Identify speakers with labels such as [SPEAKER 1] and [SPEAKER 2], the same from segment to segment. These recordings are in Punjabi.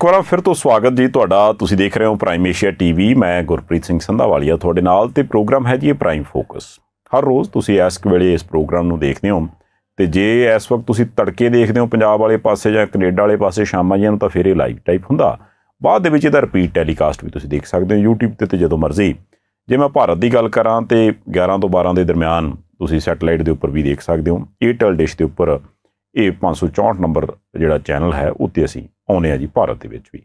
[SPEAKER 1] ਇੱਕ ਵਾਰ ਫਿਰ ਤੋਂ ਸਵਾਗਤ ਜੀ ਤੁਹਾਡਾ ਤੁਸੀਂ ਦੇਖ ਰਹੇ ਹੋ ਪ੍ਰਾਈਮ ਏਸ਼ੀਆ ਟੀਵੀ ਮੈਂ ਗੁਰਪ੍ਰੀਤ ਸਿੰਘ ਸੰਧਾਵਾਲੀਆ ਤੁਹਾਡੇ ਨਾਲ ਤੇ ਪ੍ਰੋਗਰਾਮ ਹੈ ਜੀ ਇਹ ਪ੍ਰਾਈਮ ਫੋਕਸ ਹਰ ਰੋਜ਼ ਤੁਸੀਂ ਇਸ ਵੇਲੇ ਇਸ ਪ੍ਰੋਗਰਾਮ ਨੂੰ ਦੇਖਦੇ ਹੋ ਤੇ ਜੇ ਇਸ ਵਕਤ ਤੁਸੀਂ ਤੜਕੇ ਦੇਖਦੇ ਹੋ ਪੰਜਾਬ ਵਾਲੇ ਪਾਸੇ ਜਾਂ ਕੈਨੇਡਾ ਵਾਲੇ ਪਾਸੇ ਸ਼ਾਮਾਂ ਜੀਆਂ ਨੂੰ ਤਾਂ ਫਿਰ ਇਹ ਲਾਈਵ ਟਾਈਪ ਹੁੰਦਾ ਬਾਅਦ ਦੇ ਵਿੱਚ ਇਹਦਾ ਰਿਪੀਟ ਟੈਲੀਕਾਸਟ ਵੀ ਤੁਸੀਂ ਦੇਖ ਸਕਦੇ ਹੋ YouTube ਤੇ ਤੇ ਜਦੋਂ ਮਰਜ਼ੀ ਜੇ ਮੈਂ ਭਾਰਤ ਦੀ ਗੱਲ ਕਰਾਂ ਤੇ 11 ਤੋਂ 12 ਦੇ ਦਰਮਿਆਨ ਤੁਸੀਂ ਸੈਟਲਾਈਟ ਦੇ ਉੱਪਰ ਵੀ ਦੇਖ ਸਕਦੇ ਹੋ ਏਅਰਟੈਲ ਡਿਸ਼ ਦੇ ਉੱਪਰ ਇਹ 564 ਨੰਬਰ ਜਿਹੜਾ ਚੈਨਲ ਹੈ ਉੱਤੇ ਅਸੀਂ ਆਉਨੇ ਆ ਜੀ ਭਾਰਤ ਦੇ ਵਿੱਚ ਵੀ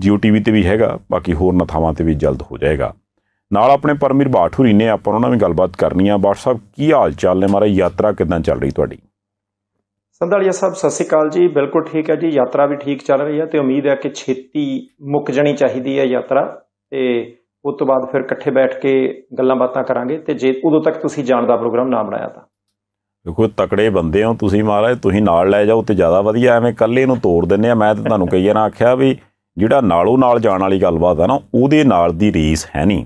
[SPEAKER 1] ਜੀਓ ਟੀਵੀ ਤੇ ਵੀ ਹੈਗਾ ਬਾਕੀ ਹੋਰ ਨਾ ਥਾਵਾਂ ਤੇ ਵੀ ਜਲਦ ਹੋ ਜਾਏਗਾ ਨਾਲ ਆਪਣੇ ਪਰਮੀਰ ਬਾਠੂਰੀ ਨੇ ਆਪਾਂ ਉਹਨਾਂ ਨਾਲ ਵੀ ਗੱਲਬਾਤ ਕਰਨੀ ਆ ਬਾਠ ਕੀ ਹਾਲ ਚਾਲ ਨੇ ਮਾਰੇ ਯਾਤਰਾ ਕਿਦਾਂ ਚੱਲ ਰਹੀ ਤੁਹਾਡੀ
[SPEAKER 2] ਸੰਧਾਲੀਆ ਸਾਹਿਬ ਸਤਿ ਸ੍ਰੀ ਅਕਾਲ ਜੀ ਬਿਲਕੁਲ ਠੀਕ ਹੈ ਜੀ ਯਾਤਰਾ ਵੀ ਠੀਕ ਚੱਲ ਰਹੀ ਹੈ ਤੇ ਉਮੀਦ ਹੈ ਕਿ ਛੇਤੀ ਮੁੱਕ ਜਣੀ ਚਾਹੀਦੀ ਹੈ ਯਾਤਰਾ ਤੇ ਉਸ ਤੋਂ ਬਾਅਦ ਫਿਰ ਇਕੱਠੇ ਬੈਠ ਕੇ ਗੱਲਾਂ ਬਾਤਾਂ ਕਰਾਂਗੇ ਤੇ ਜੇ ਉਦੋਂ ਤੱਕ ਤੁਸੀਂ ਜਾਣ ਦਾ ਪ੍ਰੋਗਰਾਮ ਨਾ ਬਣਾਇਆ ਤਾਂ
[SPEAKER 1] ਦੇਖੋ ਤਕੜੇ ਬੰਦੇ ਹੋ ਤੁਸੀਂ ਮਹਾਰਾਜ ਤੁਸੀਂ ਨਾਲ ਲੈ ਜਾਓ ਤੇ ਜ਼ਿਆਦਾ ਵਧੀਆ ਐਵੇਂ ਕੱਲੇ ਨੂੰ ਤੋੜ ਦਿੰਨੇ ਆ ਮੈਂ ਤਾਂ ਤੁਹਾਨੂੰ ਕਈ ਵਾਰ ਆਖਿਆ ਵੀ ਜਿਹੜਾ ਨਾਲੋਂ ਨਾਲ ਜਾਣ ਵਾਲੀ ਗੱਲਬਾਤ ਆ ਨਾ ਉਹਦੇ ਨਾਲ ਦੀ ਰੀਸ ਹੈ ਨਹੀਂ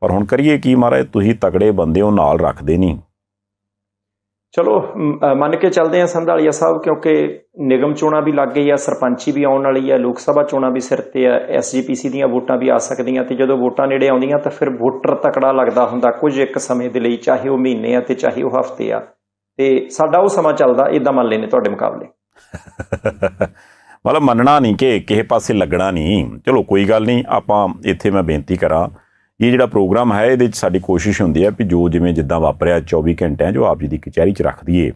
[SPEAKER 1] ਪਰ ਹੁਣ ਕਰੀਏ ਕੀ ਮਹਾਰਾਜ ਤੁਸੀਂ ਤਕੜੇ ਬੰਦੇ ਹੋ ਨਾਲ ਰੱਖਦੇ ਨਹੀਂ
[SPEAKER 2] ਚਲੋ ਮੰਨ ਕੇ ਚੱਲਦੇ ਆ ਸੰਧਾਲੀਆ ਸਾਹਿਬ ਕਿਉਂਕਿ ਨਿਗਮ ਚੋਣਾਂ ਵੀ ਲੱਗ ਗਈ ਆ ਸਰਪੰਚੀ ਵੀ ਆਉਣ ਵਾਲੀ ਆ ਲੋਕ ਸਭਾ ਚੋਣਾਂ ਵੀ ਸਿਰ ਤੇ ਆ ਐਸਜੀਪੀਸੀ ਦੀਆਂ ਵੋਟਾਂ ਵੀ ਆ ਸਕਦੀਆਂ ਤੇ ਜਦੋਂ ਵੋਟਾਂ ਨੇੜੇ ਆਉਂਦੀਆਂ ਤਾਂ ਫਿਰ ਵੋਟਰ ਤਕੜਾ ਲੱਗਦਾ ਹੁੰਦਾ ਕੁਝ ਇੱਕ ਸਮੇਂ ਦੇ ਲਈ ਚਾਹੇ ਉਹ ਮਹੀਨੇ ਆ ਤੇ ਚਾਹੇ ਉਹ ਹਫ਼ਤੇ ਆ ਤੇ ਸਾਡਾ ਉਹ ਸਮਾਂ ਚੱਲਦਾ ਇਦਾਂ ਮੰਨ ਲੈਨੇ ਤੁਹਾਡੇ ਮੁਕਾਬਲੇ
[SPEAKER 1] ਮਤਲਬ ਮੰਨਣਾ ਨਹੀਂ ਕਿ ਕਿਸੇ ਪਾਸੇ ਲੱਗਣਾ ਨਹੀਂ ਚਲੋ ਕੋਈ ਗੱਲ ਨਹੀਂ ਆਪਾਂ ਇੱਥੇ ਮੈਂ ਬੇਨਤੀ ਕਰਾਂ ਇਹ ਜਿਹੜਾ ਪ੍ਰੋਗਰਾਮ ਹੈ ਇਹਦੇ ਵਿੱਚ ਸਾਡੀ ਕੋਸ਼ਿਸ਼ ਹੁੰਦੀ ਹੈ ਕਿ ਜੋ ਜਿਵੇਂ ਜਿੱਦਾਂ ਵਾਪਰਿਆ 24 ਘੰਟਿਆਂ ਜੋ ਆਪ ਜੀ ਦੀ ਕਚਹਿਰੀ 'ਚ ਰੱਖ ਦਈਏ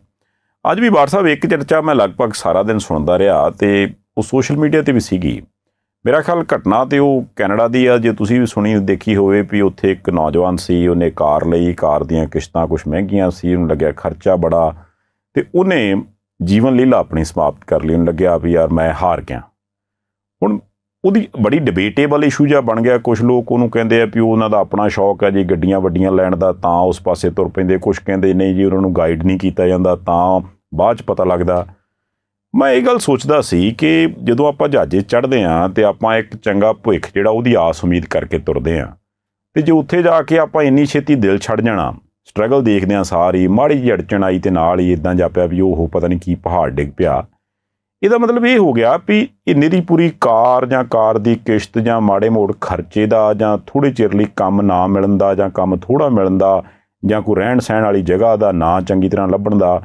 [SPEAKER 1] ਅੱਜ ਵੀ ਬਾਟ ਸਾਹਿਬ ਇੱਕ ਚਰਚਾ ਮੈਂ ਲਗਭਗ ਸਾਰਾ ਦਿਨ ਸੁਣਦਾ ਰਿਹਾ ਤੇ ਉਹ ਸੋਸ਼ਲ ਮੀਡੀਆ ਤੇ ਵੀ ਸੀਗੀ ਮੇਰਾ ਖਿਆਲ ਘਟਨਾ ਤੇ ਉਹ ਕੈਨੇਡਾ ਦੀ ਆ ਜੇ ਤੁਸੀਂ ਵੀ ਸੁਣੀ ਦੇਖੀ ਹੋਵੇ ਵੀ ਉੱਥੇ ਇੱਕ ਨੌਜਵਾਨ ਸੀ ਉਹਨੇ ਕਾਰ ਲਈ ਕਾਰ ਦੀਆਂ ਕਿਸ਼ਤਾਂ ਕੁਝ ਮਹਿੰਗੀਆਂ ਸੀ ਉਹਨੂੰ ਲੱਗਿਆ ਖਰਚਾ ਬੜਾ ਤੇ ਉਹਨੇ ਜੀਵਨ ਲੀਲਾ ਆਪਣੀ ਸਮਾਪਤ ਕਰ ਲਈ ਉਹਨੂੰ ਲੱਗਿਆ ਵੀ ਯਾਰ ਮੈਂ ਹਾਰ ਗਿਆ ਹੁਣ ਉਹਦੀ ਬੜੀ ਡਿਬੇਟੇਬਲ ਇਸ਼ੂ ਜਿਹਾ ਬਣ ਗਿਆ ਕੁਝ ਲੋਕ ਉਹਨੂੰ ਕਹਿੰਦੇ ਆ ਵੀ ਉਹਨਾਂ ਦਾ ਆਪਣਾ ਸ਼ੌਕ ਹੈ ਜੀ ਗੱਡੀਆਂ ਵੱਡੀਆਂ ਲੈਣ ਦਾ ਤਾਂ ਉਸ ਪਾਸੇ ਤੁਰ ਪੈਂਦੇ ਕੁਝ ਕਹਿੰਦੇ ਨਹੀਂ ਜੀ ਉਹਨਾਂ ਨੂੰ ਗਾਈਡ ਨਹੀਂ ਕੀਤਾ ਜਾਂਦਾ ਤਾਂ ਬਾਅਦ ਚ ਪਤਾ ਲੱਗਦਾ ਮੈਂ ਇਹ ਗੱਲ ਸੋਚਦਾ ਸੀ ਕਿ ਜਦੋਂ ਆਪਾਂ ਜਹਾਜ਼ੇ ਚੜ੍ਹਦੇ ਆਂ ਤੇ ਆਪਾਂ ਇੱਕ ਚੰਗਾ ਭੁੱਖ ਜਿਹੜਾ ਉਹਦੀ ਆਸ ਉਮੀਦ ਕਰਕੇ ਤੁਰਦੇ ਆਂ ਤੇ ਜੇ ਉੱਥੇ ਜਾ ਕੇ ਆਪਾਂ ਇੰਨੀ ਛੇਤੀ ਦਿਲ ਛੱਡ ਜਾਣਾ ਸਟਰਗਲ ਦੇਖਦੇ ਆਂ ਸਾਰੀ ਮਾੜੀ ਜੜ ਚਣਾਈ ਤੇ ਨਾਲ ਹੀ ਇਦਾਂ ਜਾਪਿਆ ਵੀ ਉਹ ਪਤਾ ਨਹੀਂ ਕੀ ਪਹਾੜ ਡਿੱਗ ਪਿਆ ਇਹਦਾ ਮਤਲਬ ਇਹ ਹੋ ਗਿਆ ਵੀ ਇੰਨੀ ਦੀ ਪੂਰੀ ਕਾਰ ਜਾਂ ਕਾਰ ਦੀ ਕਿਸ਼ਤ ਜਾਂ ਮਾੜੇ ਮੋੜ ਖਰਚੇ ਦਾ ਜਾਂ ਥੋੜੇ ਚਿਰ ਲਈ ਕੰਮ ਨਾ ਮਿਲਣ ਦਾ ਜਾਂ ਕੰਮ ਥੋੜਾ ਮਿਲਣ ਦਾ ਜਾਂ ਕੋਈ ਰਹਿਣ ਸਹਿਣ ਵਾਲੀ ਜਗ੍ਹਾ ਦਾ ਨਾ ਚੰਗੀ ਤਰ੍ਹਾਂ ਲੱਭਣ ਦਾ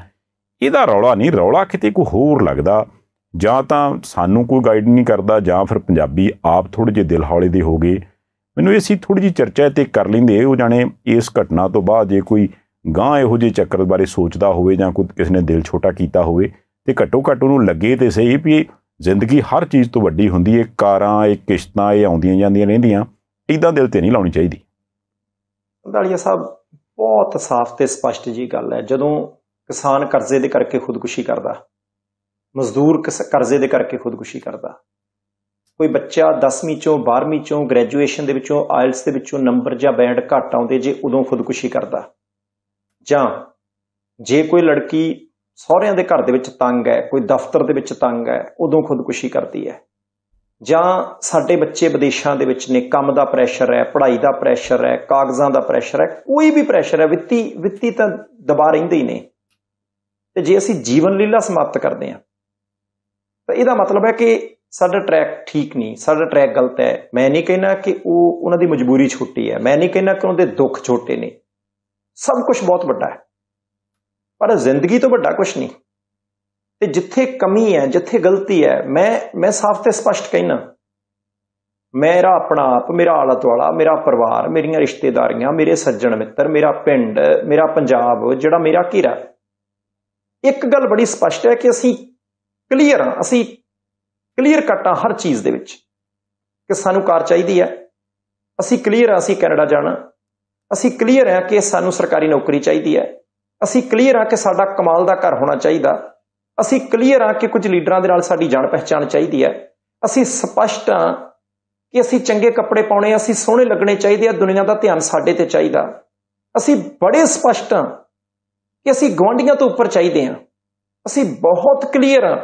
[SPEAKER 1] ਇਹਦਾ ਰੌਲਾ ਨਹੀਂ ਰੌਲਾ ਕਿਤੇ ਕੋ ਹੋਰ ਲੱਗਦਾ ਜਾਂ ਤਾਂ ਸਾਨੂੰ ਕੋਈ ਗਾਈਡ ਨਹੀਂ ਕਰਦਾ ਜਾਂ ਫਿਰ ਪੰਜਾਬੀ ਆਪ ਥੋੜੇ ਜਿਹੇ ਦਿਲ ਹੌਲੇ ਦੇ ਹੋ ਗਏ ਮੈਨੂੰ ਇਹ ਸੀ ਥੋੜੀ ਜੀ ਚਰਚਾ ਤੇ ਕਰ ਲੈਂਦੇ ਉਹ ਜਾਣੇ ਇਸ ਘਟਨਾ ਤੋਂ ਬਾਅਦ ਜੇ ਕੋਈ ਗਾਂ ਇਹੋ ਜਿਹੇ ਚੱਕਰ ਬਾਰੇ ਸੋਚਦਾ ਹੋਵੇ ਜਾਂ ਕੋਈ ਕਿਸੇ ਨੇ ਦਿਲ ਛੋਟਾ ਕੀਤਾ ਹੋਵੇ ਤੇ ਘੱਟੋ ਘੱਟ ਉਹਨੂੰ ਲੱਗੇ ਤੇ ਸਹੀ ਵੀ ਜ਼ਿੰਦਗੀ ਹਰ ਚੀਜ਼ ਤੋਂ ਵੱਡੀ ਹੁੰਦੀ ਹੈ ਕਾਰਾਂ ਇਹ ਕਿਸ਼ਤਾਂ ਇਹ ਆਉਂਦੀਆਂ ਜਾਂਦੀਆਂ ਰਹਿੰਦੀਆਂ ਇਦਾਂ ਦਿਲ ਤੇ ਨਹੀਂ ਲਾਉਣੀ ਚਾਹੀਦੀ
[SPEAKER 2] ਦਾਲੀਆ ਸਾਹਿਬ ਬਹੁਤ ਸਾਫ਼ ਤੇ ਸਪਸ਼ਟ ਜੀ ਗੱਲ ਹੈ ਜਦੋਂ ਕਿਸਾਨ ਕਰਜ਼ੇ ਦੇ ਕਰਕੇ ਖੁਦਕੁਸ਼ੀ ਕਰਦਾ ਮਜ਼ਦੂਰ ਕਰਜ਼ੇ ਦੇ ਕਰਕੇ ਖੁਦਕੁਸ਼ੀ ਕਰਦਾ ਕੋਈ ਬੱਚਾ 10ਵੀਂ ਚੋਂ 12ਵੀਂ ਚੋਂ ਗ੍ਰੈਜੂਏਸ਼ਨ ਦੇ ਵਿੱਚੋਂ ਆਇਲਸ ਦੇ ਵਿੱਚੋਂ ਨੰਬਰ ਜਾਂ ਬੈਂਡ ਘੱਟ ਆਉਂਦੇ ਜੇ ਉਦੋਂ ਖੁਦਕੁਸ਼ੀ ਕਰਦਾ ਜਾਂ ਜੇ ਕੋਈ ਲੜਕੀ ਸਹੁਰਿਆਂ ਦੇ ਘਰ ਦੇ ਵਿੱਚ ਤੰਗ ਹੈ ਕੋਈ ਦਫ਼ਤਰ ਦੇ ਵਿੱਚ ਤੰਗ ਹੈ ਉਦੋਂ ਖੁਦਕੁਸ਼ੀ ਕਰਦੀ ਹੈ ਜਾਂ ਸਾਡੇ ਬੱਚੇ ਵਿਦੇਸ਼ਾਂ ਦੇ ਵਿੱਚ ਨੇ ਕੰਮ ਦਾ ਪ੍ਰੈਸ਼ਰ ਹੈ ਪੜ੍ਹਾਈ ਦਾ ਪ੍ਰੈਸ਼ਰ ਹੈ ਕਾਗਜ਼ਾਂ ਦਾ ਪ੍ਰੈਸ਼ਰ ਹੈ ਕੋਈ ਵੀ ਪ੍ਰੈਸ਼ਰ ਹੈ ਵਿੱਤੀ ਵਿੱਤੀ ਤਾਂ ਦਬਾ ਰਹਿੰਦੇ ਹੀ ਨੇ ਤੇ ਜੇ ਅਸੀਂ ਜੀਵਨ ਲੀਲਾ ਸਮਾਪਤ ਕਰਦੇ ਹਾਂ ਤਾਂ ਇਹਦਾ ਮਤਲਬ ਹੈ ਕਿ ਸਾਡਾ ਟਰੈਕ ਠੀਕ ਨਹੀਂ ਸਾਡਾ ਟਰੈਕ ਗਲਤ ਹੈ ਮੈਂ ਨਹੀਂ ਕਹਿਣਾ ਕਿ ਉਹ ਉਹਨਾਂ ਦੀ ਮਜਬੂਰੀ ਛੋਟੀ ਹੈ ਮੈਂ ਨਹੀਂ ਕਹਿਣਾ ਕਿ ਉਹਨਾਂ ਦੇ ਦੁੱਖ ਛੋਟੇ ਨੇ ਸਭ ਕੁਝ ਬਹੁਤ ਵੱਡਾ ਹੈ ਪਰ ਜ਼ਿੰਦਗੀ ਤੋਂ ਵੱਡਾ ਕੁਝ ਨਹੀਂ ਤੇ ਜਿੱਥੇ ਕਮੀ ਹੈ ਜਿੱਥੇ ਗਲਤੀ ਹੈ ਮੈਂ ਮੈਂ ਸਾਫ਼ ਤੇ ਸਪਸ਼ਟ ਕਹਿਣਾ ਮੇਰਾ ਆਪਣਾ ਆਪ ਮੇਰਾ ਆਲਾ ਦੁਆਲਾ ਮੇਰਾ ਪਰਿਵਾਰ ਮੇਰੀਆਂ ਰਿਸ਼ਤੇਦਾਰੀਆਂ ਮੇਰੇ ਸੱਜਣ ਮਿੱਤਰ ਮੇਰਾ ਪਿੰਡ ਮੇਰਾ ਪੰਜਾਬ ਜਿਹੜਾ ਮੇਰਾ ਘੇਰਾ ਇੱਕ ਗੱਲ ਬੜੀ ਸਪਸ਼ਟ ਹੈ ਕਿ ਅਸੀਂ ਕਲੀਅਰ ਹਾਂ ਅਸੀਂ ਕਲੀਅਰ ਕੱਟਾਂ ਹਰ ਚੀਜ਼ ਦੇ ਵਿੱਚ ਕਿ ਸਾਨੂੰ ਕਾਰ ਚਾਹੀਦੀ ਹੈ ਅਸੀਂ ਕਲੀਅਰ ਹਾਂ ਅਸੀਂ ਕੈਨੇਡਾ ਜਾਣਾ ਅਸੀਂ ਕਲੀਅਰ ਹਾਂ ਕਿ ਸਾਨੂੰ ਸਰਕਾਰੀ ਨੌਕਰੀ ਚਾਹੀਦੀ ਹੈ ਅਸੀਂ ਕਲੀਅਰ ਹਾਂ ਕਿ ਸਾਡਾ ਕਮਾਲ ਦਾ ਘਰ ਹੋਣਾ ਚਾਹੀਦਾ ਅਸੀਂ ਕਲੀਅਰ ਹਾਂ ਕਿ ਕੁਝ ਲੀਡਰਾਂ ਦੇ ਨਾਲ ਸਾਡੀ ਜਾਣ ਪਛਾਣ ਚਾਹੀਦੀ ਹੈ ਅਸੀਂ ਸਪਸ਼ਟ ਹਾਂ ਕਿ ਅਸੀਂ ਚੰਗੇ ਕੱਪੜੇ ਪਾਉਣੇ ਅਸੀਂ ਸੋਹਣੇ ਲੱਗਣੇ ਚਾਹੀਦੇ ਆ ਦੁਨੀਆ ਦਾ ਧਿਆਨ ਸਾਡੇ ਤੇ ਚਾਹੀਦਾ ਅਸੀਂ ਬੜੇ ਸਪਸ਼ਟ ਹਾਂ ਕਿ ਅਸੀਂ ਗਵਾਂਡੀਆਂ ਤੋਂ ਉੱਪਰ ਚਾਹੀਦੇ ਹਾਂ ਅਸੀਂ ਬਹੁਤ ਕਲੀਅਰ ਹਾਂ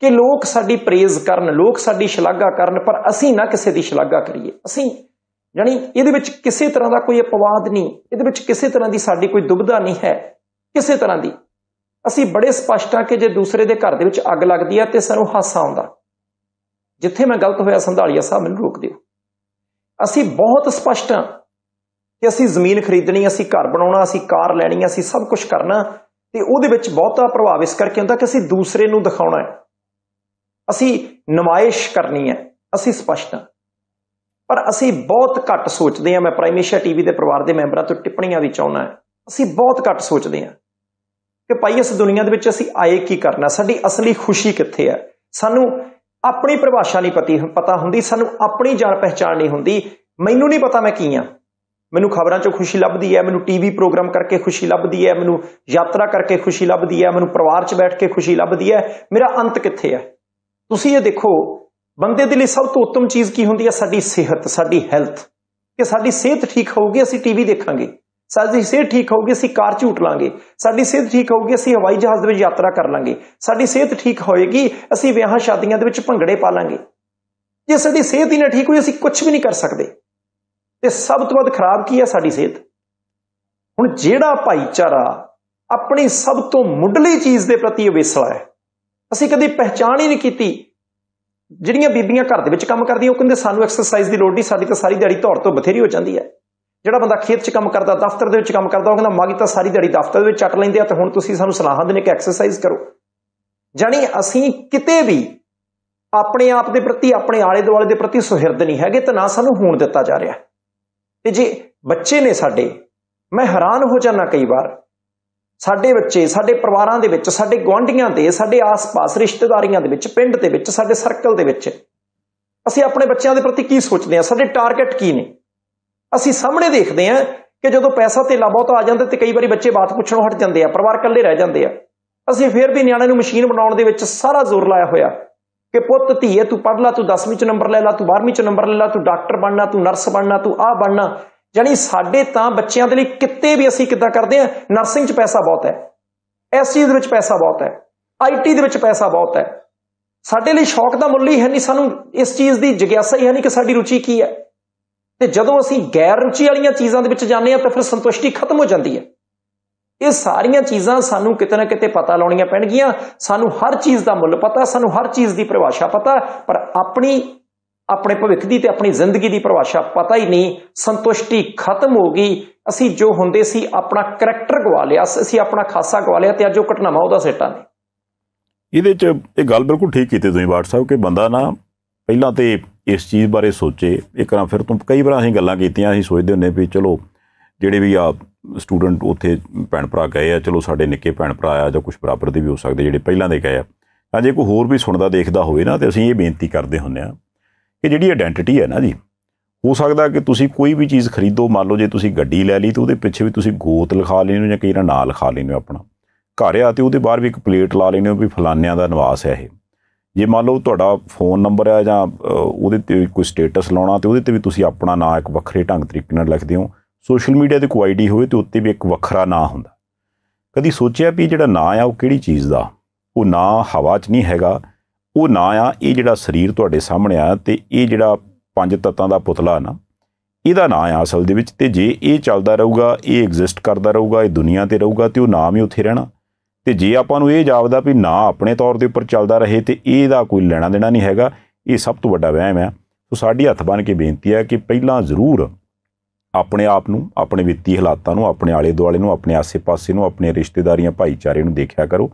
[SPEAKER 2] ਕਿ ਲੋਕ ਸਾਡੀ ਪ੍ਰੇਜ਼ ਕਰਨ ਲੋਕ ਸਾਡੀ ਸ਼ਲਾਘਾ ਕਰਨ ਪਰ ਅਸੀਂ ਨਾ ਕਿਸੇ ਦੀ ਸ਼ਲਾਘਾ ਕਰੀਏ ਅਸੀਂ ਯਾਨੀ ਇਹਦੇ ਵਿੱਚ ਕਿਸੇ ਤਰ੍ਹਾਂ ਦਾ ਕੋਈ ਅਪਵਾਦ ਨਹੀਂ ਇਹਦੇ ਵਿੱਚ ਕਿਸੇ ਤਰ੍ਹਾਂ ਦੀ ਸਾਡੀ ਕੋਈ ਦੁਬਧਾ ਨਹੀਂ ਹੈ ਕਿਸੇ ਤਰ੍ਹਾਂ ਦੀ ਅਸੀਂ ਬੜੇ ਸਪਸ਼ਟ ਆ ਕਿ ਜੇ ਦੂਸਰੇ ਦੇ ਘਰ ਦੇ ਵਿੱਚ ਅੱਗ ਲੱਗਦੀ ਆ ਤੇ ਸਾਨੂੰ ਹਾਸਾ ਆਉਂਦਾ ਜਿੱਥੇ ਮੈਂ ਗਲਤ ਹੋਇਆ ਸੰਧਾਲੀਆ ਸਾਹਿਬ ਮੈਨੂੰ ਰੋਕ ਦਿਓ ਅਸੀਂ ਬਹੁਤ ਸਪਸ਼ਟ ਆ ਕਿ ਅਸੀਂ ਜ਼ਮੀਨ ਖਰੀਦਣੀ ਅਸੀਂ ਘਰ ਬਣਾਉਣਾ ਅਸੀਂ ਕਾਰ ਲੈਣੀ ਅਸੀਂ ਸਭ ਕੁਝ ਕਰਨਾ ਤੇ ਉਹਦੇ ਵਿੱਚ ਬਹੁਤਾ ਪ੍ਰਭਾਵ ਇਸ ਕਰਕੇ ਹੁੰਦਾ ਕਿ ਅਸੀਂ ਦੂਸਰੇ ਨੂੰ ਦਿਖਾਉਣਾ ਹੈ ਅਸੀਂ ਨਮਾਇਸ਼ ਕਰਨੀ ਹੈ ਅਸੀਂ ਸਪਸ਼ਟ ਹਾਂ ਪਰ ਅਸੀਂ ਬਹੁਤ ਘੱਟ ਸੋਚਦੇ ਹਾਂ ਮੈਂ ਪ੍ਰਾਈਮੇਸ਼ੀਆ ਟੀਵੀ ਦੇ ਪਰਿਵਾਰ ਦੇ ਮੈਂਬਰਾਂ ਤੋਂ ਟਿੱਪਣੀਆਂ ਵੀ ਚਾਹੁੰਦਾ ਹਾਂ ਅਸੀਂ ਬਹੁਤ ਘੱਟ ਸੋਚਦੇ ਹਾਂ ਕਿ ਭਾਈ ਇਸ ਦੁਨੀਆ ਦੇ ਵਿੱਚ ਅਸੀਂ ਆਏ ਕੀ ਕਰਨਾ ਸਾਡੀ ਅਸਲੀ ਖੁਸ਼ੀ ਕਿੱਥੇ ਹੈ ਸਾਨੂੰ ਆਪਣੀ ਪਰਿਭਾਸ਼ਾ ਨਹੀਂ ਪਤੀ ਪਤਾ ਹੁੰਦੀ ਸਾਨੂੰ ਆਪਣੀ ਜਾਣ ਪਹਿਚਾਣ ਨਹੀਂ ਹੁੰਦੀ ਮੈਨੂੰ ਨਹੀਂ ਪਤਾ ਮੈਂ ਕੀ ਹਾਂ ਮੈਨੂੰ ਖਬਰਾਂ 'ਚੋਂ ਖੁਸ਼ੀ ਲੱਭਦੀ ਹੈ ਮੈਨੂੰ ਟੀਵੀ ਪ੍ਰੋਗਰਾਮ ਕਰਕੇ ਖੁਸ਼ੀ ਲੱਭਦੀ ਹੈ ਮੈਨੂੰ ਯਾਤਰਾ ਕਰਕੇ ਖੁਸ਼ੀ ਲੱਭਦੀ ਹੈ ਮੈਨੂੰ ਪਰਿਵਾਰ 'ਚ ਬੈਠ ਕੇ ਖੁਸ਼ੀ ਲੱਭਦੀ ਹੈ ਮੇਰਾ ਅੰਤ ਕਿੱਥੇ ਹੈ ਤੁਸੀਂ ਇਹ ਦੇਖੋ ਬੰਦੇ ਦੇ ਲਈ ਸਭ ਤੋਂ ਉੱਤਮ ਚੀਜ਼ ਕੀ ਹੁੰਦੀ ਹੈ ਸਾਡੀ ਸਿਹਤ ਸਾਡੀ ਹੈਲਥ ਕਿ ਸਾਡੀ ਸਿਹਤ ਠੀਕ ਹੋਊਗੀ ਅਸੀਂ ਟੀਵੀ ਦੇਖਾਂਗੇ ਸਾਡੀ ਸਿਹਤ ਠੀਕ ਹੋਊਗੀ ਅਸੀਂ ਕਾਰ ਝੂਟ ਲਾਂਗੇ ਸਾਡੀ ਸਿਹਤ ਠੀਕ ਹੋਊਗੀ ਅਸੀਂ ਹਵਾਈ ਜਹਾਜ਼ ਦੇ ਵਿੱਚ ਯਾਤਰਾ ਕਰ ਲਾਂਗੇ ਸਾਡੀ ਸਿਹਤ ਠੀਕ ਹੋਏਗੀ ਅਸੀਂ ਵਿਆਹਾਂ ਸ਼ਾਦੀਆਂ ਦੇ ਵਿੱਚ ਭੰਗੜੇ ਪਾ ਲਾਂਗੇ ਜੇ ਸਾਡੀ ਸਿਹਤ ਹੀ ਨਾ ਠੀਕ ਹੋਈ ਅਸੀਂ ਕੁਝ ਵੀ ਨਹੀਂ ਕਰ ਸਕਦੇ ਤੇ ਸਭ ਤੋਂ ਵੱਧ ਖਰਾਬ ਕੀ ਹੈ ਸਾਡੀ ਸਿਹਤ ਹੁਣ ਜਿਹੜਾ ਭਾਈਚਾਰਾ ਆਪਣੀ ਸਭ ਤੋਂ ਮੁੱਢਲੀ ਚੀਜ਼ ਦੇ ਪ੍ਰਤੀ ਅਵੇਸਲਾ ਹੈ ਅਸੀਂ ਕਦੀ ਪਹਿਚਾਣ ਹੀ ਨਹੀਂ ਕੀਤੀ ਜਿਹੜੀਆਂ ਬੀਬੀਆਂ ਘਰ ਦੇ ਵਿੱਚ ਕੰਮ ਕਰਦੀਆਂ ਉਹ ਕਹਿੰਦੇ ਸਾਨੂੰ ਐਕਸਰਸਾਈਜ਼ ਦੀ ਲੋੜ ਨਹੀਂ ਸਾਡੀ ਤਾਂ ਸਾਰੀ ਦਿਹਾੜੀ ਧੌੜ ਤੋਂ ਬਥੇਰੀ ਹੋ ਜਾਂਦੀ ਹੈ ਜਿਹੜਾ ਬੰਦਾ ਖੇਤ 'ਚ ਕੰਮ ਕਰਦਾ ਦਫ਼ਤਰ ਦੇ ਵਿੱਚ ਕੰਮ ਕਰਦਾ ਉਹ ਕਹਿੰਦਾ ਮਾਗੀ ਤਾਂ ਸਾਰੀ ਦਿਹਾੜੀ ਦਫ਼ਤਰ ਦੇ ਵਿੱਚ ਚੱਟ ਲੈਂਦੇ ਆ ਤੇ ਹੁਣ ਤੁਸੀਂ ਸਾਨੂੰ ਸਲਾਹਾਂ ਦੇਣੇ ਕਿ ਐਕਸਰਸਾਈਜ਼ ਕਰੋ ਜਾਨੀ ਅਸੀਂ ਕਿਤੇ ਵੀ ਆਪਣੇ ਆਪ ਦੇ ਪ੍ਰਤੀ ਆਪਣੇ ਆਲੇ ਦੁਆਲੇ ਦੇ ਪ੍ਰਤੀ ਸੁਹਿਰਦ ਨਹੀਂ ਹੈਗੇ ਤਾਂ ਨਾ ਸਾਨੂੰ ਹੋਣ ਦਿੱਤਾ ਜਾ ਰਿਹਾ ਤੇ ਜੇ ਬੱਚੇ ਨੇ ਸਾਡੇ ਮੈਂ ਹੈਰਾਨ ਹੋ ਜਾਂਦਾ ਕਈ ਵਾਰ ਸਾਡੇ ਬੱਚੇ ਸਾਡੇ ਪਰਿਵਾਰਾਂ ਦੇ ਵਿੱਚ ਸਾਡੇ ਗੁਆਂਢੀਆਂ ਦੇ ਸਾਡੇ ਆਸ-ਪਾਸ ਰਿਸ਼ਤੇਦਾਰੀਆਂ ਦੇ ਵਿੱਚ ਪਿੰਡ ਦੇ ਵਿੱਚ ਸਾਡੇ ਸਰਕਲ ਦੇ ਵਿੱਚ ਅਸੀਂ ਆਪਣੇ ਬੱਚਿਆਂ ਦੇ ਪ੍ਰਤੀ ਕੀ ਸੋਚਦੇ ਹਾਂ ਸਾਡੇ ਟਾਰਗੇਟ ਕੀ ਨੇ ਅਸੀਂ ਸਾਹਮਣੇ ਦੇਖਦੇ ਹਾਂ ਕਿ ਜਦੋਂ ਪੈਸਾ ਤੇ ਲਾ ਬਹੁਤ ਆ ਜਾਂਦਾ ਤੇ ਕਈ ਵਾਰੀ ਬੱਚੇ ਬਾਤ ਪੁੱਛਣੋਂ ਹਟ ਜਾਂਦੇ ਆ ਪਰਿਵਾਰ ਇਕੱਲੇ ਰਹਿ ਜਾਂਦੇ ਆ ਅਸੀਂ ਫੇਰ ਵੀ ਨਿਆਣੇ ਨੂੰ ਮਸ਼ੀਨ ਬਣਾਉਣ ਦੇ ਵਿੱਚ ਸਾਰਾ ਜ਼ੋਰ ਲਾਇਆ ਹੋਇਆ ਕਿ ਪੁੱਤ ਧੀਏ ਤੂੰ ਪੜ੍ਹ ਲੈ ਤੂੰ 10ਵੀਂ ਚ ਨੰਬਰ ਲੈ ਲੈ ਤੂੰ 12ਵੀਂ ਚ ਨੰਬਰ ਲੈ ਲੈ ਤੂੰ ਡਾਕਟਰ ਬਣਨਾ ਤੂੰ ਨਰਸ ਬਣਨਾ ਤੂੰ ਆਹ ਬਣਨਾ ਜਾਨੀ ਸਾਡੇ ਤਾਂ ਬੱਚਿਆਂ ਦੇ ਲਈ ਕਿਤੇ ਵੀ ਅਸੀਂ ਕਿੱਦਾਂ ਕਰਦੇ ਆ ਨਰਸਿੰਗ ਚ ਪੈਸਾ ਬਹੁਤ ਹੈ ਐਸਸੀ ਦੇ ਵਿੱਚ ਪੈਸਾ ਬਹੁਤ ਹੈ ਆਈਟੀ ਦੇ ਵਿੱਚ ਪੈਸਾ ਬਹੁਤ ਹੈ ਸਾਡੇ ਲਈ ਸ਼ੌਕ ਦਾ ਮੁੱਲ ਹੀ ਹੈ ਨਹੀਂ ਸਾਨੂੰ ਇਸ ਚੀਜ਼ ਦੀ ਜਗਿਆਸਾ ਹੀ ਹੈ ਨਹੀਂ ਕਿ ਸਾਡੀ ਰੁਚੀ ਕੀ ਹੈ ਤੇ ਜਦੋਂ ਅਸੀਂ ਗੈਰ ਰੁਚੀ ਵਾਲੀਆਂ ਚੀਜ਼ਾਂ ਦੇ ਵਿੱਚ ਜਾਂਦੇ ਆ ਤਾਂ ਫਿਰ ਸੰਤੁਸ਼ਟੀ ਖਤਮ ਹੋ ਜਾਂਦੀ ਹੈ ਇਹ ਸਾਰੀਆਂ ਚੀਜ਼ਾਂ ਸਾਨੂੰ ਕਿਤੇ ਨਾ ਕਿਤੇ ਪਤਾ ਲਾਉਣੀਆਂ ਪੈਣਗੀਆਂ ਸਾਨੂੰ ਹਰ ਚੀਜ਼ ਦਾ ਮੁੱਲ ਪਤਾ ਸਾਨੂੰ ਹਰ ਚੀਜ਼ ਦੀ ਪਰਿਭਾਸ਼ਾ ਪਤਾ ਪਰ ਆਪਣੀ ਆਪਣੇ ਭਵਿੱਖ ਦੀ ਤੇ ਆਪਣੀ ਜ਼ਿੰਦਗੀ ਦੀ ਪਰਿਭਾਸ਼ਾ ਪਤਾ ਹੀ ਨਹੀਂ ਸੰਤੁਸ਼ਟੀ ਖਤਮ ਹੋ ਗਈ ਅਸੀਂ ਜੋ ਹੁੰਦੇ ਸੀ ਆਪਣਾ ਕੈਰੈਕਟਰ ਗਵਾ ਲਿਆ ਅਸੀਂ ਆਪਣਾ ਖਾਸਾ ਗਵਾ ਲਿਆ ਤੇ ਅੱਜ ਉਹ ਘਟਨਾਵਾਂ ਉਹਦਾ ਸੇਟਾ ਨੇ
[SPEAKER 1] ਇਹਦੇ 'ਚ ਇਹ ਗੱਲ ਬਿਲਕੁਲ ਠੀਕ ਕੀਤੀ ਤੁਸੀਂ WhatsApp ਕਿ ਬੰਦਾ ਨਾ ਪਹਿਲਾਂ ਤੇ ਇਸ ਚੀਜ਼ ਬਾਰੇ ਸੋਚੇ ਇੱਕ ਵਾਰ ਫਿਰ ਤੋਂ ਕਈ ਵਾਰ ਅਸੀਂ ਗੱਲਾਂ ਕੀਤੀਆਂ ਅਸੀਂ ਸੋਚਦੇ ਹੁੰਨੇ ਵੀ ਚਲੋ ਜਿਹੜੇ ਵੀ ਆ ਸਟੂਡੈਂਟ ਉੱਥੇ ਭੈਣ ਭਰਾ ਗਏ ਆ ਚਲੋ ਸਾਡੇ ਨਿੱਕੇ ਭੈਣ ਭਰਾ ਆ ਜਾਂ ਕੁਝ ਬਰਾਬਰ ਦੇ ਵੀ ਹੋ ਸਕਦੇ ਜਿਹੜੇ ਪਹਿਲਾਂ ਦੇ ਗਏ ਆ ਤਾਂ ਜੇ ਕੋਈ ਹੋਰ ਵੀ ਸੁਣਦਾ ਦੇਖਦਾ ਹੋਵੇ ਨਾ ਤੇ ਅਸੀਂ ਇਹ ਬੇਨਤੀ ਕਰਦੇ ਹੁੰਨੇ ਆ ਕਿ ਜਿਹੜੀ ਆਇਡੈਂਟੀਟੀ ਹੈ ਨਾ ਜੀ ਹੋ ਸਕਦਾ ਕਿ ਤੁਸੀਂ ਕੋਈ ਵੀ ਚੀਜ਼ ਖਰੀਦੋ ਮੰਨ ਲਓ ਜੇ ਤੁਸੀਂ ਗੱਡੀ ਲੈ ਲਈ ਤੇ ਉਹਦੇ ਪਿੱਛੇ ਵੀ ਤੁਸੀਂ ਗੋਤ ਲਿਖਾ ਲੈਣੇ ਜਾਂ ਕਈ ਨਾਂ ਲਿਖਾ ਲੈਣੇ ਆਪਣਾ ਘਰ ਆ ਤੇ ਉਹਦੇ ਬਾਹਰ ਵੀ ਇੱਕ ਪਲੇਟ ਲਾ ਲੈਣੇ ਵੀ ਫਲਾਨਿਆਂ ਦਾ ਨਿਵਾਸ ਹੈ ਇਹ ਜੇ ਮੰਨ ਲਓ ਤੁਹਾਡਾ ਫੋਨ ਨੰਬਰ ਆ ਜਾਂ ਉਹਦੇ ਤੇ ਕੋਈ ਸਟੇਟਸ ਲਾਉਣਾ ਤੇ ਉਹਦੇ ਤੇ ਵੀ ਤੁਸੀਂ ਆਪਣਾ ਨਾਂ ਇੱਕ ਵੱਖਰੇ ਢੰਗ ਤਰੀਕੇ ਨਾਲ ਲਿਖਦੇ ਹੋ ਸੋਸ਼ਲ ਮੀਡੀਆ ਤੇ ਕੋਈ ਆਈਡੀ ਹੋਵੇ ਤੇ ਉੱਤੇ ਵੀ ਇੱਕ ਵੱਖਰਾ ਨਾਂ ਹੁੰਦਾ ਕਦੀ ਸੋਚਿਆ ਵੀ ਜਿਹੜਾ ਨਾਂ ਆ ਉਹ ਕਿਹੜੀ ਚੀਜ਼ ਦਾ ਉਹ ਨਾਂ ਹਵਾ 'ਚ ਨਹੀਂ ਹੈਗਾ ਉਹ ਨਾਂ ਆ ਇਹ ਜਿਹੜਾ ਸਰੀਰ ਤੁਹਾਡੇ ਸਾਹਮਣੇ ਆ ਤੇ ਇਹ ਜਿਹੜਾ ਪੰਜ ਤੱਤਾਂ ਦਾ ਪੁਤਲਾ ਨਾ ਇਹਦਾ ਨਾਂ ਆ ਅਸਲ ਦੇ ਵਿੱਚ ਤੇ ਜੇ ਇਹ ਚੱਲਦਾ ਰਹੂਗਾ ਇਹ ਐਗਜ਼ਿਸਟ ਕਰਦਾ ਰਹੂਗਾ ਇਹ ਦੁਨੀਆ ਤੇ ਰਹੂਗਾ ਤੇ ਉਹ ਨਾਮ ਹੀ ਉੱਥੇ ਰਹਿਣਾ ਤੇ ਜੇ ਆਪਾਂ ਨੂੰ ਇਹ ਜਾਪਦਾ ਵੀ ਨਾ ਆਪਣੇ ਤੌਰ ਦੇ ਉੱਪਰ ਚੱਲਦਾ ਰਹੇ ਤੇ ਇਹਦਾ ਕੋਈ ਲੈਣਾ ਦੇਣਾ ਨਹੀਂ ਹੈਗਾ ਇਹ ਸਭ ਤੋਂ ਵੱਡਾ ਵਹਿਮ ਆ ਸੋ ਸਾਡੀ ਹੱਥ ਬਨ ਕੇ ਬੇਨਤੀ ਹੈ ਕਿ ਪਹਿਲਾਂ ਜ਼ਰੂਰ ਆਪਣੇ ਆਪ ਨੂੰ ਆਪਣੇ ਵਿੱਤੀ ਹਾਲਾਤਾਂ ਨੂੰ ਆਪਣੇ ਆਲੇ ਦੁਆਲੇ ਨੂੰ ਆਪਣੇ ਆਸੇ-ਪਾਸੇ ਨੂੰ ਆਪਣੇ ਰਿਸ਼ਤੇਦਾਰੀਆਂ ਭਾਈਚਾਰੇ ਨੂੰ ਦੇਖਿਆ ਕਰੋ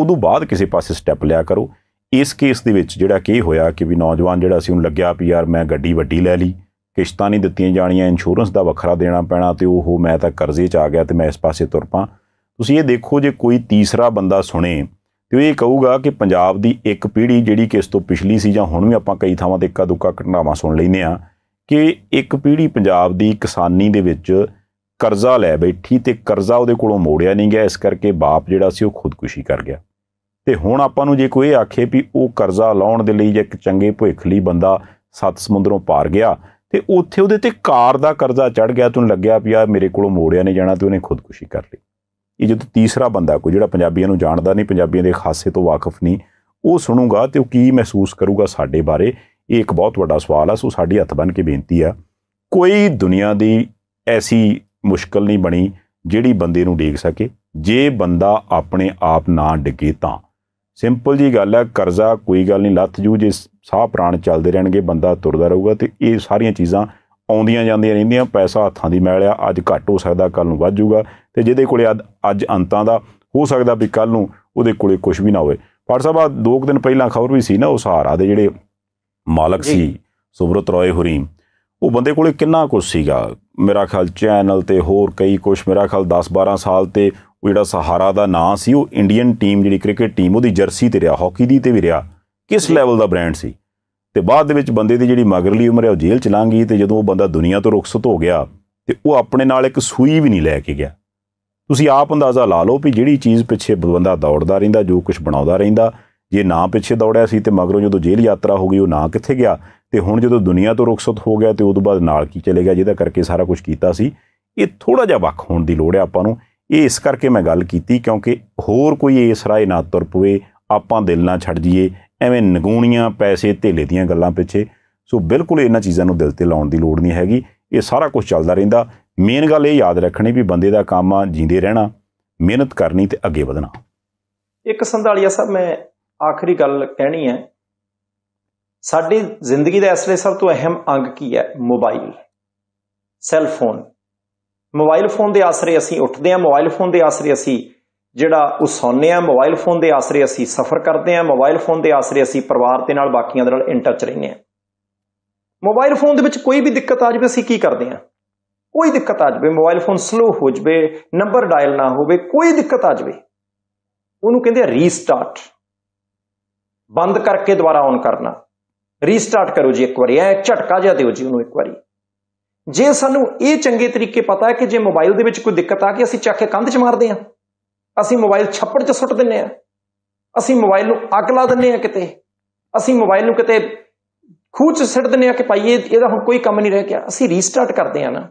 [SPEAKER 1] ਉਦੋਂ ਬਾਅਦ ਕਿਸੇ ਪਾਸੇ ਸਟੈਪ ਲਿਆ ਕਰੋ ਇਸ ਕੇਸ ਦੇ ਵਿੱਚ ਜਿਹੜਾ ਕਿ ਹੋਇਆ ਕਿ ਵੀ ਨੌਜਵਾਨ ਜਿਹੜਾ ਸੀ ਉਹਨੂੰ ਲੱਗਿਆ ਵੀ ਯਾਰ ਮੈਂ ਗੱਡੀ ਵੱਡੀ ਲੈ ਲਈ ਕਿਸ਼ਤਾਂ ਨਹੀਂ ਦਿੱਤੀਆਂ ਜਾਣੀਆਂ ਇੰਸ਼ੋਰੈਂਸ ਦਾ ਵੱਖਰਾ ਦੇਣਾ ਪੈਣਾ ਤੇ ਉਹ ਮੈਂ ਤਾਂ ਕਰਜ਼ੇ 'ਚ ਆ ਗਿਆ ਤੇ ਮੈਂ ਇਸ ਪਾਸੇ ਤੁਰ ਪਾਂ ਤੁਸੀਂ ਇਹ ਦੇਖੋ ਜੇ ਕੋਈ ਤੀਸਰਾ ਬੰਦਾ ਸੁਣੇ ਤੇ ਇਹ ਕਹੂਗਾ ਕਿ ਪੰਜਾਬ ਦੀ ਇੱਕ ਪੀੜ੍ਹੀ ਜਿਹੜੀ ਕਿਸ ਤੋਂ ਪਿਛਲੀ ਸੀ ਜਾਂ ਹੁਣ ਵੀ ਆਪਾਂ ਕਈ ਥਾਵਾਂ ਤੇ ਇੱਕਾ ਦੁੱਕਾ ਘਟਨਾਵਾਂ ਸੁਣ ਲੈਨੇ ਆ ਕਿ ਇੱਕ ਪੀੜ੍ਹੀ ਪੰਜਾਬ ਦੀ ਕਿਸਾਨੀ ਦੇ ਵਿੱਚ ਕਰਜ਼ਾ ਲੈ ਬੈਠੀ ਤੇ ਕਰਜ਼ਾ ਉਹਦੇ ਕੋਲੋਂ ਮੋੜਿਆ ਨਹੀਂ ਗਿਆ ਇਸ ਕਰਕੇ ਬਾਪ ਜਿਹੜਾ ਸੀ ਉਹ ਖੁਦਕੁਸ਼ੀ ਕਰ ਗਿਆ ਤੇ ਹੁਣ ਆਪਾਂ ਨੂੰ ਜੇ ਕੋਈ ਆਖੇ ਵੀ ਉਹ ਕਰਜ਼ਾ ਲਾਉਣ ਦੇ ਲਈ ਇੱਕ ਚੰਗੇ ਭੁੱਖ ਲਈ ਬੰਦਾ ਸੱਤ ਸਮੁੰਦਰੋਂ ਪਾਰ ਗਿਆ ਤੇ ਉੱਥੇ ਉਹਦੇ ਤੇ ਕਾਰ ਦਾ ਕਰਜ਼ਾ ਚੜ ਗਿਆ ਤੈਨੂੰ ਲੱਗਿਆ ਵੀ ਆ ਮੇਰੇ ਕੋਲੋਂ ਮੋੜਿਆ ਨਹੀਂ ਜਾਣਾ ਤੇ ਉਹਨੇ ਖੁਦਕੁਸ਼ੀ ਕਰ ਲਈ ਇਹ ਜਦ ਤੀਸਰਾ ਬੰਦਾ ਕੋਈ ਜਿਹੜਾ ਪੰਜਾਬੀਆਂ ਨੂੰ ਜਾਣਦਾ ਨਹੀਂ ਪੰਜਾਬੀਆਂ ਦੇ ਖਾਸੇ ਤੋਂ ਵਾਕਿਫ ਨਹੀਂ ਉਹ ਸੁਣੂਗਾ ਤੇ ਉਹ ਕੀ ਮਹਿਸੂਸ ਕਰੂਗਾ ਸਾਡੇ ਬਾਰੇ ਇਹ ਇੱਕ ਬਹੁਤ ਵੱਡਾ ਸਵਾਲ ਆ ਸੋ ਸਾਡੀ ਹੱਥ ਬਨ ਕੇ ਬੇਨਤੀ ਆ ਕੋਈ ਦੁਨੀਆ ਦੀ ਐਸੀ ਮੁਸ਼ਕਲ ਨਹੀਂ ਬਣੀ ਜਿਹੜੀ ਬੰਦੇ ਨੂੰ ਡੇਗ ਸਕੇ ਜੇ ਬੰਦਾ ਆਪਣੇ ਆਪ ਨਾ ਡਿੱਗੇ ਤਾਂ ਸਿੰਪਲ ਜੀ ਗੱਲ ਹੈ ਕਰਜ਼ਾ ਕੋਈ ਗੱਲ ਨਹੀਂ ਲੱਥ ਜੂ ਜੇ ਸਾਹ ਪ੍ਰਾਣ ਚੱਲਦੇ ਰਹਿਣਗੇ ਬੰਦਾ ਤੁਰਦਾ ਰਹੂਗਾ ਤੇ ਇਹ ਸਾਰੀਆਂ ਚੀਜ਼ਾਂ ਆਉਂਦੀਆਂ ਜਾਂਦੀਆਂ ਰਹਿੰਦੀਆਂ ਪੈਸਾ ਹੱਥਾਂ ਦੀ ਮੈਲ ਆ ਅੱਜ ਘੱਟ ਹੋ ਸਕਦਾ ਕੱਲ ਨੂੰ ਵੱਧ ਜਾਊਗਾ ਤੇ ਜਿਹਦੇ ਕੋਲੇ ਅੱਜ ਅੰਤਾਂ ਦਾ ਹੋ ਸਕਦਾ ਵੀ ਕੱਲ ਨੂੰ ਉਹਦੇ ਕੋਲੇ ਕੁਝ ਵੀ ਨਾ ਹੋਵੇ ਪਰ ਸਾਹਿਬ ਆ ਦੋ ਦਿਨ ਪਹਿਲਾਂ ਖਬਰ ਵੀ ਸੀ ਨਾ ਉਹ ਸਹਾਰਾ ਦੇ ਜਿਹੜੇ ਮਾਲਕ ਸੀ ਸੁਬਰਤ ਰਾਏ ਹੁਰੀਮ ਉਹ ਬੰਦੇ ਕੋਲੇ ਕਿੰਨਾ ਕੁਝ ਸੀਗਾ ਮੇਰਾ ਖਿਆਲ ਚੈਨਲ ਤੇ ਹੋਰ ਕਈ ਕੁਝ ਮੇਰਾ ਖਿਆਲ 10-12 ਸਾਲ ਤੇ ਉਹ ਜਿਹੜਾ ਸਹਾਰਾ ਦਾ ਨਾਂ ਸੀ ਉਹ ਇੰਡੀਅਨ ਟੀਮ ਜਿਹੜੀ ਕ੍ਰਿਕਟ ਟੀਮ ਉਹਦੀ ਜਰਸੀ ਤੇ ਰਿਹਾ ਹਾਕੀ ਦੀ ਤੇ ਵੀ ਰਿਹਾ ਕਿਸ ਲੈਵਲ ਦਾ ਬ੍ਰਾਂਡ ਸੀ ਤੇ ਬਾਅਦ ਦੇ ਵਿੱਚ ਬੰਦੇ ਦੀ ਜਿਹੜੀ ਮਗਰਲੀ ਉਮਰ ਹੈ ਉਹ ਜੇਲ੍ਹ ਚ ਲੰਘੀ ਤੇ ਜਦੋਂ ਉਹ ਬੰਦਾ ਦੁਨੀਆ ਤੋਂ ਰੁਖਸਤ ਹੋ ਗਿਆ ਤੇ ਉਹ ਆਪਣੇ ਨਾਲ ਇੱਕ ਸੂਈ ਵੀ ਨਹੀਂ ਲੈ ਕੇ ਗਿਆ ਤੁਸੀਂ ਆਪ ਅੰਦਾਜ਼ਾ ਲਾ ਲਓ ਵੀ ਜਿਹੜੀ ਚੀਜ਼ ਪਿੱਛੇ ਬੰਦਾ ਦੌੜਦਾ ਰਹਿੰਦਾ ਜੋ ਕੁਝ ਬਣਾਉਂਦਾ ਰਹਿੰਦਾ ਜੇ ਨਾ ਪਿੱਛੇ ਦੌੜਿਆ ਸੀ ਤੇ ਮਗਰੋਂ ਜਦੋਂ ਜੇਲ੍ਹ ਯਾਤਰਾ ਹੋ ਗਈ ਉਹ ਨਾ ਕਿੱਥੇ ਗਿਆ ਤੇ ਹੁਣ ਜਦੋਂ ਦੁਨੀਆ ਤੋਂ ਰੁਖਸਤ ਹੋ ਗਿਆ ਤੇ ਉਦੋਂ ਬਾਅਦ ਨਾਲ ਕੀ ਚਲੇ ਗਿਆ ਜਿਹਦਾ ਕਰਕੇ ਸਾਰਾ ਕੁਝ ਕੀਤਾ ਸੀ ਇਹ ਥੋੜਾ ਜਿਹਾ ਵੱਖ ਹੋਣ ਦੀ ਲੋੜ ਹੈ ਆਪਾਂ ਨੂੰ ਇਹ ਇਸ ਕਰਕੇ ਮੈਂ ਗੱਲ ਕੀਤੀ ਕਿਉਂਕਿ ਹੋਰ ਕੋਈ ਇਸ ਰਾਏ ਨਾ ਤੁਰ ਪਵੇ ਆਪਾਂ ਦਿਲ ਨਾ ਛੱਡ ਜੀਏ ਐਵੇਂ ਨਗੂਣੀਆਂ ਪੈਸੇ ਥੇਲੇ ਦੀਆਂ ਗੱਲਾਂ ਪਿੱਛੇ ਸੋ ਬਿਲਕੁਲ ਇਹਨਾਂ ਚੀਜ਼ਾਂ ਨੂੰ ਦਿਲ ਤੇ ਲਾਉਣ ਦੀ ਲੋੜ ਨਹੀਂ ਹੈਗੀ ਇਹ ਸਾਰਾ ਕੁਝ ਚੱਲਦਾ ਰਹਿੰਦਾ ਮੇਨ ਗੱਲ ਇਹ ਯਾਦ ਰੱਖਣੀ ਵੀ ਬੰਦੇ ਦਾ ਕੰਮ ਆ ਜਿੰਦੇ ਰਹਿਣਾ ਮਿਹਨਤ ਕਰਨੀ ਤੇ ਅੱਗੇ ਵਧਣਾ
[SPEAKER 2] ਇੱਕ ਸੰਧਾਲੀਆ ਸਾਹਿਬ ਮੈਂ ਆਖਰੀ ਗੱਲ ਕਹਿਣੀ ਹੈ ਸਾਡੀ ਜ਼ਿੰਦਗੀ ਦਾ ਅਸਲੇ ਸਭ ਤੋਂ ਅਹਿਮ ਅੰਗ ਕੀ ਹੈ mobile cell phone mobile phone ਦੇ ਆਸਰੇ ਅਸੀਂ ਉੱਠਦੇ ਹਾਂ ਮੋਬਾਈਲ ਫੋਨ ਦੇ ਆਸਰੇ ਅਸੀਂ ਜਿਹੜਾ ਉਹ ਸੌਂਦੇ ਆ ਮੋਬਾਈਲ ਫੋਨ ਦੇ ਆਸਰੇ ਅਸੀਂ ਸਫ਼ਰ ਕਰਦੇ ਆ ਮੋਬਾਈਲ ਫੋਨ ਦੇ ਆਸਰੇ ਅਸੀਂ ਪਰਿਵਾਰ ਦੇ ਨਾਲ ਬਾਕੀਆਂ ਦੇ ਨਾਲ ਇਨ ਟੱਚ ਰਹਿੰਦੇ ਆ ਮੋਬਾਈਲ ਫੋਨ ਦੇ ਵਿੱਚ ਕੋਈ ਵੀ ਦਿੱਕਤ ਆ ਜਾਵੇ ਅਸੀਂ ਕੀ ਕਰਦੇ ਆ ਕੋਈ ਦਿੱਕਤ ਆ ਜਾਵੇ ਮੋਬਾਈਲ ਫੋਨ ਸਲੋ ਹੋ ਜਾਵੇ ਨੰਬਰ ਡਾਇਲ ਨਾ ਹੋਵੇ ਕੋਈ ਦਿੱਕਤ ਆ ਜਾਵੇ ਉਹਨੂੰ ਕਹਿੰਦੇ ਰੀਸਟਾਰਟ ਬੰਦ ਕਰਕੇ ਦੁਬਾਰਾ ਔਨ ਕਰਨਾ ਰੀਸਟਾਰਟ ਕਰੋ ਜੀ ਇੱਕ ਵਾਰੀ ਐ ਝਟਕਾ ਜਿਹਾ ਦਿਓ ਜੀ ਉਹਨੂੰ ਇੱਕ ਵਾਰੀ ਜੇ ਸਾਨੂੰ ਇਹ ਚੰਗੇ ਤਰੀਕੇ ਪਤਾ ਹੈ ਕਿ ਜੇ ਮੋਬਾਈਲ ਦੇ ਵਿੱਚ ਕੋਈ ਦਿੱਕਤ ਆ ਕੇ ਅਸੀਂ ਚੱਕ ਕੇ ਕੰਧ 'ਚ ਮਾਰਦੇ ਆ ਅਸੀਂ ਮੋਬਾਈਲ ਛੱਪੜ 'ਚ ਸੁੱਟ ਦਿੰਨੇ ਆ ਅਸੀਂ ਮੋਬਾਈਲ ਨੂੰ ਅੱਗ ਲਾ ਦਿੰਨੇ ਆ ਕਿਤੇ ਅਸੀਂ ਮੋਬਾਈਲ ਨੂੰ ਕਿਤੇ ਖੂਚ ਸੜ ਦਿੰਨੇ ਆ ਕਿ ਭਾਈ ਇਹ ਇਹਦਾ ਹੁਣ ਕੋਈ ਕੰਮ ਨਹੀਂ ਰਹਿ ਗਿਆ ਅਸੀਂ ਰੀਸਟਾਰਟ ਕਰਦੇ ਆ ਨਾ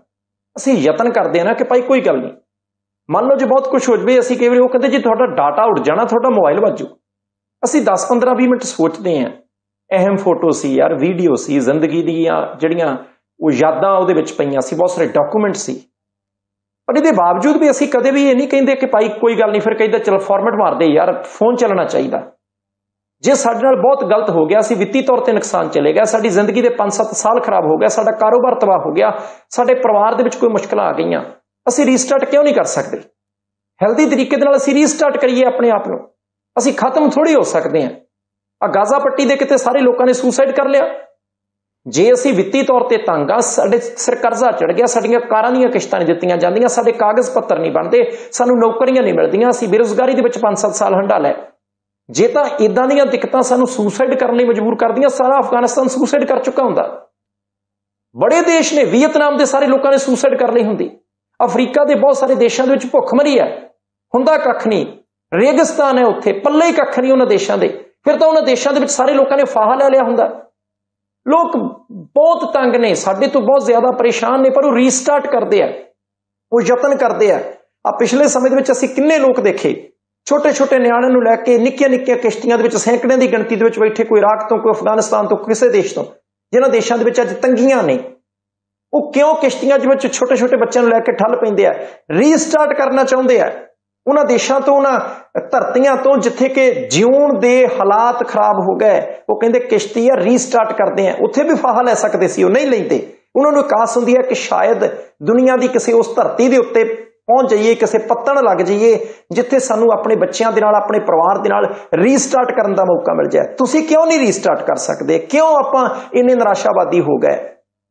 [SPEAKER 2] ਅਸੀਂ ਯਤਨ ਕਰਦੇ ਆ ਨਾ ਕਿ ਭਾਈ ਕੋਈ ਗੱਲ ਨਹੀਂ ਮੰਨ ਲਓ ਜੇ ਬਹੁਤ ਕੁਝ ਹੋ ਜਵੇ ਅਸੀਂ ਕਈ ਵਾਰੀ ਉਹ ਕਹਿੰਦੇ ਜੀ ਤੁਹਾਡਾ ਡਾਟਾ ਉੱਡ ਜਾਣਾ ਤੁਹਾਡਾ ਮੋਬਾਈਲ ਵੱਜੂ ਅਸੀਂ 10 15 20 ਮਿੰਟ ਸੋਚਦੇ ਆਂ ਅਹਿਮ ਫੋਟੋ ਸੀ ਯਾਰ ਵੀਡੀਓ ਸੀ ਜ਼ਿੰਦਗੀ ਦੀਆਂ ਜਿਹੜੀਆਂ ਉਹ ਯਾਦਾਂ ਉਹਦੇ ਵਿੱਚ ਪਈਆਂ ਸੀ ਬਹੁਤ ਸਾਰੇ ਡਾਕੂਮੈਂਟ ਸੀ ਪਰ ਇਹਦੇ ਬਾਵਜੂਦ ਵੀ ਅਸੀਂ ਕਦੇ ਵੀ ਇਹ ਨਹੀਂ ਕਹਿੰਦੇ ਕਿ ਭਾਈ ਕੋਈ ਗੱਲ ਨਹੀਂ ਫਿਰ ਕਹਿੰਦਾ ਚਲ ਫਾਰਮੈਟ ਮਾਰਦੇ ਯਾਰ ਫੋਨ ਚੱਲਣਾ ਚਾਹੀਦਾ ਜੇ ਸਾਡੇ ਨਾਲ ਬਹੁਤ ਗਲਤ ਹੋ ਗਿਆ ਅਸੀਂ ਵਿੱਤੀ ਤੌਰ ਤੇ ਨੁਕਸਾਨ ਚਲੇ ਗਿਆ ਸਾਡੀ ਜ਼ਿੰਦਗੀ ਦੇ 5-7 ਸਾਲ ਖਰਾਬ ਹੋ ਗਿਆ ਸਾਡਾ ਕਾਰੋਬਾਰ ਤਬਾਹ ਹੋ ਗਿਆ ਸਾਡੇ ਪਰਿਵਾਰ ਦੇ ਵਿੱਚ ਕੋਈ ਮੁਸ਼ਕਲਾਂ ਆ ਗਈਆਂ ਅਸੀਂ ਰੀਸਟਾਰਟ ਕਿਉਂ ਨਹੀਂ ਕਰ ਸਕਦੇ ਹੈਲਦੀ ਤਰੀਕੇ ਦੇ ਨਾਲ ਅਸੀਂ ਰੀਸਟਾਰਟ ਕਰੀਏ ਆਪਣੇ ਆਪ ਨੂੰ ਅਸੀਂ ਖਤਮ ਥੋੜੀ ਹੋ ਸਕਦੇ ਹਾਂ ਆ ਗਾਜ਼ਾ ਪੱਟੀ ਦੇ ਕਿਤੇ ਸਾਰੇ ਲੋਕਾਂ ਨੇ ਸੁਸਾਈਡ ਕਰ ਲਿਆ ਜੇ ਅਸੀਂ ਵਿੱਤੀ ਤੌਰ ਤੇ ਤੰਗ ਆ ਸਾਡੇ ਸਿਰ ਕਰਜ਼ਾ ਚੜ ਗਿਆ ਸਾਡੀਆਂ ਕਾਰਾਂ ਦੀਆਂ ਕਿਸ਼ਤਾਂ ਨਹੀਂ ਦਿੱਤੀਆਂ ਜਾਂਦੀਆਂ ਸਾਡੇ ਕਾਗਜ਼ ਪੱਤਰ ਨਹੀਂ ਬਣਦੇ ਸਾਨੂੰ ਨੌਕਰੀਆਂ ਨਹੀਂ ਮਿਲਦੀਆਂ ਅਸੀਂ ਬੇਰੋਜ਼ਗਾਰੀ ਦੇ ਵਿੱਚ 5-7 ਸਾਲ ਹੰਡਾ ਲੈ ਜੇ ਤਾਂ ਇਦਾਂ ਦੀਆਂ ਦਿੱਕਤਾਂ ਸਾਨੂੰ ਸੁਸਾਈਡ ਕਰਨ ਲਈ ਮਜਬੂਰ ਕਰਦੀਆਂ ਸਾਰਾ ਅਫਗਾਨਿਸਤਾਨ ਸੁਸਾਈਡ ਕਰ ਚੁੱਕਾ ਹੁੰਦਾ ਬੜੇ ਦੇਸ਼ ਨੇ ਵੀਅਤਨਾਮ ਦੇ ਸਾਰੇ ਲੋਕਾਂ ਨੇ ਸੁਸਾਈਡ ਕਰ ਲਈ ਹੁੰਦੀ ਅਫਰੀਕਾ ਦੇ ਬਹੁਤ ਸਾਰੇ ਦੇਸ਼ਾਂ ਦੇ ਵਿੱਚ ਭੁੱਖਮਰੀ ਹੈ ਹੁੰਦਾ ਕੱਖ ਨਹੀਂ ਰੇਗਿਸਤਾਨ ਹੈ ਉੱਥੇ ਪੱਲੇ ਹੀ ਕੱਖ ਨਹੀਂ ਉਹਨਾਂ ਦੇਸ਼ਾਂ ਦੇ ਫਿਰ ਤਾਂ ਉਹਨਾਂ ਦੇਸ਼ਾਂ ਦੇ ਵਿੱਚ ਸਾਰੇ ਲੋਕਾਂ ਨੇ ਫਾਹਾ ਲੈ ਲਿਆ ਹੁੰਦਾ ਲੋਕ ਬਹੁਤ ਤੰਗ ਨੇ ਸਾਡੇ ਤੋਂ ਬਹੁਤ ਜ਼ਿਆਦਾ ਪਰੇਸ਼ਾਨ ਨੇ ਪਰ ਉਹ ਰੀਸਟਾਰਟ ਕਰਦੇ ਆ ਉਹ ਯਤਨ ਕਰਦੇ ਆ ਆ ਪਿਛਲੇ ਸਮੇਂ ਦੇ ਵਿੱਚ ਅਸੀਂ ਕਿੰਨੇ ਲੋਕ ਦੇਖੇ ਛੋਟੇ ਛੋਟੇ ਨਿਆਣਿਆਂ ਨੂੰ ਲੈ ਕੇ ਨਿੱਕੀਆਂ ਨਿੱਕੀਆਂ ਕਿਸ਼ਤੀਆਂ ਦੇ ਵਿੱਚ ਸੈਂਕੜਿਆਂ ਦੀ ਗਿਣਤੀ ਦੇ ਵਿੱਚ ਬੈਠੇ ਕੋਈ ਇਰਾਕ ਤੋਂ ਕੋਈ ਅਫਗਾਨਿਸਤਾਨ ਤੋਂ ਕਿਸੇ ਦੇਸ਼ ਤੋਂ ਜਿਨ੍ਹਾਂ ਦੇਸ਼ਾਂ ਦੇ ਵਿੱਚ ਅੱਜ ਤੰਗੀਆਂ ਨੇ ਉਹ ਕਿਉਂ ਕਿਸ਼ਤੀਆਂ ਦੇ ਵਿੱਚ ਛੋਟੇ ਛੋਟੇ ਬੱਚਿਆਂ ਨੂੰ ਲੈ ਕੇ ਠੱਲ ਪੈਂਦੇ ਆ ਰੀਸਟਾਰਟ ਕਰਨਾ ਚਾਹੁੰਦੇ ਆ ਉਹਨਾਂ ਦੇਸ਼ਾਂ ਤੋਂ ਉਹਨਾਂ ਧਰਤੀਆਂ ਤੋਂ ਜਿੱਥੇ ਕਿ ਜਿਉਣ ਦੇ ਹਾਲਾਤ ਖਰਾਬ ਹੋ ਗਏ ਉਹ ਕਹਿੰਦੇ ਕਿਸ਼ਤੀ ਆ ਰੀਸਟਾਰਟ ਕਰਦੇ ਆ ਉੱਥੇ ਵੀ ਫਾਹਾ ਲੈ ਸਕਦੇ ਸੀ ਉਹ ਨਹੀਂ ਲੈਂਦੇ ਉਹਨਾਂ ਨੂੰ ਕਾਸ ਹੁੰਦੀ ਹੈ ਕਿ ਸ਼ਾਇਦ ਦੁਨੀਆ ਦੀ ਕਿਸੇ ਉਸ ਧਰਤੀ ਦੇ ਉੱਤੇ ਪਹੁੰਚ ਜਾਈਏ ਕਿਸੇ ਪੱਤਣ ਲੱਗ ਜਾਈਏ ਜਿੱਥੇ ਸਾਨੂੰ ਆਪਣੇ ਬੱਚਿਆਂ ਦੇ ਨਾਲ ਆਪਣੇ ਪਰਿਵਾਰ ਦੇ ਨਾਲ ਰੀਸਟਾਰਟ ਕਰਨ ਦਾ ਮੌਕਾ ਮਿਲ ਜਾਏ ਤੁਸੀਂ ਕਿਉਂ ਨਹੀਂ ਰੀਸਟਾਰਟ ਕਰ ਸਕਦੇ ਕਿਉਂ ਆਪਾਂ ਇੰਨੇ ਨਿਰਾਸ਼ਾਵਾਦੀ ਹੋ ਗਏ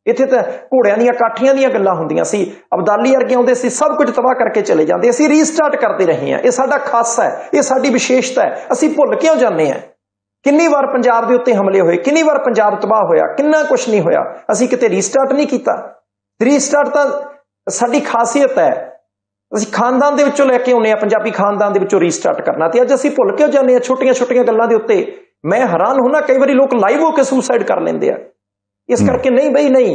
[SPEAKER 2] ਇੱਥੇ ਤਾਂ ਘੋੜਿਆਂ ਦੀਆਂ ਕਾਠੀਆਂ ਦੀਆਂ ਗੱਲਾਂ ਹੁੰਦੀਆਂ ਸੀ ਅਬਦਾਲੀ ਵਰਗੇ ਆਉਂਦੇ ਸੀ ਸਭ ਕੁਝ ਤਬਾਹ ਕਰਕੇ ਚਲੇ ਜਾਂਦੇ ਅਸੀਂ ਰੀਸਟਾਰਟ ਕਰਦੇ ਰਹੇ ਹਾਂ ਇਹ ਸਾਡਾ ਖਾਸਾ ਹੈ ਇਹ ਸਾਡੀ ਵਿਸ਼ੇਸ਼ਤਾ ਹੈ ਅਸੀਂ ਭੁੱਲ ਕਿਉਂ ਜਾਂਦੇ ਹਾਂ ਕਿੰਨੀ ਵਾਰ ਪੰਜਾਬ ਦੇ ਉੱਤੇ ਹਮਲੇ ਹੋਏ ਕਿੰਨੀ ਵਾਰ ਪੰਜਾਬ ਤਬਾਹ ਹੋਇਆ ਕਿੰਨਾ ਕੁਝ ਨਹੀਂ ਹੋਇਆ ਅਸੀਂ ਕਿਤੇ ਰੀਸਟਾਰਟ ਨਹੀਂ ਕੀਤਾ ਰੀਸਟਾਰਟ ਤਾਂ ਸਾਡੀ ਖਾਸੀਅਤ ਹੈ ਅਸੀਂ ਖਾਨਦਾਨ ਦੇ ਵਿੱਚੋਂ ਲੈ ਕੇ ਆਉਂਦੇ ਆ ਪੰਜਾਬੀ ਖਾਨਦਾਨ ਦੇ ਵਿੱਚੋਂ ਰੀਸਟਾਰਟ ਕਰਨਾ ਤੇ ਅੱਜ ਅਸੀਂ ਭੁੱਲ ਕਿਉਂ ਜਾਂਦੇ ਆ ਛੋਟੀਆਂ-ਛੋਟੀਆਂ ਗੱਲਾਂ ਦੇ ਉੱਤੇ ਮੈਂ ਹੈਰਾਨ ਹੁਣਾ ਕਈ ਵਾਰੀ ਲੋਕ ਲਾਈਵ ਹੋ ਕੇ ਸੁਸਾਈਡ ਕਰ ਲੈਂਦੇ ਆ ਇਸ ਕਰਕੇ ਨਹੀਂ ਬਈ ਨਹੀਂ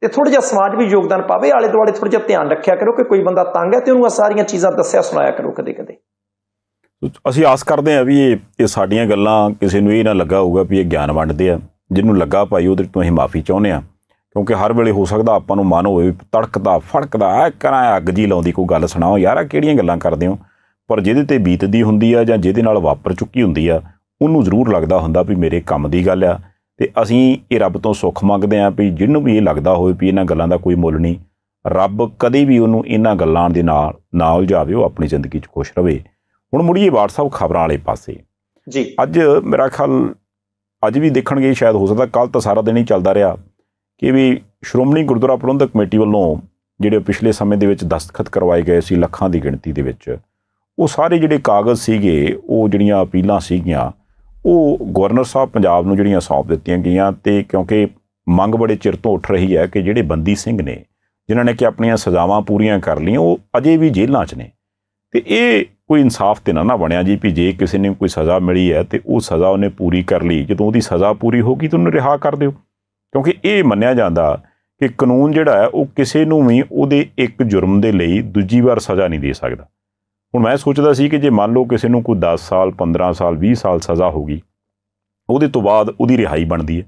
[SPEAKER 2] ਤੇ ਥੋੜਾ ਜਿਹਾ ਸਮਾਜ ਵੀ ਯੋਗਦਾਨ ਪਾਵੇ ਆਲੇ ਦੁਆਲੇ ਥੋੜਾ ਜਿਹਾ ਧਿਆਨ ਰੱਖਿਆ ਕਰੋ ਕਿ ਕੋਈ ਬੰਦਾ ਤੰਗ ਹੈ ਤੇ ਉਹਨੂੰ ਆ ਸਾਰੀਆਂ ਚੀਜ਼ਾਂ ਦੱਸਿਆ ਸੁਣਾਇਆ ਕਰੋ ਕਦੇ ਕਦੇ
[SPEAKER 1] ਅਸੀਂ ਆਸ ਕਰਦੇ ਹਾਂ ਵੀ ਇਹ ਇਹ ਸਾਡੀਆਂ ਗੱਲਾਂ ਕਿਸੇ ਨੂੰ ਇਹ ਨਾ ਲੱਗਾ ਹੋਊਗਾ ਵੀ ਇਹ ਗਿਆਨ ਵੰਡਦੇ ਆ ਜਿਹਨੂੰ ਲੱਗਾ ਭਾਈ ਉਹਦੇ ਤੋਂ ਅਸੀਂ ਮਾਫੀ ਚਾਹੁੰਦੇ ਆ ਕਿਉਂਕਿ ਹਰ ਵੇਲੇ ਹੋ ਸਕਦਾ ਆਪਾਂ ਨੂੰ ਮਨ ਹੋਵੇ ਤੜਕਦਾ ਫੜਕਦਾ ਐ ਕਰਾਂ ਅੱਗ ਜੀ ਲਾਉਂਦੀ ਕੋਈ ਗੱਲ ਸੁਣਾਓ ਯਾਰ ਆ ਕਿਹੜੀਆਂ ਗੱਲਾਂ ਕਰਦੇ ਹੋ ਪਰ ਜਿਹਦੇ ਤੇ ਬੀਤਦੀ ਹੁੰਦੀ ਆ ਜਾਂ ਜਿਹਦੇ ਨਾਲ ਵਾਪਰ ਚੁੱਕੀ ਹੁੰਦੀ ਆ ਉਹਨੂੰ ਜ਼ਰੂਰ ਲੱਗਦਾ ਹੁੰਦਾ ਵੀ ਮੇਰੇ ਕੰਮ ਦੀ ਗੱਲ ਆ ਤੇ ਅਸੀਂ ਇਹ ਰੱਬ ਤੋਂ ਸੁੱਖ ਮੰਗਦੇ ਆਂ ਵੀ ਜਿਹਨੂੰ ਵੀ ਇਹ ਲੱਗਦਾ ਹੋਵੇ ਵੀ ਇਹਨਾਂ ਗੱਲਾਂ ਦਾ ਕੋਈ ਮੁੱਲ ਨਹੀਂ ਰੱਬ ਕਦੇ ਵੀ ਉਹਨੂੰ ਇਹਨਾਂ ਗੱਲਾਂ ਦੇ ਨਾਲ ਨਾ ਉਲਝਾਵੇ ਉਹ ਆਪਣੀ ਜ਼ਿੰਦਗੀ 'ਚ ਖੁਸ਼ ਰਵੇ ਹੁਣ ਮੁੜੀਏ WhatsApp ਖਬਰਾਂ ਵਾਲੇ ਪਾਸੇ ਜੀ ਅੱਜ ਮੇਰਾ ਖਿਆਲ ਅੱਜ ਵੀ ਦੇਖਣਗੇ ਸ਼ਾਇਦ ਹੋ ਸਕਦਾ ਕੱਲ ਤਾਂ ਸਾਰਾ ਦਿਨ ਹੀ ਚੱਲਦਾ ਰਿਹਾ ਕਿ ਵੀ ਸ਼੍ਰੋਮਣੀ ਗੁਰਦੁਆਰਾ ਪ੍ਰਬੰਧਕ ਕਮੇਟੀ ਵੱਲੋਂ ਜਿਹੜੇ ਪਿਛਲੇ ਸਮੇਂ ਦੇ ਵਿੱਚ ਦਸਤਖਤ ਕਰਵਾਏ ਗਏ ਸੀ ਲੱਖਾਂ ਦੀ ਗਿਣਤੀ ਦੇ ਵਿੱਚ ਉਹ ਸਾਰੇ ਜਿਹੜੇ ਕਾਗਜ਼ ਸੀਗੇ ਉਹ ਜਿਹੜੀਆਂ ਅਪੀਲਾਂ ਸੀਗੀਆਂ ਉਹ ਗਵਰਨਰ ਸਾਹਿਬ ਪੰਜਾਬ ਨੂੰ ਜਿਹੜੀਆਂ ਸੌਂਪ ਦਿੱਤੀਆਂ ਗਈਆਂ ਤੇ ਕਿਉਂਕਿ ਮੰਗ ਬੜੇ ਚਿਰ ਤੋਂ ਉੱਠ ਰਹੀ ਹੈ ਕਿ ਜਿਹੜੇ ਬੰਦੀ ਸਿੰਘ ਨੇ ਜਿਨ੍ਹਾਂ ਨੇ ਕਿ ਆਪਣੀਆਂ ਸਜ਼ਾਵਾਂ ਪੂਰੀਆਂ ਕਰ ਲਈਆਂ ਉਹ ਅਜੇ ਵੀ ਜੇਲ੍ਹਾਂ 'ਚ ਨੇ ਤੇ ਇਹ ਕੋਈ ਇਨਸਾਫ ਤੇ ਨਾ ਨਾ ਬਣਿਆ ਜੀ ਵੀ ਜੇ ਕਿਸੇ ਨੇ ਕੋਈ ਸਜ਼ਾ ਮਿਲੀ ਹੈ ਤੇ ਉਹ ਸਜ਼ਾ ਉਹਨੇ ਪੂਰੀ ਕਰ ਲਈ ਜਦੋਂ ਉਹਦੀ ਸਜ਼ਾ ਪੂਰੀ ਹੋ ਗਈ ਤਾਂ ਉਹਨੂੰ ਰਿਹਾ ਕਰ ਦਿਓ ਕਿਉਂਕਿ ਇਹ ਮੰਨਿਆ ਜਾਂਦਾ ਕਿ ਕਾਨੂੰਨ ਜਿਹੜਾ ਹੈ ਉਹ ਕਿਸੇ ਨੂੰ ਵੀ ਉਹਦੇ ਇੱਕ ਜੁਰਮ ਦੇ ਲਈ ਦੂਜੀ ਵਾਰ ਸਜ਼ਾ ਨਹੀਂ ਦੇ ਸਕਦਾ ਹੁਣ ਮੈਂ ਸੋਚਦਾ ਸੀ ਕਿ ਜੇ ਮੰਨ ਲਓ ਕਿਸੇ ਨੂੰ ਕੋਈ 10 ਸਾਲ 15 ਸਾਲ 20 ਸਾਲ ਸਜ਼ਾ ਹੋ ਗਈ ਉਹਦੇ ਤੋਂ ਬਾਅਦ ਉਹਦੀ ਰਿਹਾਈ ਬਣਦੀ ਹੈ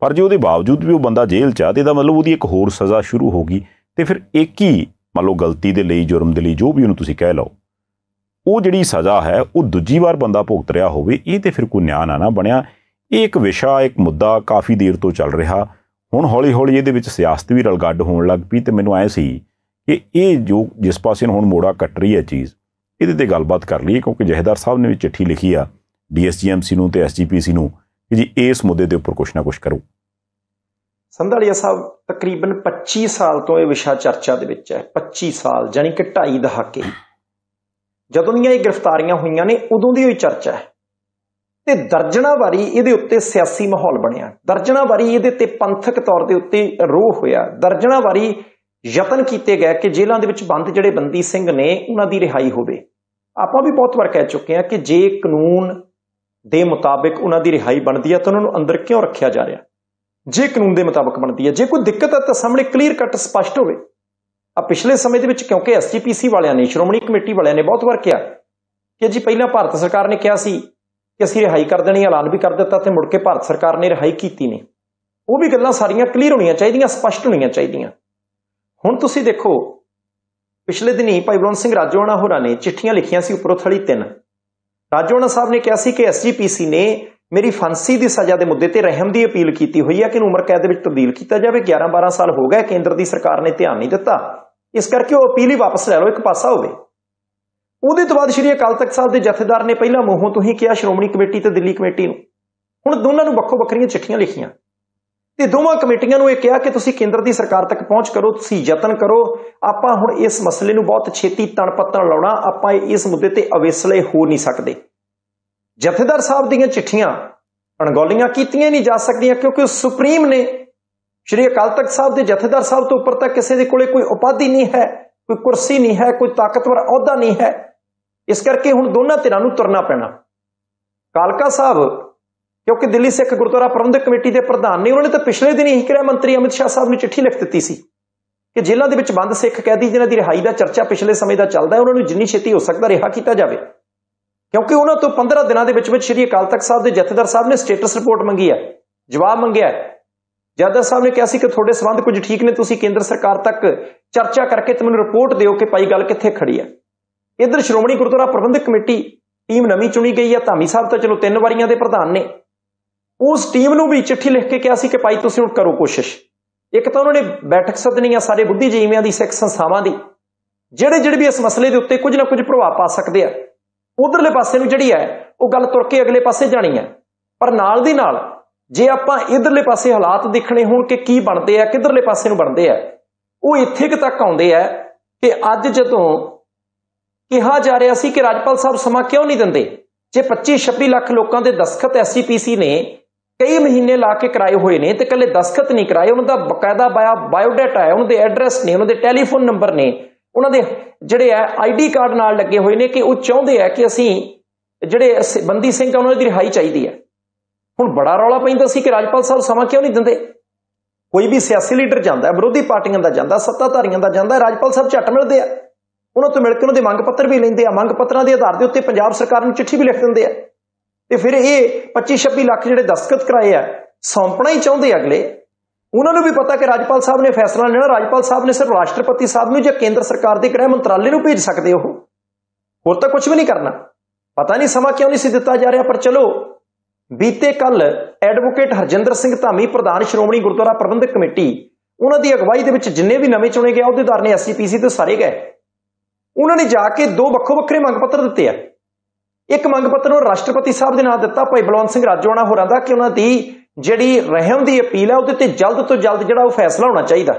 [SPEAKER 1] ਪਰ ਜੇ ਉਹਦੇ ਬਾਵਜੂਦ ਵੀ ਉਹ ਬੰਦਾ ਜੇਲ੍ਹ 'ਚ ਆ ਤੇ ਦਾ ਮਤਲਬ ਉਹਦੀ ਇੱਕ ਹੋਰ ਸਜ਼ਾ ਸ਼ੁਰੂ ਹੋ ਗਈ ਤੇ ਫਿਰ ਇੱਕ ਹੀ ਮੰਨ ਲਓ ਗਲਤੀ ਦੇ ਲਈ ਜੁਰਮ ਦੇ ਲਈ ਜੋ ਵੀ ਉਹਨੂੰ ਤੁਸੀਂ ਕਹਿ ਲਓ ਉਹ ਜਿਹੜੀ ਸਜ਼ਾ ਹੈ ਉਹ ਦੂਜੀ ਵਾਰ ਬੰਦਾ ਭੁਗਤ ਰਿਹਾ ਹੋਵੇ ਇਹ ਤੇ ਫਿਰ ਕੋਈ ਨਿਆਂ ਨਾ ਨਾ ਬਣਿਆ ਇਹ ਇੱਕ ਵਿਸ਼ਾ ਇੱਕ ਮੁੱਦਾ ਕਾਫੀ ਦੇਰ ਤੋਂ ਚੱਲ ਰਿਹਾ ਹੁਣ ਹੌਲੀ-ਹੌਲੀ ਇਹਦੇ ਵਿੱਚ ਸਿਆਸਤ ਵੀ ਰਲਗੱਡ ਹੋਣ ਲੱਗ ਪਈ ਤੇ ਮੈਨੂੰ ਐ ਸੀ ਕਿ ਇਹ ਜੋ ਜਿਸ ਪਾਸੇ ਨੂੰ ਹੁਣ ਮੋੜਾ ਕੱਟ ਰਹੀ ਹੈ ਚੀਜ਼ ਇਹਦੇ ਤੇ ਗੱਲਬਾਤ ਕਰ ਲਈ ਕਿਉਂਕਿ ਜਹੇਦਾਰ ਸਾਹਿਬ ਨੇ ਵੀ ਚਿੱਠੀ ਲਿਖੀ ਆ ਡੀਐਸਜੀਐਮਸੀ ਨੂੰ ਤੇ ਐਸਜੀਪੀਸੀ ਨੂੰ ਕਿ ਜੀ ਇਸ ਮੁੱਦੇ ਦੇ ਉੱਪਰ ਕੁਝ ਨਾ ਕੁਝ ਕਰੋ
[SPEAKER 2] ਸੰਧਾਲੀਆ ਸਾਹਿਬ ਤਕਰੀਬਨ 25 ਸਾਲ ਤੋਂ ਇਹ ਵਿਸ਼ਾ ਚਰਚਾ ਦੇ ਵਿੱਚ ਹੈ 25 ਸਾਲ ਜਾਨੀ ਕਿ ਢਾਈ ਦਹਾਕੇ ਜਦੋਂ ਦੀਆਂ ਇਹ ਗ੍ਰਿਫਤਾਰੀਆਂ ਹੋਈਆਂ ਨੇ ਉਦੋਂ ਦੀ ਹੋਈ ਚਰਚਾ ਹੈ ਤੇ ਦਰਜਣਾ ਵਾਰੀ ਇਹਦੇ ਉੱਤੇ ਸਿਆਸੀ ਮਾਹੌਲ ਬਣਿਆ ਦਰਜਣਾ ਵਾਰੀ ਇਹਦੇ ਤੇ ਪੰਥਕ ਤੌਰ ਦੇ ਉੱਤੇ ਰੋਹ ਹੋਇਆ ਦਰਜਣਾ ਵਾਰੀ ਯਤਨ ਕੀਤੇ ਗਏ ਕਿ ਜੇਲ੍ਹਾਂ ਦੇ ਵਿੱਚ ਬੰਦ ਜਿਹੜੇ ਬੰਦੀ ਸਿੰਘ ਨੇ ਉਹਨਾਂ ਦੀ ਰਿਹਾਈ ਹੋਵੇ ਆਪਾਂ ਵੀ ਬਹੁਤ ਵਾਰ ਕਹਿ ਚੁੱਕੇ ਹਾਂ ਕਿ ਜੇ ਕਾਨੂੰਨ ਦੇ ਮੁਤਾਬਿਕ ਉਹਨਾਂ ਦੀ ਰਿਹਾਈ ਬਣਦੀ ਹੈ ਤਾਂ ਉਹਨਾਂ ਨੂੰ ਅੰਦਰ ਕਿਉਂ ਰੱਖਿਆ ਜਾ ਰਿਹਾ ਜੇ ਕਾਨੂੰਨ ਦੇ ਮੁਤਾਬਕ ਬਣਦੀ ਹੈ ਜੇ ਕੋਈ ਦਿੱਕਤ ਹੈ ਤਾਂ ਸਾਹਮਣੇ ਕਲੀਅਰ ਕੱਟ ਸਪਸ਼ਟ ਹੋਵੇ ਆ ਪਿਛਲੇ ਸਮੇਂ ਦੇ ਵਿੱਚ ਕਿਉਂਕਿ ਐਸਜੀਪੀਸੀ ਵਾਲਿਆਂ ਨੇ ਸ਼੍ਰੋਮਣੀ ਕਮੇਟੀ ਵਾਲਿਆਂ ਨੇ ਬਹੁਤ ਵਾਰ ਕਿਹਾ ਕਿ ਜੀ ਪਹਿਲਾਂ ਭਾਰਤ ਸਰਕਾਰ ਨੇ ਕਿਹਾ ਸੀ ਕਿ ਅਸੀਂ ਰਿਹਾਈ ਕਰ ਦੇਣੀ ਐਲਾਨ ਵੀ ਕਰ ਦਿੱਤਾ ਤੇ ਮੁੜ ਕੇ ਭਾਰਤ ਸਰਕਾਰ ਨੇ ਰਿਹਾਈ ਕੀਤੀ ਨੇ ਉਹ ਵੀ ਗੱਲਾਂ ਸਾਰੀਆਂ ਕਲੀਅਰ ਹੋਣੀਆਂ ਚਾਹੀਦੀਆਂ ਸਪਸ਼ਟ ਹੋਣੀਆਂ ਚਾਹੀਦੀਆਂ ਹੁਣ ਤੁਸੀਂ ਦੇਖੋ ਪਿਛਲੇ ਦਿਨੀ ਭਾਈ ਬਲਵੰਤ ਸਿੰਘ ਰਾਜੋਣਾ ਹੋਰਾਂ ਨੇ ਚਿੱਠੀਆਂ ਲਿਖੀਆਂ ਸੀ ਉਪਰੋਂ ਥੜੀ 3 ਰਾਜੋਣਾ ਸਾਹਿਬ ਨੇ ਕਿਹਾ ਸੀ ਕਿ ਐਸਜੀਪੀਸੀ ਨੇ ਮੇਰੀ ਫਾਂਸੀ ਦੀ ਸਜ਼ਾ ਦੇ ਮੁੱਦੇ ਤੇ ਰਹਿਮ ਦੀ ਅਪੀਲ ਕੀਤੀ ਹੋਈ ਹੈ ਕਿ ਉਮਰ ਕੈਦ ਵਿੱਚ ਤਬਦੀਲ ਕੀਤਾ ਜਾਵੇ 11 12 ਸਾਲ ਹੋ ਗਏ ਕੇਂਦਰ ਦੀ ਸਰਕਾਰ ਨੇ ਧਿਆਨ ਨਹੀਂ ਦਿੱਤਾ ਇਸ ਕਰਕੇ ਉਹ ਅਪੀਲ ਹੀ ਵਾਪਸ ਲੈ ਲਓ ਇੱਕ ਪਾਸਾ ਹੋਵੇ ਉਹਦੇ ਤੋਂ ਬਾਅਦ ਸ਼੍ਰੀ ਅਕਾਲ ਤਖਤ ਸਾਹਿਬ ਦੇ ਜਥੇਦਾਰ ਨੇ ਪਹਿਲਾਂ ਮੂੰਹੋਂ ਤੁਸੀਂ ਕਿਹਾ ਸ਼੍ਰੋਮਣੀ ਕਮੇਟੀ ਤੇ ਦਿੱਲੀ ਕਮੇਟੀ ਨੂੰ ਹੁਣ ਦੋਨਾਂ ਨੂੰ ਵੱਖੋ ਵੱਖਰੀਆਂ ਚਿੱਠੀਆਂ ਲਿਖੀਆਂ ਤੇ ਦੋਵਾਂ ਕਮੇਟੀਆਂ ਨੂੰ ਇਹ ਕਿਹਾ ਕਿ ਤੁਸੀਂ ਕੇਂਦਰ ਦੀ ਸਰਕਾਰ ਤੱਕ ਪਹੁੰਚ ਕਰੋ ਤੁਸੀਂ ਯਤਨ ਕਰੋ ਆਪਾਂ ਹੁਣ ਇਸ ਮਸਲੇ ਨੂੰ ਬਹੁਤ ਛੇਤੀ ਤਣਪੱਤਣ ਲਾਉਣਾ ਆਪਾਂ ਇਸ ਮੁੱਦੇ ਤੇ ਅਵੇਸਲੇ ਹੋ ਨਹੀਂ ਸਕਦੇ ਜਥੇਦਾਰ ਸਾਹਿਬ ਦੀਆਂ ਚਿੱਠੀਆਂ ਅਣਗੌਲੀਆਂ ਕੀਤੀਆਂ ਨਹੀਂ ਜਾ ਸਕਦੀਆਂ ਕਿਉਂਕਿ ਸੁਪਰੀਮ ਨੇ ਸ਼੍ਰੀ ਅਕਾਲ ਤਖਤ ਸਾਹਿਬ ਦੇ ਜਥੇਦਾਰ ਸਾਹਿਬ ਤੋਂ ਉੱਪਰ ਤੱਕ ਕਿਸੇ ਦੇ ਕੋਲੇ ਕੋਈ ਉਪਾਧੀ ਨਹੀਂ ਹੈ ਕੋਈ ਕੁਰਸੀ ਨਹੀਂ ਹੈ ਕੋਈ ਤਾਕਤਵਰ ਅਹੁਦਾ ਨਹੀਂ ਹੈ ਇਸ ਕਰਕੇ ਹੁਣ ਦੋਨਾਂ ਧਿਰਾਂ ਨੂੰ ਤੁਰਨਾ ਪੈਣਾ ਕਾਲਕਾ ਸਾਹਿਬ ਕਿਉਂਕਿ ਦਿੱਲੀ ਸਿੱਖ ਗੁਰਦੁਆਰਾ ਪ੍ਰਬੰਧਕ ਕਮੇਟੀ ਦੇ ਪ੍ਰਧਾਨ ਨੇ ਉਹਨਾਂ ਨੇ ਤਾਂ ਪਿਛਲੇ ਦਿਨ ਹੀ ਗ੍ਰਹਿ ਮੰਤਰੀ ਅਮਿਤ ਸ਼ਾਹ ਸਾਹਿਬ ਨੂੰ ਚਿੱਠੀ ਲਿਖ ਦਿੱਤੀ ਸੀ ਕਿ ਜੇਲ੍ਹਾਂ ਦੇ ਵਿੱਚ ਬੰਦ ਸਿੱਖ ਕੈਦੀ ਜਿਨ੍ਹਾਂ ਦੀ ਰਿਹਾਈ ਦਾ ਚਰਚਾ ਪਿਛਲੇ ਸਮੇਂ ਦਾ ਚੱਲਦਾ ਹੈ ਉਹਨਾਂ ਨੂੰ ਜਿੰਨੀ ਛੇਤੀ ਹੋ ਸਕਦਾ ਰਿਹਾ ਕੀਤਾ ਜਾਵੇ ਕਿਉਂਕਿ ਉਹਨਾਂ ਤੋਂ 15 ਦਿਨਾਂ ਦੇ ਵਿੱਚ ਵਿੱਚ ਸ਼੍ਰੀ ਅਕਾਲ ਤਖਤ ਸਾਹਿਬ ਦੇ ਜਥੇਦਾਰ ਸਾਹਿਬ ਨੇ ਸਟੇਟਸ ਰਿਪੋਰਟ ਮੰਗੀ ਹੈ ਜਵਾਬ ਮੰਗਿਆ ਜਥੇਦਾਰ ਸਾਹਿਬ ਨੇ ਕਿਹਾ ਸੀ ਕਿ ਤੁਹਾਡੇ ਸਬੰਧ ਕੁਝ ਠੀਕ ਨੇ ਤੁਸੀਂ ਕੇਂਦਰ ਸਰਕਾਰ ਤੱਕ ਚਰਚਾ ਕਰਕੇ ਤੇ ਮੈਨੂੰ ਰਿਪੋਰਟ ਦਿਓ ਕਿ ਪਾਈ ਗੱਲ ਕਿੱਥੇ ਖੜੀ ਹੈ ਇਧਰ ਸ਼੍ਰੋਮਣੀ ਗੁਰਦੁਆਰਾ ਪ੍ਰਬੰਧਕ ਕਮੇਟੀ ਟੀਮ ਨਵੀਂ ਚੁਣੀ ਗਈ ਹੈ ਧਾਮੀ ਸਾਹਿਬ ਤਾਂ ਚਲੋ ਤਿੰਨ ਵਾਰੀਆਂ ਦੇ ਪ੍ਰਧਾਨ ਨੇ ਉਸ ਟੀਮ ਨੂੰ ਵੀ ਚਿੱਠੀ ਲਿਖ ਕੇ ਕਿਹਾ ਸੀ ਕਿ ਭਾਈ ਤੁਸੀਂ ਹੁਣ ਕਰੋ ਕੋਸ਼ਿਸ਼ ਇੱਕ ਤਾਂ ਉਹਨਾਂ ਨੇ ਬੈਠਕ ਸੱਦਣੀ ਆ ਸਾਰੇ ਬੁੱਧੀਜੀਵੀਆਂ ਦੀ ਸਿੱਖ ਸੰਸਥਾਵਾਂ ਦੀ ਜਿਹੜੇ ਜਿਹੜੇ ਵੀ ਇਸ ਮਸਲੇ ਦੇ ਉੱਤੇ ਕੁਝ ਨਾ ਕੁਝ ਪ੍ਰਭਾਵ ਪਾ ਸਕਦੇ ਆ ਉਧਰਲੇ ਪਾਸੇ ਨੂੰ ਜਿਹੜੀ ਹੈ ਉਹ ਗੱਲ ਤੁਰ ਕੇ ਅਗਲੇ ਪਾਸੇ ਜਾਣੀ ਹੈ ਪਰ ਨਾਲ ਦੀ ਨਾਲ ਜੇ ਆਪਾਂ ਇਧਰਲੇ ਪਾਸੇ ਹਾਲਾਤ ਦੇਖਣੇ ਹੋਣ ਕਿ ਕੀ ਬਣਦੇ ਆ ਕਿਧਰਲੇ ਪਾਸੇ ਨੂੰ ਬਣਦੇ ਆ ਉਹ ਇੱਥੇ ਤੱਕ ਆਉਂਦੇ ਆ ਕਿ ਅੱਜ ਜਦੋਂ ਕਿਹਾ ਜਾ ਰਿਹਾ ਸੀ ਕਿ ਰਾਜਪਾਲ ਸਾਹਿਬ ਸਮਾਂ ਕਿਉਂ ਨਹੀਂ ਦਿੰਦੇ ਜੇ 25 26 ਲੱਖ ਲੋਕਾਂ ਦੇ ਦਸਖਤ ਐਸਸੀਪੀਸੀ ਨੇ ਕਈ ਮਹੀਨੇ ਲਾ ਕੇ ਕਰਾਏ ਹੋਏ ਨੇ ਤੇ ਕੱਲੇ ਦਸਖਤ ਨਹੀਂ ਕਰਾਏ ਉਹਨਾਂ ਦਾ ਬਕਾਇਦਾ ਬਾਇਓਡਾਟਾ ਹੈ ਉਹਨਾਂ ਦੇ ਐਡਰੈਸ ਨੇ ਉਹਨਾਂ ਦੇ ਟੈਲੀਫੋਨ ਨੰਬਰ ਨੇ ਉਹਨਾਂ ਦੇ ਜਿਹੜੇ ਆ ਆਈਡੀ ਕਾਰਡ ਨਾਲ ਲੱਗੇ ਹੋਏ ਨੇ ਕਿ ਉਹ ਚਾਹੁੰਦੇ ਆ ਕਿ ਅਸੀਂ ਜਿਹੜੇ ਬੰਦੀ ਸਿੰਘ ਆ ਉਹਨਾਂ ਦੀ ਰਿਹਾਈ ਚਾਹੀਦੀ ਹੈ ਹੁਣ ਬੜਾ ਰੌਲਾ ਪੈਂਦਾ ਸੀ ਕਿ ਰਾਜਪਾਲ ਸਾਹਿਬ ਸਮਾਂ ਕਿਉਂ ਨਹੀਂ ਦਿੰਦੇ ਕੋਈ ਵੀ ਸਿਆਸੀ ਲੀਡਰ ਜਾਂਦਾ ਵਿਰੋਧੀ ਪਾਰਟੀਆਂ ਦਾ ਜਾਂਦਾ ਸੱਤਾਧਾਰੀਆਂ ਦਾ ਜਾਂਦਾ ਰਾਜਪਾਲ ਸਾਹਿਬ ਝੱਟ ਮਿਲਦੇ ਆ ਉਹਨਾਂ ਤੋਂ ਮਿਲ ਕੇ ਉਹਨਾਂ ਦੇ ਮੰਗ ਪੱਤਰ ਵੀ ਲੈਂਦੇ ਆ ਮੰਗ ਪੱਤਰਾਂ ਦੇ ਆਧਾਰ ਦੇ ਉੱਤੇ ਪੰਜਾਬ ਸਰਕਾਰ ਨੂੰ ਚਿੱਠੀ ਵੀ ਲਿਖ ਦਿੰਦੇ ਆ ਤੇ ਫਿਰ ਇਹ 25 26 ਲੱਖ ਜਿਹੜੇ ਦਸਤਖਤ ਕਰਾਏ ਆ ਸੌਂਪਣਾ ਹੀ ਚਾਹੁੰਦੇ ਅਗਲੇ ਉਹਨਾਂ ਨੂੰ ਵੀ ਪਤਾ ਕਿ ਰਾਜਪਾਲ ਸਾਹਿਬ ਨੇ ਫੈਸਲਾ ਲੈਣਾ ਰਾਜਪਾਲ ਸਾਹਿਬ ਨੇ ਸਿਰਫ ਰਾਸ਼ਟਰਪਤੀ ਸਾਹਿਬ ਨੂੰ ਜਾਂ ਕੇਂਦਰ ਸਰਕਾਰ ਦੇ ਗ੍ਰਹਿ ਮੰਤਰਾਲੇ ਨੂੰ ਭੇਜ ਸਕਦੇ ਉਹ ਹੋਰ ਤਾਂ ਕੁਝ ਵੀ ਨਹੀਂ ਕਰਨਾ ਪਤਾ ਨਹੀਂ ਸਮਾਂ ਕਿਉਂ ਨਹੀਂ ਸੀ ਦਿੱਤਾ ਜਾ ਰਿਹਾ ਪਰ ਚਲੋ ਬੀਤੇ ਕੱਲ ਐਡਵੋਕੇਟ ਹਰਜਿੰਦਰ ਸਿੰਘ ਧਾਮੀ ਪ੍ਰਧਾਨ ਸ਼੍ਰੋਮਣੀ ਗੁਰਦੁਆਰਾ ਪ੍ਰਬੰਧਕ ਕਮੇਟੀ ਉਹਨਾਂ ਦੀ ਅਗਵਾਈ ਦੇ ਵਿੱਚ ਜਿੰਨੇ ਵੀ ਨਵੇਂ ਚੁਣੇ ਗਏ ਅਹੁਦੇਦਾਰ ਨੇ ਐਸਸੀਪੀਸੀ ਤੇ ਸਾਰੇ ਗਏ ਉਹਨਾਂ ਨੇ ਜਾ ਕੇ ਦੋ ਵੱਖੋ ਵੱਖਰੇ ਮੰਗ ਪੱਤਰ ਦਿੱਤੇ ਆ ਇੱਕ ਮੰਗ ਪੱਤਰ ਨੂੰ ਰਾਸ਼ਟਰਪਤੀ ਸਾਹਿਬ ਦੇ ਨਾਂ ਦਿੱਤਾ ਭਾਈ ਬਲਵੰਤ ਸਿੰਘ ਰਾਜੋਣਾ ਹੋਰਾਂ ਦਾ ਕਿ ਉਹਨਾਂ ਦੀ ਜਿਹੜੀ ਰਹਿਮ ਦੀ ਅਪੀਲ ਹੈ ਉਹਦੇ ਤੇ ਜਲਦ ਤੋਂ ਜਲਦ ਜਿਹੜਾ ਉਹ ਫੈਸਲਾ ਹੋਣਾ ਚਾਹੀਦਾ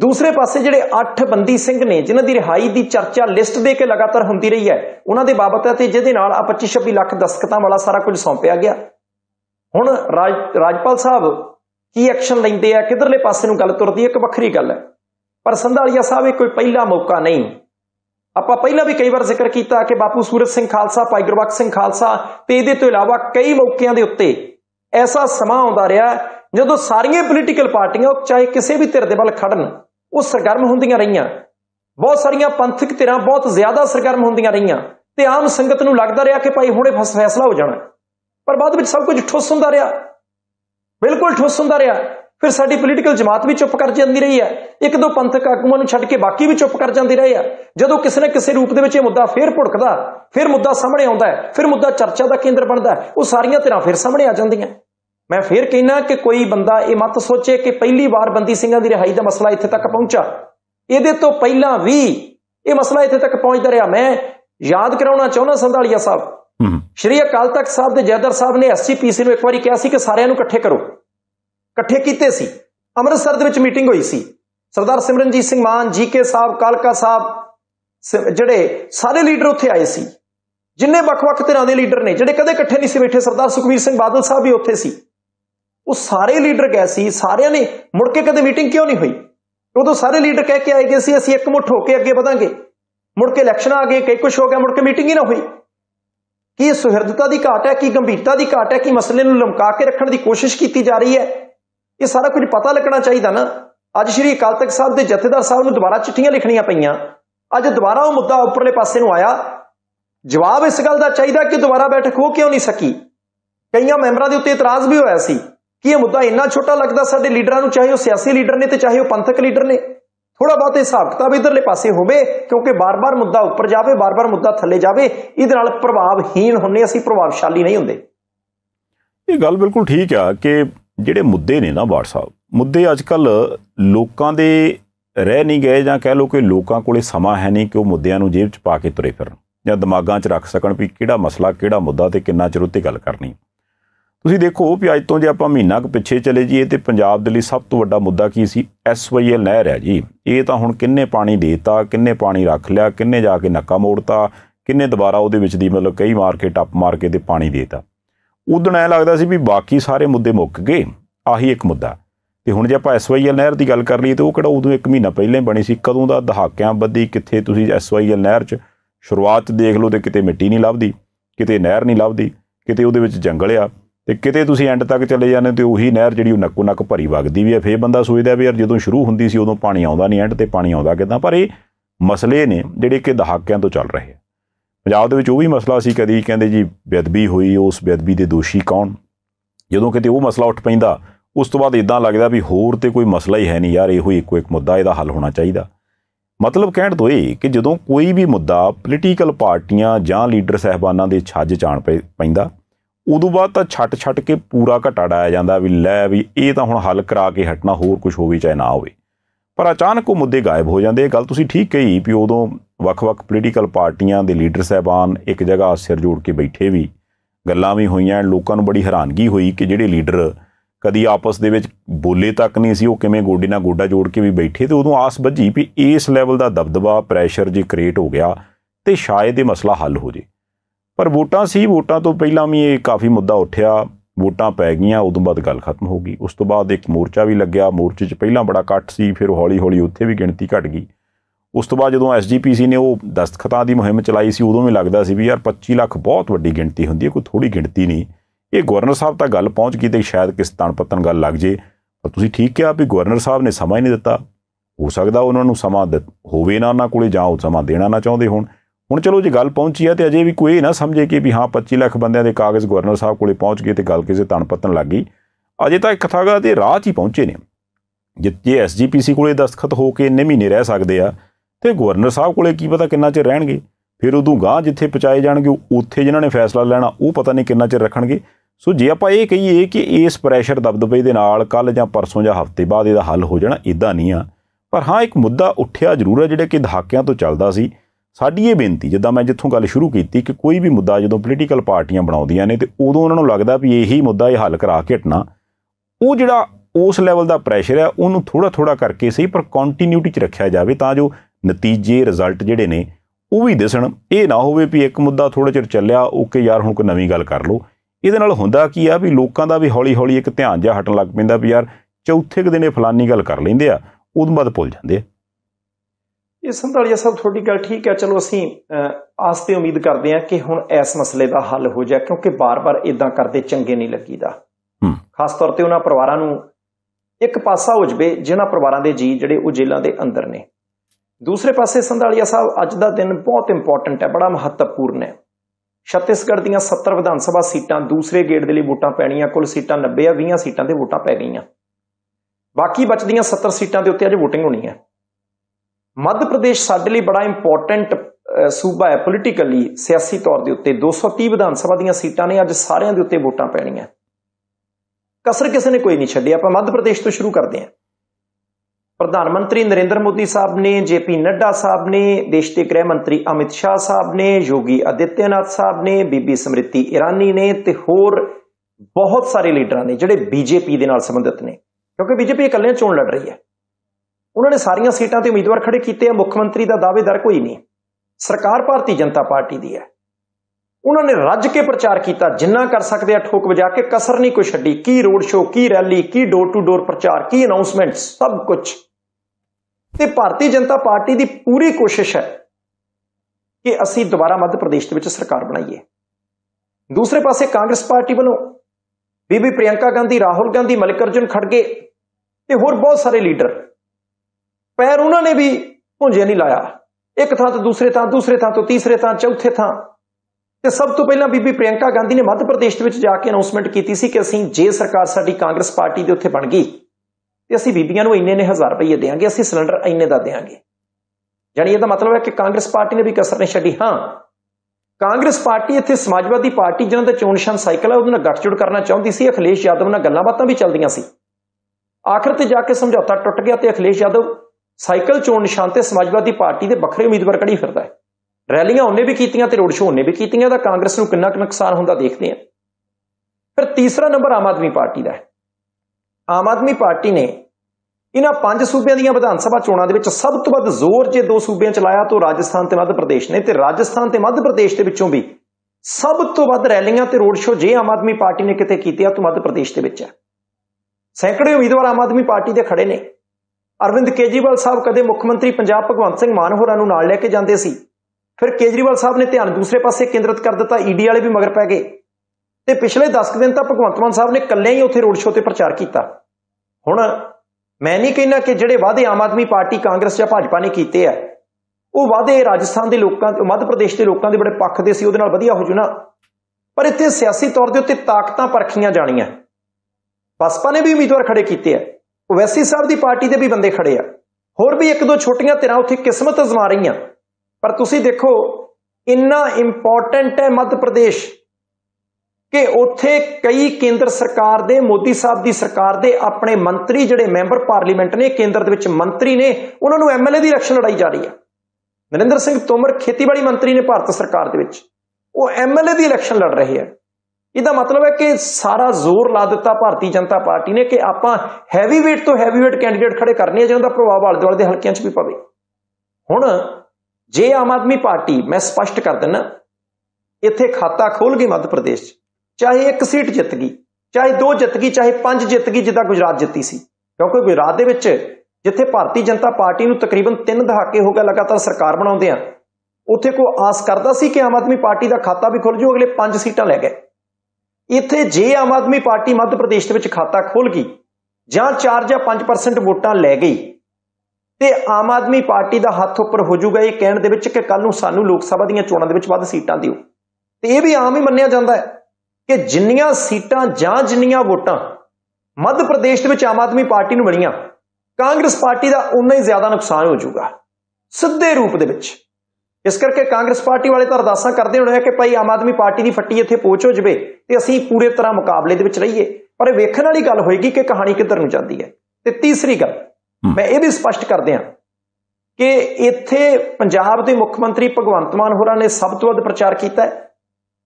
[SPEAKER 2] ਦੂਸਰੇ ਪਾਸੇ ਜਿਹੜੇ 8 ਬੰਦੀ ਸਿੰਘ ਨੇ ਜਿਨ੍ਹਾਂ ਦੀ ਰਿਹਾਈ ਦੀ ਚਰਚਾ ਲਿਸਟ ਦੇ ਕੇ ਲਗਾਤਾਰ ਹੁੰਦੀ ਰਹੀ ਹੈ ਉਹਨਾਂ ਦੇ ਬਾਬਤ ਹੈ ਤੇ ਜਿਹਦੇ ਨਾਲ ਆ 25 26 ਲੱਖ ਦਸਕਤਾਂ ਵਾਲਾ ਸਾਰਾ ਕੁਝ ਸੌਂਪਿਆ ਗਿਆ ਹੁਣ ਰਾਜਪਾਲ ਸਾਹਿਬ ਕੀ ਐਕਸ਼ਨ ਲੈਂਦੇ ਆ ਕਿਧਰਲੇ ਪਾਸੇ ਨੂੰ ਗੱਲ ਤੁਰਦੀ ਹੈ ਇੱਕ ਵੱਖਰੀ ਗੱਲ ਹੈ ਪਰ ਸੰਧਾਲੀਆ ਸਾਹਿਬ ਇਹ ਕੋਈ ਪਹਿਲਾ ਮੌਕਾ ਨਹੀਂ ਆਪਾਂ ਪਹਿਲਾਂ ਵੀ ਕਈ ਵਾਰ ਜ਼ਿਕਰ ਕੀਤਾ ਕਿ ਬਾਪੂ ਸੂਰਜ ਸਿੰਘ ਖਾਲਸਾ ਭਾਈ ਗੁਰਬਖਸ਼ ਸਿੰਘ ਖਾਲਸਾ ਤੇ ਇਹਦੇ ਤੋਂ ਇਲਾਵਾ ਕਈ ਮੌਕਿਆਂ ਦੇ ਉੱਤੇ ਐਸਾ ਸਮਾਂ ਆਉਂਦਾ ਰਿਹਾ ਜਦੋਂ ਸਾਰੀਆਂ ਪੋਲੀਟੀਕਲ ਪਾਰਟੀਆਂ ਚਾਹੇ ਕਿਸੇ ਵੀ ਧਿਰ ਦੇ ਵੱਲ ਖੜਨ ਉਹ ਸਰਗਰਮ ਹੁੰਦੀਆਂ ਰਹੀਆਂ ਬਹੁਤ ਸਾਰੀਆਂ ਪੰਥਕ ਧਿਰਾਂ ਬਹੁਤ ਜ਼ਿਆਦਾ ਸਰਗਰਮ ਹੁੰਦੀਆਂ ਰਹੀਆਂ ਤੇ ਆਮ ਸੰਗਤ ਨੂੰ ਲੱਗਦਾ ਰਿਹਾ ਕਿ ਭਾਈ ਹੁਣੇ ਫੈਸਲਾ ਹੋ ਜਾਣਾ ਪਰ ਬਾਅਦ ਵਿੱਚ ਸਭ ਕੁਝ ਠੁੱਸ ਹੁੰਦਾ ਰਿਹਾ ਬਿਲਕੁਲ ਠੁੱਸ ਹੁੰਦਾ ਰਿਹਾ ਫਿਰ ਸਾਡੀ ਪੋਲੀਟੀਕਲ ਜਮਾਤ ਵੀ ਚੁੱਪ ਕਰ ਜਾਂਦੀ ਰਹੀ ਹੈ ਇੱਕ ਦੋ ਪੰਥਕ ਆਗੂਆਂ ਨੂੰ ਛੱਡ ਕੇ ਬਾਕੀ ਵੀ ਚੁੱਪ ਕਰ ਜਾਂਦੇ ਰਹੇ ਆ ਜਦੋਂ ਕਿਸੇ ਨਾ ਕਿਸੇ ਰੂਪ ਦੇ ਵਿੱਚ ਇਹ ਮੁੱਦਾ ਫੇਰ ਭੁੜਕਦਾ ਫਿਰ ਮੁੱਦਾ ਸਾਹਮਣੇ ਆਉਂਦਾ ਹੈ ਫਿਰ ਮੁੱਦਾ ਚਰਚਾ ਦਾ ਕੇਂਦਰ ਬਣਦਾ ਉਹ ਸਾਰੀਆਂ ਤਰ੍ਹਾਂ ਫਿਰ ਸਾਹਮਣੇ ਆ ਜਾਂਦੀਆਂ ਮੈਂ ਫੇਰ ਕਹਿਣਾ ਕਿ ਕੋਈ ਬੰਦਾ ਇਹ ਮਤ ਸੋਚੇ ਕਿ ਪਹਿਲੀ ਵਾਰ ਬੰਦੀ ਸਿੰਘਾਂ ਦੀ ਰਿਹਾਈ ਦਾ ਮਸਲਾ ਇੱਥੇ ਤੱਕ ਪਹੁੰਚਾ ਇਹਦੇ ਤੋਂ ਪਹਿਲਾਂ ਵੀ ਇਹ ਮਸਲਾ ਇੱਥੇ ਤੱਕ ਪਹੁੰਚਦਾ ਰਿਹਾ ਮੈਂ ਯਾਦ ਕਰਾਉਣਾ ਚਾਹੁੰਦਾ ਸੰਧਾਲੀਆ ਸਾਹਿਬ ਸ਼੍ਰੀ ਅਕਾਲ ਤਖਤ ਸਾਹਿਬ ਦੇ ਜੈਦਰ ਸਾਹਿਬ ਨੇ ਐਸਸੀਪੀਸੀ ਨੂੰ ਇੱਕ ਵਾਰੀ ਕਿਹਾ ਸੀ ਕਿ ਸਾਰਿਆਂ ਨੂੰ ਇਕੱਠੇ ਕਰੋ ਇਕੱਠੇ ਕੀਤੇ ਸੀ ਅੰਮ੍ਰਿਤਸਰ ਦੇ ਵਿੱਚ ਮੀਟਿੰਗ ਹੋਈ ਸੀ ਸਰਦਾਰ ਸਿਮਰਨਜੀਤ ਸਿੰਘ ਮਾਨ ਜੀਕੇ ਸਾਹਿਬ ਕਾਲਕਾ ਸਾਹਿਬ ਜਿਹੜੇ ਸਾਰੇ ਲੀਡਰ ਉੱਥੇ ਆਏ ਸੀ ਜਿੰਨੇ ਵੱਖ-ਵੱਖ ਤਰ੍ਹਾਂ ਦੇ ਲੀਡਰ ਨੇ ਜਿਹੜੇ ਕਦੇ ਇਕੱਠੇ ਨਹੀਂ ਸੀ ਬੈਠੇ ਸਰਦਾਰ ਸੁਖਵੀਰ ਸਿੰਘ ਬਾਦਲ ਸਾਹਿਬ ਵੀ ਉੱਥੇ ਸੀ ਉਹ ਸਾਰੇ ਲੀਡਰ ਗਏ ਸੀ ਸਾਰਿਆਂ ਨੇ ਮੁੜ ਕੇ ਕਦੇ ਮੀਟਿੰਗ ਕਿਉਂ ਨਹੀਂ ਹੋਈ ਉਦੋਂ ਸਾਰੇ ਲੀਡਰ ਕਹਿ ਕੇ ਆਏ ਗਏ ਸੀ ਅਸੀਂ ਮੁੱਠ ਹੋ ਕੇ ਅੱਗੇ ਵਧਾਂਗੇ ਮੁੜ ਕੇ ਇਲੈਕਸ਼ਨ ਆ ਗਏ ਕਈ ਕੁਝ ਹੋ ਗਿਆ ਮੁੜ ਕੇ ਮੀਟਿੰਗ ਹੀ ਨਾ ਹੋਈ ਕੀ ਸੁਹਿਰਦਤਾ ਦੀ ਘਾਟ ਹੈ ਕੀ ਗੰਭੀਰਤਾ ਦੀ ਘਾਟ ਹੈ ਕੀ ਮਸਲੇ ਨੂੰ ਲਮਕਾ ਕੇ ਰੱਖਣ ਦੀ ਕੋਸ਼ਿਸ਼ ਕੀਤੀ ਜਾ ਰਹੀ ਹੈ ਇਹ ਸਾਰਾ ਕੁਝ ਪਤਾ ਲੱਗਣਾ ਚਾਹੀਦਾ ਨਾ ਅੱਜ ਸ਼੍ਰੀ ਅਕਾਲ ਤਖਤ ਸਾਹਿਬ ਦੇ ਜਥੇਦਾਰ ਸਾਹਿਬ ਨੂੰ ਦੁਬਾਰਾ ਚਿੱਠੀਆਂ ਲਿਖਣੀਆਂ ਪਈਆਂ ਅੱਜ ਦੁਬਾਰਾ ਉਹ ਮੁੱਦਾ ਉੱਪਰਲੇ ਪਾਸੇ ਨੂੰ ਆਇਆ ਜਵਾਬ ਇਸ ਗੱਲ ਦਾ ਚਾਹੀਦਾ ਕਿ ਦੁਬਾਰਾ ਬੈਠਕ ਹੋ ਕਿਉਂ ਨਹੀਂ ਸਕੀ ਕਈਆਂ ਮੈਂਬਰਾਂ ਦੇ ਉੱਤੇ ਇਤਰਾਜ਼ ਵੀ ਹੋਇਆ ਸੀ ਕਿ ਇਹ ਮੁੱਦਾ ਇੰਨਾ ਛੋਟਾ ਲੱਗਦਾ ਸਾਡੇ ਲੀਡਰਾਂ ਨੂੰ ਚਾਹੇ ਉਹ ਸਿਆਸੀ ਲੀਡਰ ਨੇ ਤੇ ਚਾਹੇ ਉਹ ਪੰਥਕ ਲੀਡਰ ਨੇ ਥੋੜਾ ਬਹੁਤ ਹਿਸਾਬ ਕਿਤਾਬ ਇਧਰਲੇ ਪਾਸੇ ਹੋਵੇ ਕਿਉਂਕਿ ਬਾਰ-ਬਾਰ ਮੁੱਦਾ ਉੱਪਰ ਜਾਵੇ ਬਾਰ-ਬਾਰ ਮੁੱਦਾ ਥੱਲੇ ਜਾਵੇ ਇਹਦੇ ਨਾਲ ਪ੍ਰਭਾਵਹੀਣ ਹੁੰਨੇ ਅਸੀਂ ਪ੍ਰਭਾਵਸ਼ਾਲੀ ਨਹੀਂ ਹੁੰਦੇ
[SPEAKER 1] ਇਹ ਗੱਲ ਬਿਲਕੁਲ ਠੀਕ ਆ ਕਿ ਜਿਹੜੇ ਮੁੱਦੇ ਨੇ ਨਾ WhatsApp ਮੁੱਦੇ ਅੱਜ ਕੱਲ ਲੋਕਾਂ ਦੇ ਰਹਿ ਨਹੀਂ ਗਏ ਜਾਂ ਕਹਿ ਲੋ ਕਿ ਲੋਕਾਂ ਕੋਲੇ ਸਮਾਂ ਹੈ ਨਹੀਂ ਕਿ ਉਹ ਮੁੱਦਿਆਂ ਨੂੰ ਜੇਬ 'ਚ ਪਾ ਕੇ ਤੁਰੇ ਫਿਰਨ ਜਾਂ ਦਿਮਾਗਾਂ 'ਚ ਰੱਖ ਸਕਣ ਵੀ ਕਿਹੜਾ ਮਸਲਾ ਕਿਹੜਾ ਮੁੱਦਾ ਤੇ ਕਿੰਨਾ ਚਿਰ ਉੱਤੇ ਗੱਲ ਕਰਨੀ ਤੁਸੀਂ ਦੇਖੋ ਵੀ ਅੱਜ ਤੋਂ ਜੇ ਆਪਾਂ ਮਹੀਨਾ ਕੁ ਪਿੱਛੇ ਚਲੇ ਜਾਈਏ ਤੇ ਪੰਜਾਬ ਦੇ ਲਈ ਸਭ ਤੋਂ ਵੱਡਾ ਮੁੱਦਾ ਕੀ ਸੀ ਐਸਵਾਈਐਲ ਨਹਿਰ ਹੈ ਜੀ ਇਹ ਤਾਂ ਹੁਣ ਕਿੰਨੇ ਪਾਣੀ ਦੇਤਾ ਕਿੰਨੇ ਪਾਣੀ ਰੱਖ ਲਿਆ ਕਿੰਨੇ ਜਾ ਕੇ ਨੱਕਾ ਮੋੜਤਾ ਕਿੰਨੇ ਦੁਬਾਰਾ ਉਹਦੇ ਵਿੱਚ ਦੀ ਮਤਲਬ ਕਈ ਮਾਰ ਕੇ ਟੱਪ ਮਾਰ ਕੇ ਤੇ ਪਾਣੀ ਦੇਤਾ ਉਦੋਂ ਐ ਲੱਗਦਾ ਸੀ ਵੀ ਬਾਕੀ ਸਾਰੇ ਮੁੱਦੇ ਮੁੱਕ ਗਏ ਆਹੀ ਇੱਕ ਮੁੱਦਾ ਤੇ ਹੁਣ ਜੇ ਆਪਾਂ ਐਸਵਾਈਐਲ ਨਹਿਰ ਦੀ ਗੱਲ ਕਰ ਲਈਏ ਤਾਂ ਉਹ ਕਿਹੜਾ ਉਦੋਂ 1 ਮਹੀਨਾ ਪਹਿਲਾਂ ਹੀ ਬਣੀ ਸੀ ਕਦੋਂ ਦਾ ਦਹਾਕਿਆਂ ਬੱਦੀ ਕਿੱਥੇ ਤੁਸੀਂ ਐਸਵਾਈਐਲ ਨਹਿਰ 'ਚ ਸ਼ੁਰੂਆਤ ਦੇਖ ਲਓ ਤੇ ਕਿਤੇ ਮਿੱਟੀ ਨਹੀਂ ਲੱਭਦੀ ਕਿਤੇ ਨਹਿਰ ਨਹੀਂ ਲੱਭਦੀ ਕਿਤੇ ਉਹਦੇ ਵਿੱਚ ਜੰਗਲ ਆ ਤੇ ਕਿਤੇ ਤੁਸੀਂ ਐਂਡ ਤੱਕ ਚਲੇ ਜਾਂਦੇ ਤੇ ਉਹੀ ਨਹਿਰ ਜਿਹੜੀ ਉਹ ਨੱਕੋ ਨੱਕ ਭਰੀ ਵਗਦੀ ਵੀ ਆ ਫੇਰ ਬੰਦਾ ਸੋਚਦਾ ਵੀ ਯਾਰ ਜਦੋਂ ਸ਼ੁਰੂ ਹੁੰਦੀ ਸੀ ਉਦੋਂ ਪਾਣੀ ਆਉਂਦਾ ਨਹੀਂ ਐਂਡ ਤੇ ਪਾਣੀ ਆਉਂਦਾ ਕਿਦਾਂ ਪਰ ਇਹ ਮਸਲੇ ਨੇ ਜਿਹੜੇ ਕਿ ਦਹਾਕਿਆਂ ਤੋਂ ਚੱਲ ਰਹੇ ਆ ਪੰਜਾਬ ਦੇ ਵਿੱਚ ਉਹ ਵੀ ਮਸਲਾ ਸੀ ਕਦੀ ਕਹਿੰਦੇ ਜੀ ਬੇਅਦਬੀ ਹੋਈ ਉਸ ਬੇਅਦਬੀ ਦੇ ਦੋਸ਼ੀ ਕੌਣ ਜਦੋਂ ਕਿਤੇ ਉਹ ਮਸਲਾ ਉੱਠ ਪੈਂਦਾ ਉਸ ਤੋਂ ਬਾਅਦ ਇਦਾਂ ਲੱਗਦਾ ਵੀ ਹੋਰ ਤੇ ਕੋਈ ਮਸਲਾ ਹੀ ਹੈ ਨਹੀਂ ਯਾਰ ਇਹੋ ਇੱਕੋ ਇੱਕ ਮੁੱਦਾ ਇਹਦਾ ਹੱਲ ਹੋਣਾ ਚਾਹੀਦਾ ਮਤਲਬ ਕਹਿਣ ਤੋਂ ਇਹ ਕਿ ਜਦੋਂ ਕੋਈ ਵੀ ਮੁੱਦਾ ਪੋਲੀਟੀਕਲ ਪਾਰਟੀਆਂ ਜਾਂ ਲੀਡਰ ਸਹਿਬਾਨਾਂ ਦੇ ਛੱਜ ਚਾਣ ਪੈਂਦਾ ਉਦੋਂ ਬਾਅਦ ਤਾਂ ਛੱਟ ਛੱਟ ਕੇ ਪੂਰਾ ਘਟਾ ਡਾਇਆ ਜਾਂਦਾ ਵੀ ਲੈ ਵੀ ਇਹ ਤਾਂ ਹੁਣ ਹੱਲ ਕਰਾ ਕੇ ਹਟਣਾ ਹੋਰ ਕੁਝ ਹੋਵੇ ਚਾਹੇ ਨਾ ਹੋਵੇ ਪਰ ਅਚਾਨਕ ਉਹ ਮੁੱਦੇ ਗਾਇਬ ਹੋ ਜਾਂਦੇ ਇਹ ਗੱਲ ਤੁਸੀਂ ਠੀਕ ਕਹੀ ਵੀ ਉਦੋਂ ਵੱਖ-ਵੱਖ ਪੋਲੀਟੀਕਲ ਪਾਰਟੀਆਂ ਦੇ ਲੀਡਰ ਸਹਿਬਾਨ ਇੱਕ ਜਗ੍ਹਾ ਸਿਰ ਜੋੜ ਕੇ ਬੈਠੇ ਵੀ ਗੱਲਾਂ ਵੀ ਹੋਈਆਂ ਲੋਕਾਂ ਨੂੰ ਬੜੀ ਹੈਰਾਨਗੀ ਹੋਈ ਕਿ ਜਿਹੜੇ ਲੀਡਰ ਕਦੀ ਆਪਸ ਦੇ ਵਿੱਚ ਬੋਲੇ ਤੱਕ ਨਹੀਂ ਸੀ ਉਹ ਕਿਵੇਂ ਗੋਡੇ ਨਾਲ ਗੋਡਾ ਜੋੜ ਕੇ ਵੀ ਬੈਠੇ ਤੇ ਉਦੋਂ ਆਸ ਵੱਜੀ ਵੀ ਇਸ ਲੈਵਲ ਦਾ ਦਬਦਬਾ ਪ੍ਰੈਸ਼ਰ ਜੀ ਕ੍ਰੀਏਟ ਹੋ ਗਿਆ ਤੇ ਸ਼ਾਇਦ ਇਹ ਮਸਲਾ ਹੱਲ ਹੋ ਜੇ ਪਰ ਵੋਟਾਂ ਸੀ ਵੋਟਾਂ ਤੋਂ ਪਹਿਲਾਂ ਵੀ ਇਹ ਕਾਫੀ ਮੁੱਦਾ ਉੱਠਿਆ ਵੋਟਾਂ ਪੈ ਗਈਆਂ ਉਦੋਂ ਬਾਅਦ ਗੱਲ ਖਤਮ ਹੋ ਗਈ ਉਸ ਤੋਂ ਬਾਅਦ ਇੱਕ ਮੋਰਚਾ ਵੀ ਲੱਗਿਆ ਮੋਰਚੇ 'ਚ ਪਹਿਲਾਂ ਬੜਾ ਕੱਟ ਸੀ ਫਿਰ ਹੌਲੀ-ਹੌਲੀ ਉੱਥੇ ਵੀ ਗਿਣਤੀ ਘਟ ਗਈ ਉਸ ਤੋਂ ਬਾਅਦ ਜਦੋਂ ਐਸਜੀਪੀਸੀ ਨੇ ਉਹ ਦਸਤਖਤਾਂ ਦੀ ਮੁਹਿੰਮ ਚਲਾਈ ਸੀ ਉਦੋਂ ਵੀ ਲੱਗਦਾ ਸੀ ਵੀ ਯਾਰ 25 ਲੱਖ ਬਹੁਤ ਵੱਡੀ ਗਿਣਤੀ ਹੁੰਦੀ ਹੈ ਕੋਈ ਥੋੜੀ ਗਿਣਤੀ ਨਹੀਂ ਇਹ ਗਵਰਨਰ ਸਾਹਿਬ ਤਾਂ ਗੱਲ ਪਹੁੰਚ ਗਈ ਤੇ ਸ਼ਾਇਦ ਕਿਸ ਤਣ ਪਤਨ ਗੱਲ ਲੱਗ ਜੇ ਪਰ ਤੁਸੀਂ ਠੀਕ ਕਿਹਾ ਵੀ ਗਵਰਨਰ ਸਾਹਿਬ ਨੇ ਸਮਾਂ ਹੀ ਨਹੀਂ ਦਿੱਤਾ ਹੋ ਸਕਦਾ ਉਹਨਾਂ ਨੂੰ ਸਮਾਂ ਹੋਵੇ ਨਾ ਉਹਨਾਂ ਕੋਲੇ ਜਾਂ ਉਹ ਸਮਾਂ ਦੇਣਾ ਨਾ ਚਾਹੁੰਦੇ ਹੋਣ ਹੁਣ ਚਲੋ ਜੇ ਗੱਲ ਪਹੁੰਚੀ ਆ ਤੇ ਅਜੇ ਵੀ ਕੋਈ ਨਾ ਸਮਝੇ ਕਿ ਵੀ ਹਾਂ 25 ਲੱਖ ਬੰਦਿਆਂ ਦੇ ਕਾਗਜ਼ ਗਵਰਨਰ ਸਾਹਿਬ ਕੋਲੇ ਪਹੁੰਚ ਗਏ ਤੇ ਗੱਲ ਕਿਸੇ ਤਣ ਪਤਨ ਲੱਗ ਗਈ ਅਜੇ ਤਾਂ ਇੱਕ ਕਥਾਗਾ ਦੇ ਰਾਹ 'ਚ ਹੀ ਪਹੁੰਚੇ ਨੇ ਜਿੱਤੇ ਐਸਜੀਪੀਸੀ ਕੋਲੇ ਦਸਤਖਤ ਹੋ ਕੇ ਇੰਨੇ ਮਹੀਨੇ ਰਹਿ ਸਕਦੇ ਆ ਤੇ ਗਵਰਨਰ ਸਾਹਿਬ ਕੋਲੇ ਕੀ ਪਤਾ ਕਿੰਨਾ ਚਿਰ ਰਹਿਣਗੇ ਫਿਰ ਉਦੋਂ ਗਾਂ ਜਿੱਥੇ ਪਚਾਏ ਜਾਣਗੇ ਉੱਥੇ ਜਿਨ੍ਹਾਂ ਨੇ ਫੈਸਲਾ ਲੈਣਾ ਉਹ ਪਤਾ ਨਹੀਂ ਕਿੰਨਾ ਚਿਰ ਰੱਖਣਗੇ ਸੋ ਜੇ ਆਪਾਂ ਇਹ ਕਹੀਏ ਕਿ ਇਸ ਪ੍ਰੈਸ਼ਰ ਦਬਦਬੇ ਦੇ ਨਾਲ ਕੱਲ ਜਾਂ ਪਰਸੋਂ ਜਾਂ ਹਫ਼ਤੇ ਬਾਅਦ ਇਹਦਾ ਹੱਲ ਹੋ ਜਾਣਾ ਇਦਾਂ ਨਹੀਂ ਆ ਪਰ ਹਾਂ ਇੱਕ ਮੁੱਦਾ ਉੱਠਿਆ ਜ਼ਰੂਰ ਹੈ ਜਿਹੜਾ ਕਿ ਦਹਾਕਿਆਂ ਤੋਂ ਚੱਲਦਾ ਸੀ ਸਾਡੀ ਇਹ ਬੇਨਤੀ ਜਿੱਦਾਂ ਮੈਂ ਜਿੱਥੋਂ ਗੱਲ ਸ਼ੁਰੂ ਕੀਤੀ ਕਿ ਕੋਈ ਵੀ ਮੁੱਦਾ ਜਦੋਂ ਪੋਲੀਟੀਕਲ ਪਾਰਟੀਆਂ ਬਣਾਉਂਦੀਆਂ ਨੇ ਤੇ ਉਦੋਂ ਉਹਨਾਂ ਨੂੰ ਲੱਗਦਾ ਵੀ ਇਹੀ ਮੁੱਦਾ ਇਹ ਹੱਲ ਕਰਾ ਕੇ ਹਟਣਾ ਉਹ ਜਿਹੜਾ ਉਸ ਲੈਵਲ ਦਾ ਪ੍ਰੈਸ਼ਰ ਹੈ ਉਹਨੂੰ ਥੋੜਾ ਥੋੜਾ ਕਰਕੇ ਸਹੀ ਪਰ ਕੰਟੀਨਿਊਟੀ 'ਚ ਰੱਖਿਆ ਜਾਵੇ ਤਾਂ ਜੋ ਨਤੀਜੇ ਰਿਜ਼ਲਟ ਜਿਹੜੇ ਨੇ ਉਹ ਵੀ ਦਿਸਣ ਇਹ ਨਾ ਹੋਵੇ ਵੀ ਇੱਕ ਮੁੱਦਾ ਥੋੜਾ ਚਿਰ ਚੱਲਿਆ ਓਕੇ ਯਾਰ ਹੁਣ ਕੋਈ ਨਵੀਂ ਗੱਲ ਕਰ ਲਓ ਇਹਦੇ ਨਾਲ ਹੁੰਦਾ ਕੀ ਆ ਵੀ ਲੋਕਾਂ ਦਾ ਵੀ ਹੌਲੀ-ਹੌਲੀ ਇੱਕ ਧਿਆਨ ਜਿਹਾ ਹਟਣ ਲੱਗ ਪੈਂਦਾ ਵੀ ਯਾਰ ਚੌਥੇ ਦਿਨੇ ਫਲਾਨੀ ਗੱਲ ਕਰ ਲੈਂਦੇ ਆ ਉਦੋਂ ਬਾਅਦ ਭੁੱਲ ਜਾਂਦੇ ਆ
[SPEAKER 2] ਇਹ ਸੰਧਾਲੀਆ ਸਾਹਿਬ ਤੁਹਾਡੀ ਗੱਲ ਠੀਕ ਹੈ ਚਲੋ ਅਸੀਂ ਆਸ ਤੇ ਉਮੀਦ ਕਰਦੇ ਹਾਂ ਕਿ ਹੁਣ ਇਸ ਮਸਲੇ ਦਾ ਹੱਲ ਹੋ ਜਾਏ ਕਿਉਂਕਿ ਬਾਰ-ਬਾਰ ਇਦਾਂ ਕਰਦੇ ਚੰਗੇ ਨਹੀਂ ਲੱਗੀਦਾ ਖਾਸ ਤੌਰ ਤੇ ਉਹਨਾਂ ਪਰਿਵਾਰਾਂ ਨੂੰ ਇੱਕ ਪਾਸਾ ਹੋ ਜਵੇ ਜਿਨ੍ਹਾਂ ਪਰਿਵਾਰਾਂ ਦੇ ਜੀ ਜਿਹੜੇ ਉਹ ਜੇਲ੍ਹਾਂ ਦੇ ਅੰਦਰ ਨੇ ਦੂਸਰੇ ਪਾਸੇ ਸੰਧਾਲੀਆ ਸਾਹਿਬ ਅੱਜ ਦਾ ਦਿਨ ਬਹੁਤ ਇੰਪੋਰਟੈਂਟ ਹੈ ਬੜਾ ਮਹੱਤਵਪੂਰਨ ਹੈ ਛੱਤੀਸਗੜ੍ਹ ਦੀਆਂ 70 ਵਿਧਾਨ ਸਭਾ ਸੀਟਾਂ ਦੂਸਰੇ ਗੇੜ ਦੇ ਲਈ ਵੋਟਾਂ ਪੈਣੀਆਂ ਕੁੱਲ ਸੀਟਾਂ 90 ਆ 20 ਸੀਟਾਂ ਤੇ ਵੋਟਾਂ ਪੈ ਗਈਆਂ ਬਾਕੀ ਬਚਦੀਆਂ 70 ਸੀਟਾਂ ਦੇ ਉੱਤੇ ਅੱਜ VOTING ਹੋਣੀ ਹੈ ਮੱਧ ਪ੍ਰਦੇਸ਼ ਸਾਡੇ ਲਈ ਬੜਾ ਇੰਪੋਰਟੈਂਟ ਸੂਬਾ ਹੈ ਪੋਲੀਟੀਕਲੀ ਸਿਆਸੀ ਤੌਰ ਦੇ ਉੱਤੇ 230 ਵਿਧਾਨ ਸਭਾ ਦੀਆਂ ਸੀਟਾਂ ਨੇ ਅੱਜ ਸਾਰਿਆਂ ਦੇ ਉੱਤੇ ਵੋਟਾਂ ਪੈਣੀਆਂ ਕਸਰ ਕਿਸੇ ਨੇ ਕੋਈ ਨਹੀਂ ਛੱਡੀ ਆਪਾਂ ਮੱਧ ਪ੍ਰਦੇਸ਼ ਤੋਂ ਸ਼ੁਰੂ ਕਰਦੇ ਹਾਂ ਪ੍ਰਧਾਨ ਮੰਤਰੀ ਨਰਿੰਦਰ ਮੋਦੀ ਸਾਹਿਬ ਨੇ ਜੇਪੀ ਨੱਡਾ ਸਾਹਿਬ ਨੇ ਦੇਸ਼ ਦੇ ਗ੍ਰਹਿ ਮੰਤਰੀ ਅਮਿਤ ਸ਼ਾਹ ਸਾਹਿਬ ਨੇ ਯੋਗੀ ਅਦਿੱਤਿਆਨਾਥ ਸਾਹਿਬ ਨੇ ਬੀਬੀ ਸਮ੍ਰਿਤੀ ਇਰਾਨੀ ਨੇ ਤੇ ਹੋਰ ਬਹੁਤ ਸਾਰੇ ਲੀਡਰਾਂ ਨੇ ਜਿਹੜੇ ਬੀਜੇਪੀ ਦੇ ਨਾਲ ਸੰਬੰਧਿਤ ਨੇ ਕਿਉਂਕਿ ਬੀਜੇਪੀ ਇਕੱਲੇ ਚੋਣ ਲੜ ਰਹੀ ਹੈ ਉਹਨਾਂ ਨੇ ਸਾਰੀਆਂ ਸੀਟਾਂ ਤੇ ਉਮੀਦਵਾਰ ਖੜੇ ਕੀਤੇ ਆ ਮੁੱਖ ਮੰਤਰੀ ਦਾ ਦਾਅਵੇਦਾਰ ਕੋਈ ਨਹੀਂ ਸਰਕਾਰ ਭਾਰਤੀ ਜਨਤਾ ਪਾਰਟੀ ਦੀ ਹੈ ਉਹਨਾਂ ਨੇ ਰੱਜ ਕੇ ਪ੍ਰਚਾਰ ਕੀਤਾ ਜਿੰਨਾ ਕਰ ਸਕਦੇ ਆ ਠੋਕ ਵਜਾ ਕੇ ਕਸਰ ਨਹੀਂ ਕੋਈ ਛੱਡੀ ਕੀ ਰੋਡ ਸ਼ੋਅ ਕੀ ਰੈਲੀ ਕੀ ਡੋਰ ਟੂ ਡੋਰ ਪ੍ਰਚਾਰ ਕੀ ਅਨਾਉਂਸਮੈਂਟ ਸਭ ਕੁਝ ਤੇ ਭਾਰਤੀ ਜਨਤਾ ਪਾਰਟੀ ਦੀ ਪੂਰੀ ਕੋਸ਼ਿਸ਼ ਹੈ ਕਿ ਅਸੀਂ ਦੁਬਾਰਾ ਮੱਧ ਪ੍ਰਦੇਸ਼ ਦੇ ਵਿੱਚ ਸਰਕਾਰ ਬਣਾਈਏ ਦੂਸਰੇ ਪਾਸੇ ਕਾਂਗਰਸ ਪਾਰਟੀ ਵੱਲੋਂ ਬੀਬੀ ਪ੍ਰਿਯੰਕਾ ਗਾਂਧੀ ਰਾਹੁਲ ਗਾਂਧੀ ਅਰਜੁਨ ਖੜਗੇ ਤੇ ਹੋਰ ਬਹੁਤ ਸਾਰੇ ਲੀਡਰ ਪੈਰ ਉਹਨਾਂ ਨੇ ਵੀ ਭੁੰਜਿਆ ਨਹੀਂ ਲਾਇਆ ਇੱਕ ਥਾਂ ਤੋਂ ਦੂਸਰੇ ਥਾਂ ਦੂਸਰੇ ਥਾਂ ਤੋਂ ਤੀਸਰੇ ਥਾਂ ਚੌਥੇ ਥਾਂ ਤੇ ਸਭ ਤੋਂ ਪਹਿਲਾਂ ਬੀਬੀ ਪ੍ਰਿਯੰਕਾ ਗਾਂਧੀ ਨੇ ਮੱਧ ਪ੍ਰਦੇਸ਼ ਦੇ ਵਿੱਚ ਜਾ ਕੇ ਅਨਾਉਂਸਮੈਂਟ ਕੀਤੀ ਸੀ ਕਿ ਅਸੀਂ ਜੇ ਸਰਕਾਰ ਸਾਡੀ ਕਾਂਗਰਸ ਪਾਰਟੀ ਦੇ ਉੱਤੇ ਬਣ ਗਈ ਤੇ ਅਸੀਂ ਬੀਬੀਆਂ ਨੂੰ ਇੰਨੇ ਨੇ 1000 ਰੁਪਏ ਦੇਾਂਗੇ ਅਸੀਂ ਸਿਲੰਡਰ ਇੰਨੇ ਦਾ ਦੇਾਂਗੇ ਯਾਨੀ ਇਹਦਾ ਮਤਲਬ ਹੈ ਕਿ ਕਾਂਗਰਸ ਪਾਰਟੀ ਨੇ ਵੀ ਕਸਰ ਨਹੀਂ ਛੱਡੀ ਹਾਂ ਕਾਂਗਰਸ ਪਾਰਟੀ ਇੱਥੇ ਸਮਾਜਵਾਦੀ ਪਾਰਟੀ ਜਿਹਨਾਂ ਦਾ ਚੋਣ ਸਾਈਕਲ ਹੈ ਉਹਦੇ ਨਾਲ ਗੱਠਜੋੜ ਕਰਨਾ ਚਾਹੁੰਦੀ ਸੀ ਅਖਲੇਸ਼ ਯਾਦਵ ਨਾਲ ਗੱਲਾਂ ਬਾਤਾਂ ਵੀ ਚੱਲਦੀਆਂ ਸੀ ਆਖਰ ਤੇ ਜਾ ਕੇ ਸਮਝੌਤਾ ਟੁੱਟ ਗਿਆ ਤੇ ਅਖਲੇਸ਼ ਯਾਦਵ ਸਾਈਕਲ ਚੋਣ ਨਿਸ਼ਾਨ ਤੇ ਸਮਾਜਵਾਦੀ ਪਾਰਟੀ ਦੇ ਵੱਖਰੇ ਉਮੀਦਵਾਰ ਕੜੀ ਫਿਰਦਾ ਹੈ ਰੈਲੀਆਂ ਉਹਨੇ ਵੀ ਕੀਤੀਆਂ ਤੇ ਰੋਡ ਸ਼ੋਅ ਉਹਨੇ ਵੀ ਕੀਤੀਆਂ ਦਾ ਕਾਂਗਰਸ ਨੂੰ ਕਿੰਨਾ ਕੁ ਨੁਕਸਾਨ ਹੁੰਦਾ ਦੇਖਦੇ ਆ ਫਿਰ ਤੀਸਰਾ ਨੰਬਰ ਆਮ ਆਦਮੀ ਪਾਰਟੀ ਦਾ ਹੈ ਆਮ ਆਦਮੀ ਪਾਰਟੀ ਨੇ ਇਹਨਾਂ ਪੰਜ ਸੂਬਿਆਂ ਦੀਆਂ ਵਿਧਾਨ ਸਭਾ ਚੋਣਾਂ ਦੇ ਵਿੱਚ ਸਭ ਤੋਂ ਵੱਧ ਜ਼ੋਰ ਜੇ ਦੋ ਸੂਬਿਆਂ ਚ ਲਾਇਆ ਤਾਂ ਰਾਜਸਥਾਨ ਤੇ ਮੱਧ ਪ੍ਰਦੇਸ਼ ਨੇ ਤੇ ਰਾਜਸਥਾਨ ਤੇ ਮੱਧ ਪ੍ਰਦੇਸ਼ ਦੇ ਵਿੱਚੋਂ ਵੀ ਸਭ ਤੋਂ ਵੱਧ ਰੈਲੀਆਂ ਤੇ ਰੋਡ ਸ਼ੋਅ ਜੇ ਆਮ ਆਦਮੀ ਪਾਰਟੀ ਨੇ ਕਿਤੇ ਕੀਤੇ ਆ ਤਾਂ ਮੱਧ ਪ੍ਰਦੇਸ਼ ਦੇ ਵਿੱਚ ਹੈ ਸੈਂਕੜੇ ਉਮੀਦਵਾਰ ਆਮ ਆਦਮੀ ਪਾਰਟੀ ਦੇ ਖੜੇ ਨੇ ਅਰਵਿੰਦ ਕੇਜਰੀਵਾਲ ਸਾਹਿਬ ਕਦੇ ਮੁੱਖ ਮੰਤਰੀ ਪੰਜਾਬ ਭਗਵੰਤ ਸਿੰਘ ਮਾਨ ਹੋਰਾਂ ਨੂੰ ਨਾਲ ਲੈ ਕੇ ਜਾਂਦੇ ਸੀ ਫਿਰ ਕੇਜਰੀਵਾਲ ਸਾਹਿਬ ਨੇ ਧਿਆਨ ਦੂਸਰੇ ਪਾਸੇ ਕੇਂਦਰਿਤ ਕਰ ਦਿੱਤਾ ਈਡੀ ਵਾਲੇ ਵੀ ਮਗਰ ਪੈ ਗਏ ਤੇ ਪਿਛਲੇ 10 ਦਿਨ ਤੱਕ ਭਗਵੰਤ ਮਾਨ ਸਾਹਿਬ ਨੇ ਇਕੱਲੇ ਹੀ ਉੱਥੇ ਰੋਡ ਸ਼ੋਅ ਤੇ ਪ੍ਰਚਾਰ ਕੀਤਾ ਹੁਣ ਮੈਂ ਨਹੀਂ ਕਹਿੰਦਾ ਕਿ ਜਿਹੜੇ ਵਾਅਦੇ ਆਮ ਆਦਮੀ ਪਾਰਟੀ ਕਾਂਗਰਸ ਜਾਂ ਭਾਜਪਾ ਨੇ ਕੀਤੇ ਆ ਉਹ ਵਾਅਦੇ ਰਾਜਸਥਾਨ ਦੇ ਲੋਕਾਂ ਤੇ ਮੱਧ ਪ੍ਰਦੇਸ਼ ਦੇ ਲੋਕਾਂ ਦੇ ਬੜੇ ਪੱਖ ਦੇ ਸੀ ਉਹਦੇ ਨਾਲ ਵਧੀਆ ਹੋ ਜੂ ਨਾ ਪਰ ਇੱਥੇ ਸਿਆਸੀ ਤੌਰ ਦੇ ਉੱਤੇ ਤਾਕਤਾਂ ਪਰਖੀਆਂ ਜਾਣੀਆਂ ਬਸਪਾ ਨੇ ਵੀ ਉਮੀਦਵਾਰ ਖੜੇ ਕੀਤੇ ਆ ਓਵੈਸੀ ਸਾਹਿਬ ਦੀ ਪਾਰਟੀ ਦੇ ਵੀ ਬੰਦੇ ਖੜੇ ਆ ਹੋਰ ਵੀ ਇੱਕ ਦੋ ਛੋਟੀਆਂ ਧਿਰਾਂ ਉੱਥੇ ਕਿਸਮਤ ਅਜ਼ਮਾ ਰਹੀਆਂ ਪਰ ਤੁਸੀਂ ਦੇਖੋ ਇੰਨਾ ਇੰਪੋਰਟੈਂਟ ਹੈ ਮੱਧ ਪ੍ਰਦੇਸ਼ ਕਿ ਉੱਥੇ ਕਈ ਕੇਂਦਰ ਸਰਕਾਰ ਦੇ ਮੋਦੀ ਸਾਹਿਬ ਦੀ ਸਰਕਾਰ ਦੇ ਆਪਣੇ ਮੰਤਰੀ ਜਿਹੜੇ ਮੈਂਬਰ ਪਾਰਲੀਮੈਂਟ ਨੇ ਕੇਂਦਰ ਦੇ ਵਿੱਚ ਮੰਤਰੀ ਨੇ ਉਹਨਾਂ ਨੂੰ ਐਮਐਲਏ ਦੀ ਇਲੈਕਸ਼ਨ ਲੜਾਈ ਜਾ ਰਹੀ ਹੈ ਨਰਿੰਦਰ ਸਿੰਘ ਤੋਮਰ ਖੇਤੀਬਾੜੀ ਮੰਤਰੀ ਨੇ ਭਾਰਤ ਸਰਕਾਰ ਦੇ ਵਿੱਚ ਉਹ ਐਮਐਲਏ ਦੀ ਇਲੈਕਸ਼ਨ ਲੜ ਰਹੇ ਹੈ ਇਹਦਾ ਮਤਲਬ ਹੈ ਕਿ ਸਾਰਾ ਜ਼ੋਰ ਲਾ ਦਿੱਤਾ ਭਾਰਤੀ ਜਨਤਾ ਪਾਰਟੀ ਨੇ ਕਿ ਆਪਾਂ ਹੈਵੀ weight ਤੋਂ ਹੈਵੀ weight ਕੈਂਡੀਡੇਟ ਖੜੇ ਕਰਨੇ ਆ ਜਿਹਨਾਂ ਦਾ ਪ੍ਰਭਾਵ ਆਲੇ ਦੁਆਲੇ ਦੇ ਹਲਕਿਆਂ 'ਚ ਵੀ ਪਵੇ ਹੁਣ ਜੇ ਆਮ ਆਦਮੀ ਪਾਰਟੀ ਮੈਂ ਸਪਸ਼ਟ ਕਰ ਦਿੰਨਾ ਇੱਥੇ ਖਾਤਾ ਖੋਲ ਗਈ ਮੱਧ ਪ੍ਰਦੇਸ਼ 'ਚ ਚਾਹੇ ਇੱਕ ਸੀਟ ਜਿੱਤ ਗਈ ਚਾਹੇ ਦੋ ਜਿੱਤ ਗਈ ਚਾਹੇ ਪੰਜ ਜਿੱਤ ਗਈ ਜਿੱਦਾਂ ਗੁਜਰਾਤ ਜਿੱਤੀ ਸੀ ਕਿਉਂਕਿ ਗੁਜਰਾਤ ਦੇ ਵਿੱਚ ਜਿੱਥੇ ਭਾਰਤੀ ਜਨਤਾ ਪਾਰਟੀ ਨੂੰ ਤਕਰੀਬਨ 3 ਦਹਾਕੇ ਹੋ ਗਏ ਲਗਾਤਾਰ ਸਰਕਾਰ ਬਣਾਉਂਦੇ ਆ ਉੱਥੇ ਕੋ ਆਸ ਕਰਦਾ ਸੀ ਕਿ ਆਮ ਆਦਮੀ ਪਾਰਟੀ ਦਾ ਖਾਤਾ ਵੀ ਖੁੱਲ ਜੂ ਅਗਲੇ 5 ਸੀਟਾਂ ਲੈ ਗਏ ਇੱਥੇ ਜੇ ਆਮ ਆਦਮੀ ਪਾਰਟੀ ਮੱਧ ਪ੍ਰਦੇਸ਼ ਦੇ ਵਿੱਚ ਖਾਤਾ ਖੋਲ ਗਈ ਜਾਂ 4 ਜਾਂ 5% ਵੋਟਾਂ ਲੈ ਗਈ ਤੇ ਆਮ ਆਦਮੀ ਪਾਰਟੀ ਦਾ ਹੱਥ ਉੱਪਰ ਹੋ ਜਾਊਗਾ ਇਹ ਕਹਿਣ ਦੇ ਵਿੱਚ ਕਿ ਕੱਲ ਨੂੰ ਸਾਨੂੰ ਲੋਕ ਸਭਾ ਦੀਆਂ ਚੋਣਾਂ ਦੇ ਵਿੱਚ ਵੱਧ ਸੀਟਾਂ ਦਿਓ ਤੇ ਇਹ ਵੀ ਆਮ ਹੀ ਮੰਨਿਆ ਜਾਂਦਾ ਹੈ ਕਿ ਜਿੰਨੀਆਂ ਸੀਟਾਂ ਜਾਂ ਜਿੰਨੀਆਂ ਵੋਟਾਂ ਮੱਧ ਪ੍ਰਦੇਸ਼ ਦੇ ਵਿੱਚ ਆਮ ਆਦਮੀ ਪਾਰਟੀ ਨੂੰ ਮਿਲੀਆਂ ਕਾਂਗਰਸ ਪਾਰਟੀ ਦਾ ਉਨਾ ਹੀ ਜ਼ਿਆਦਾ ਨੁਕਸਾਨ ਹੋ ਜਾਊਗਾ ਸਿੱਧੇ ਰੂਪ ਦੇ ਵਿੱਚ ਇਸ ਕਰਕੇ ਕਾਂਗਰਸ ਪਾਰਟੀ ਵਾਲੇ ਤਾਂ ਅਰਦਾਸਾਂ ਕਰਦੇ ਹੋਣੇ ਕਿ ਭਾਈ ਆਮ ਆਦਮੀ ਪਾਰਟੀ ਦੀ ਫੱਟੀ ਇੱਥੇ ਪਹੁੰਚ ਹੋ ਜਵੇ ਤੇ ਅਸੀਂ ਪੂਰੇ ਤਰ੍ਹਾਂ ਮੁਕਾਬਲੇ ਦੇ ਵਿੱਚ ਰਹੀਏ ਪਰ ਇਹ ਵੇਖਣ ਵਾਲੀ ਗੱਲ ਹੋਏਗੀ ਕਿ ਕਹਾਣੀ ਕਿੱਧਰ ਨੂੰ ਜਾਂਦੀ ਹੈ ਤੇ ਤੀਸਰੀ ਗੱਲ ਮੈਂ ਇਹ ਵੀ ਸਪਸ਼ਟ ਕਰਦੇ ਹਾਂ ਕਿ ਇੱਥੇ ਪੰਜਾਬ ਦੇ ਮੁੱਖ ਮੰਤਰੀ ਭਗਵੰਤ ਮਾਨ ਹੋਰਾਂ ਨੇ ਸਭ ਤੋਂ ਵੱਧ ਪ੍ਰਚਾਰ ਕੀਤਾ ਹੈ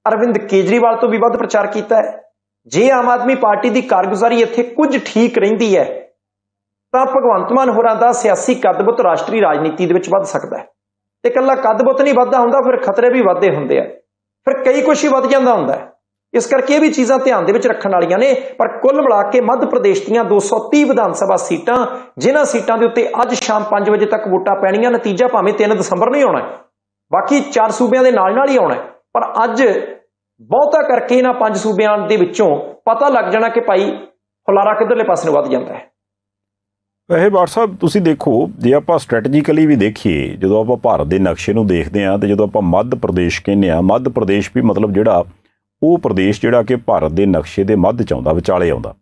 [SPEAKER 2] ਅਰਵਿੰਦ ਕੇਜਰੀਵਾਲ ਤੋਂ ਵੀ ਵੱਧ ਪ੍ਰਚਾਰ ਕੀਤਾ ਹੈ ਜੇ ਆਮ ਆਦਮੀ ਪਾਰਟੀ ਦੀ ਕਾਰਗੁਜ਼ਾਰੀ ਇੱਥੇ ਕੁਝ ਠੀਕ ਰਹਿੰਦੀ ਹੈ ਤਾਂ ਭਗਵੰਤ ਮਾਨ ਹੋਰਾਂ ਦਾ ਸਿਆਸੀ ਕਦਮਤ ਰਾਸ਼ਟਰੀ ਰਾਜਨੀਤੀ ਦੇ ਵਿੱਚ ਵੱਧ ਸਕਦਾ ਹੈ ਤੇ ਕੱਲਾ ਕੱਦ ਬੁੱਤ ਨਹੀਂ ਵੱਧਦਾ ਹੁੰਦਾ ਫਿਰ ਖਤਰੇ ਵੀ ਵੱਧਦੇ ਹੁੰਦੇ ਆ ਫਿਰ ਕਈ ਕੁਝ ਹੀ ਵੱਧ ਜਾਂਦਾ ਹੁੰਦਾ ਇਸ ਕਰਕੇ ਇਹ ਵੀ ਚੀਜ਼ਾਂ ਧਿਆਨ ਦੇ ਵਿੱਚ ਰੱਖਣ ਵਾਲੀਆਂ ਨੇ ਪਰ ਕੁੱਲ ਮਿਲਾ ਕੇ ਮੱਧ ਪ੍ਰਦੇਸ਼ ਦੀਆਂ 230 ਵਿਧਾਨ ਸਭਾ ਸੀਟਾਂ ਜਿਨ੍ਹਾਂ ਸੀਟਾਂ ਦੇ ਉੱਤੇ ਅੱਜ ਸ਼ਾਮ 5 ਵਜੇ ਤੱਕ ਵੋਟਾਂ ਪੈਣੀਆਂ ਨਤੀਜਾ ਭਾਵੇਂ 3 ਦਸੰਬਰ ਨੂੰ ਹੀ ਆਉਣਾ ਬਾਕੀ 4 ਸੂਬਿਆਂ ਦੇ ਨਾਲ ਨਾਲ ਹੀ ਆਉਣਾ ਪਰ ਅੱਜ ਬਹੁਤਾ ਕਰਕੇ ਇਹਨਾਂ 5 ਸੂਬਿਆਂ ਦੇ ਵਿੱਚੋਂ ਪਤਾ ਲੱਗ ਜਾਣਾ ਕਿ ਭਾਈ ਫੁਲਾਰਾ ਕਿੱਧਰਲੇ ਪਾਸੇ ਨੂੰ ਵੱਧ ਜਾਂਦਾ ਹੈ
[SPEAKER 1] ਵੈਸੇ ਸਾਹਿਬ ਤੁਸੀਂ ਦੇਖੋ ਜੇ ਆਪਾਂ ਸਟ੍ਰੈਟੈਜੀਕਲੀ ਵੀ ਦੇਖੀਏ ਜਦੋਂ ਆਪਾਂ ਭਾਰਤ ਦੇ ਨਕਸ਼ੇ ਨੂੰ ਦੇਖਦੇ ਆਂ ਤੇ ਜਦੋਂ ਆਪਾਂ ਮੱਧ ਪ੍ਰਦੇਸ਼ ਕਹਿੰਨੇ ਆ ਮੱਧ ਪ੍ਰਦੇਸ਼ ਵੀ ਮਤਲਬ ਜਿਹੜਾ ਉਹ ਪ੍ਰਦੇਸ਼ ਜਿਹੜਾ ਕਿ ਭਾਰਤ ਦੇ ਨਕਸ਼ੇ ਦੇ ਮੱਧ ਚ ਆਉਂਦਾ ਵਿਚਾਲੇ ਆਉਂਦਾ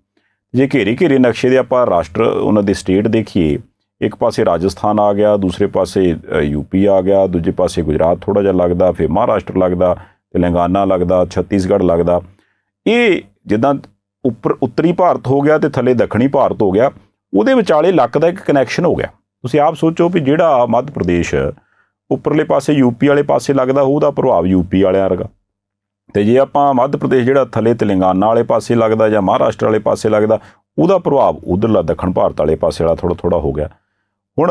[SPEAKER 1] ਜੇ ਘੇਰੇ ਘੇਰੇ ਨਕਸ਼ੇ ਦੇ ਆਪਾਂ ਰਾਸ਼ਟਰ ਉਹਨਾਂ ਦੇ ਸਟੇਟ ਦੇਖੀਏ ਇੱਕ ਪਾਸੇ ਰਾਜਸਥਾਨ ਆ ਗਿਆ ਦੂਸਰੇ ਪਾਸੇ ਯੂਪੀ ਆ ਗਿਆ ਦੂਜੇ ਪਾਸੇ ਗੁਜਰਾਤ ਥੋੜਾ ਜਿਹਾ ਲੱਗਦਾ ਫਿਰ ਮਹਾਰਾਸ਼ਟਰ ਲੱਗਦਾ ਤੇਲੰਗਾਨਾ ਲੱਗਦਾ ਛੱਤੀਸਗੜ੍ਹ ਲੱਗਦਾ ਇਹ ਜਿੱਦਾਂ ਉੱਪਰ ਉੱਤਰੀ ਭਾਰਤ ਹੋ ਗਿਆ ਤੇ ਥੱਲੇ ਦੱਖਣੀ ਭਾਰਤ ਹੋ ਗਿਆ ਉਹਦੇ ਵਿਚਾਲੇ ਲੱਕ ਦਾ ਇੱਕ ਕਨੈਕਸ਼ਨ ਹੋ ਗਿਆ ਤੁਸੀਂ ਆਪ ਸੋਚੋ ਵੀ ਜਿਹੜਾ ਮੱਧ ਪ੍ਰਦੇਸ਼ ਉੱਪਰਲੇ ਪਾਸੇ ਯੂਪੀ ਵਾਲੇ ਪਾਸੇ ਲੱਗਦਾ ਉਹਦਾ ਪ੍ਰਭਾਵ ਯੂਪੀ ਵਾਲਿਆਂ ਵਰਗਾ ਤੇ ਜੇ ਆਪਾਂ ਮੱਧ ਪ੍ਰਦੇਸ਼ ਜਿਹੜਾ ਥੱਲੇ ਤੇਲੰਗਾਨਾ ਵਾਲੇ ਪਾਸੇ ਲੱਗਦਾ ਜਾਂ ਮਹਾਰਾਸ਼ਟਰ ਵਾਲੇ ਪਾਸੇ ਲੱਗਦਾ ਉਹਦਾ ਪ੍ਰਭਾਵ ਉਧਰਲਾ ਦੱਖਣ ਭਾਰਤ ਵਾਲੇ ਪਾਸੇ ਵਾਲਾ ਥੋੜਾ ਥੋੜਾ ਹੋ ਗਿਆ ਹੁਣ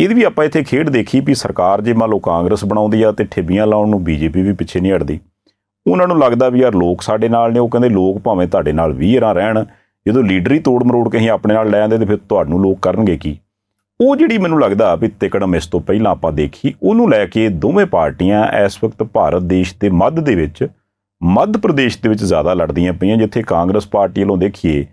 [SPEAKER 1] ਇਹਦੀ ਵੀ ਆਪਾਂ ਇੱਥੇ ਖੇਡ ਦੇਖੀ ਵੀ ਸਰਕਾਰ ਜੇ ਮੰਨ ਲਓ ਕਾਂਗਰਸ ਬਣਾਉਂਦੀ ਆ ਤੇ ਠੇਬੀਆਂ ਲਾਉਣ ਨੂੰ ਬੀਜੇਪੀ ਵੀ ਪਿੱਛੇ ਨਹੀਂ ਹਟਦੀ ਉਹਨਾਂ ਨੂੰ ਲੱਗਦਾ ਵੀ ਯਾਰ ਲੋਕ ਸਾਡੇ ਨਾਲ ਨੇ ਉਹ ਕਹਿੰਦੇ ਲੋਕ ਭਾਵੇਂ ਤੁਹਾਡੇ ਨਾਲ 20 ਰਾਂ ਰਹਿਣ ਜਦੋਂ ਲੀਡਰ ਹੀ ਤੋੜ ਮਰੋੜ ਕੇ ਅਸੀਂ ਆਪਣੇ ਨਾਲ ਲੈ ਆਂਦੇ ਤੇ ਫਿਰ ਤੁਹਾਨੂੰ ਲੋਕ ਕਰਨਗੇ ਕੀ ਉਹ ਜਿਹੜੀ ਮੈਨੂੰ ਲੱਗਦਾ ਵੀ ਤਿਕੜਮ ਇਸ ਤੋਂ ਪਹਿਲਾਂ ਆਪਾਂ ਦੇਖੀ ਉਹਨੂੰ ਲੈ ਕੇ ਦੋਵੇਂ ਪਾਰਟੀਆਂ ਇਸ ਵਕਤ ਭਾਰਤ ਦੇਸ਼ ਤੇ ਮੱਧ ਦੇ ਵਿੱਚ ਮੱਧ ਪ੍ਰਦੇਸ਼ ਦੇ ਵਿੱਚ ਜ਼ਿਆਦਾ ਲੜਦੀਆਂ ਪਈਆਂ ਜਿੱਥੇ ਕਾਂਗਰਸ ਪਾਰਟੀ ਵੱਲੋਂ ਦੇਖੀਏ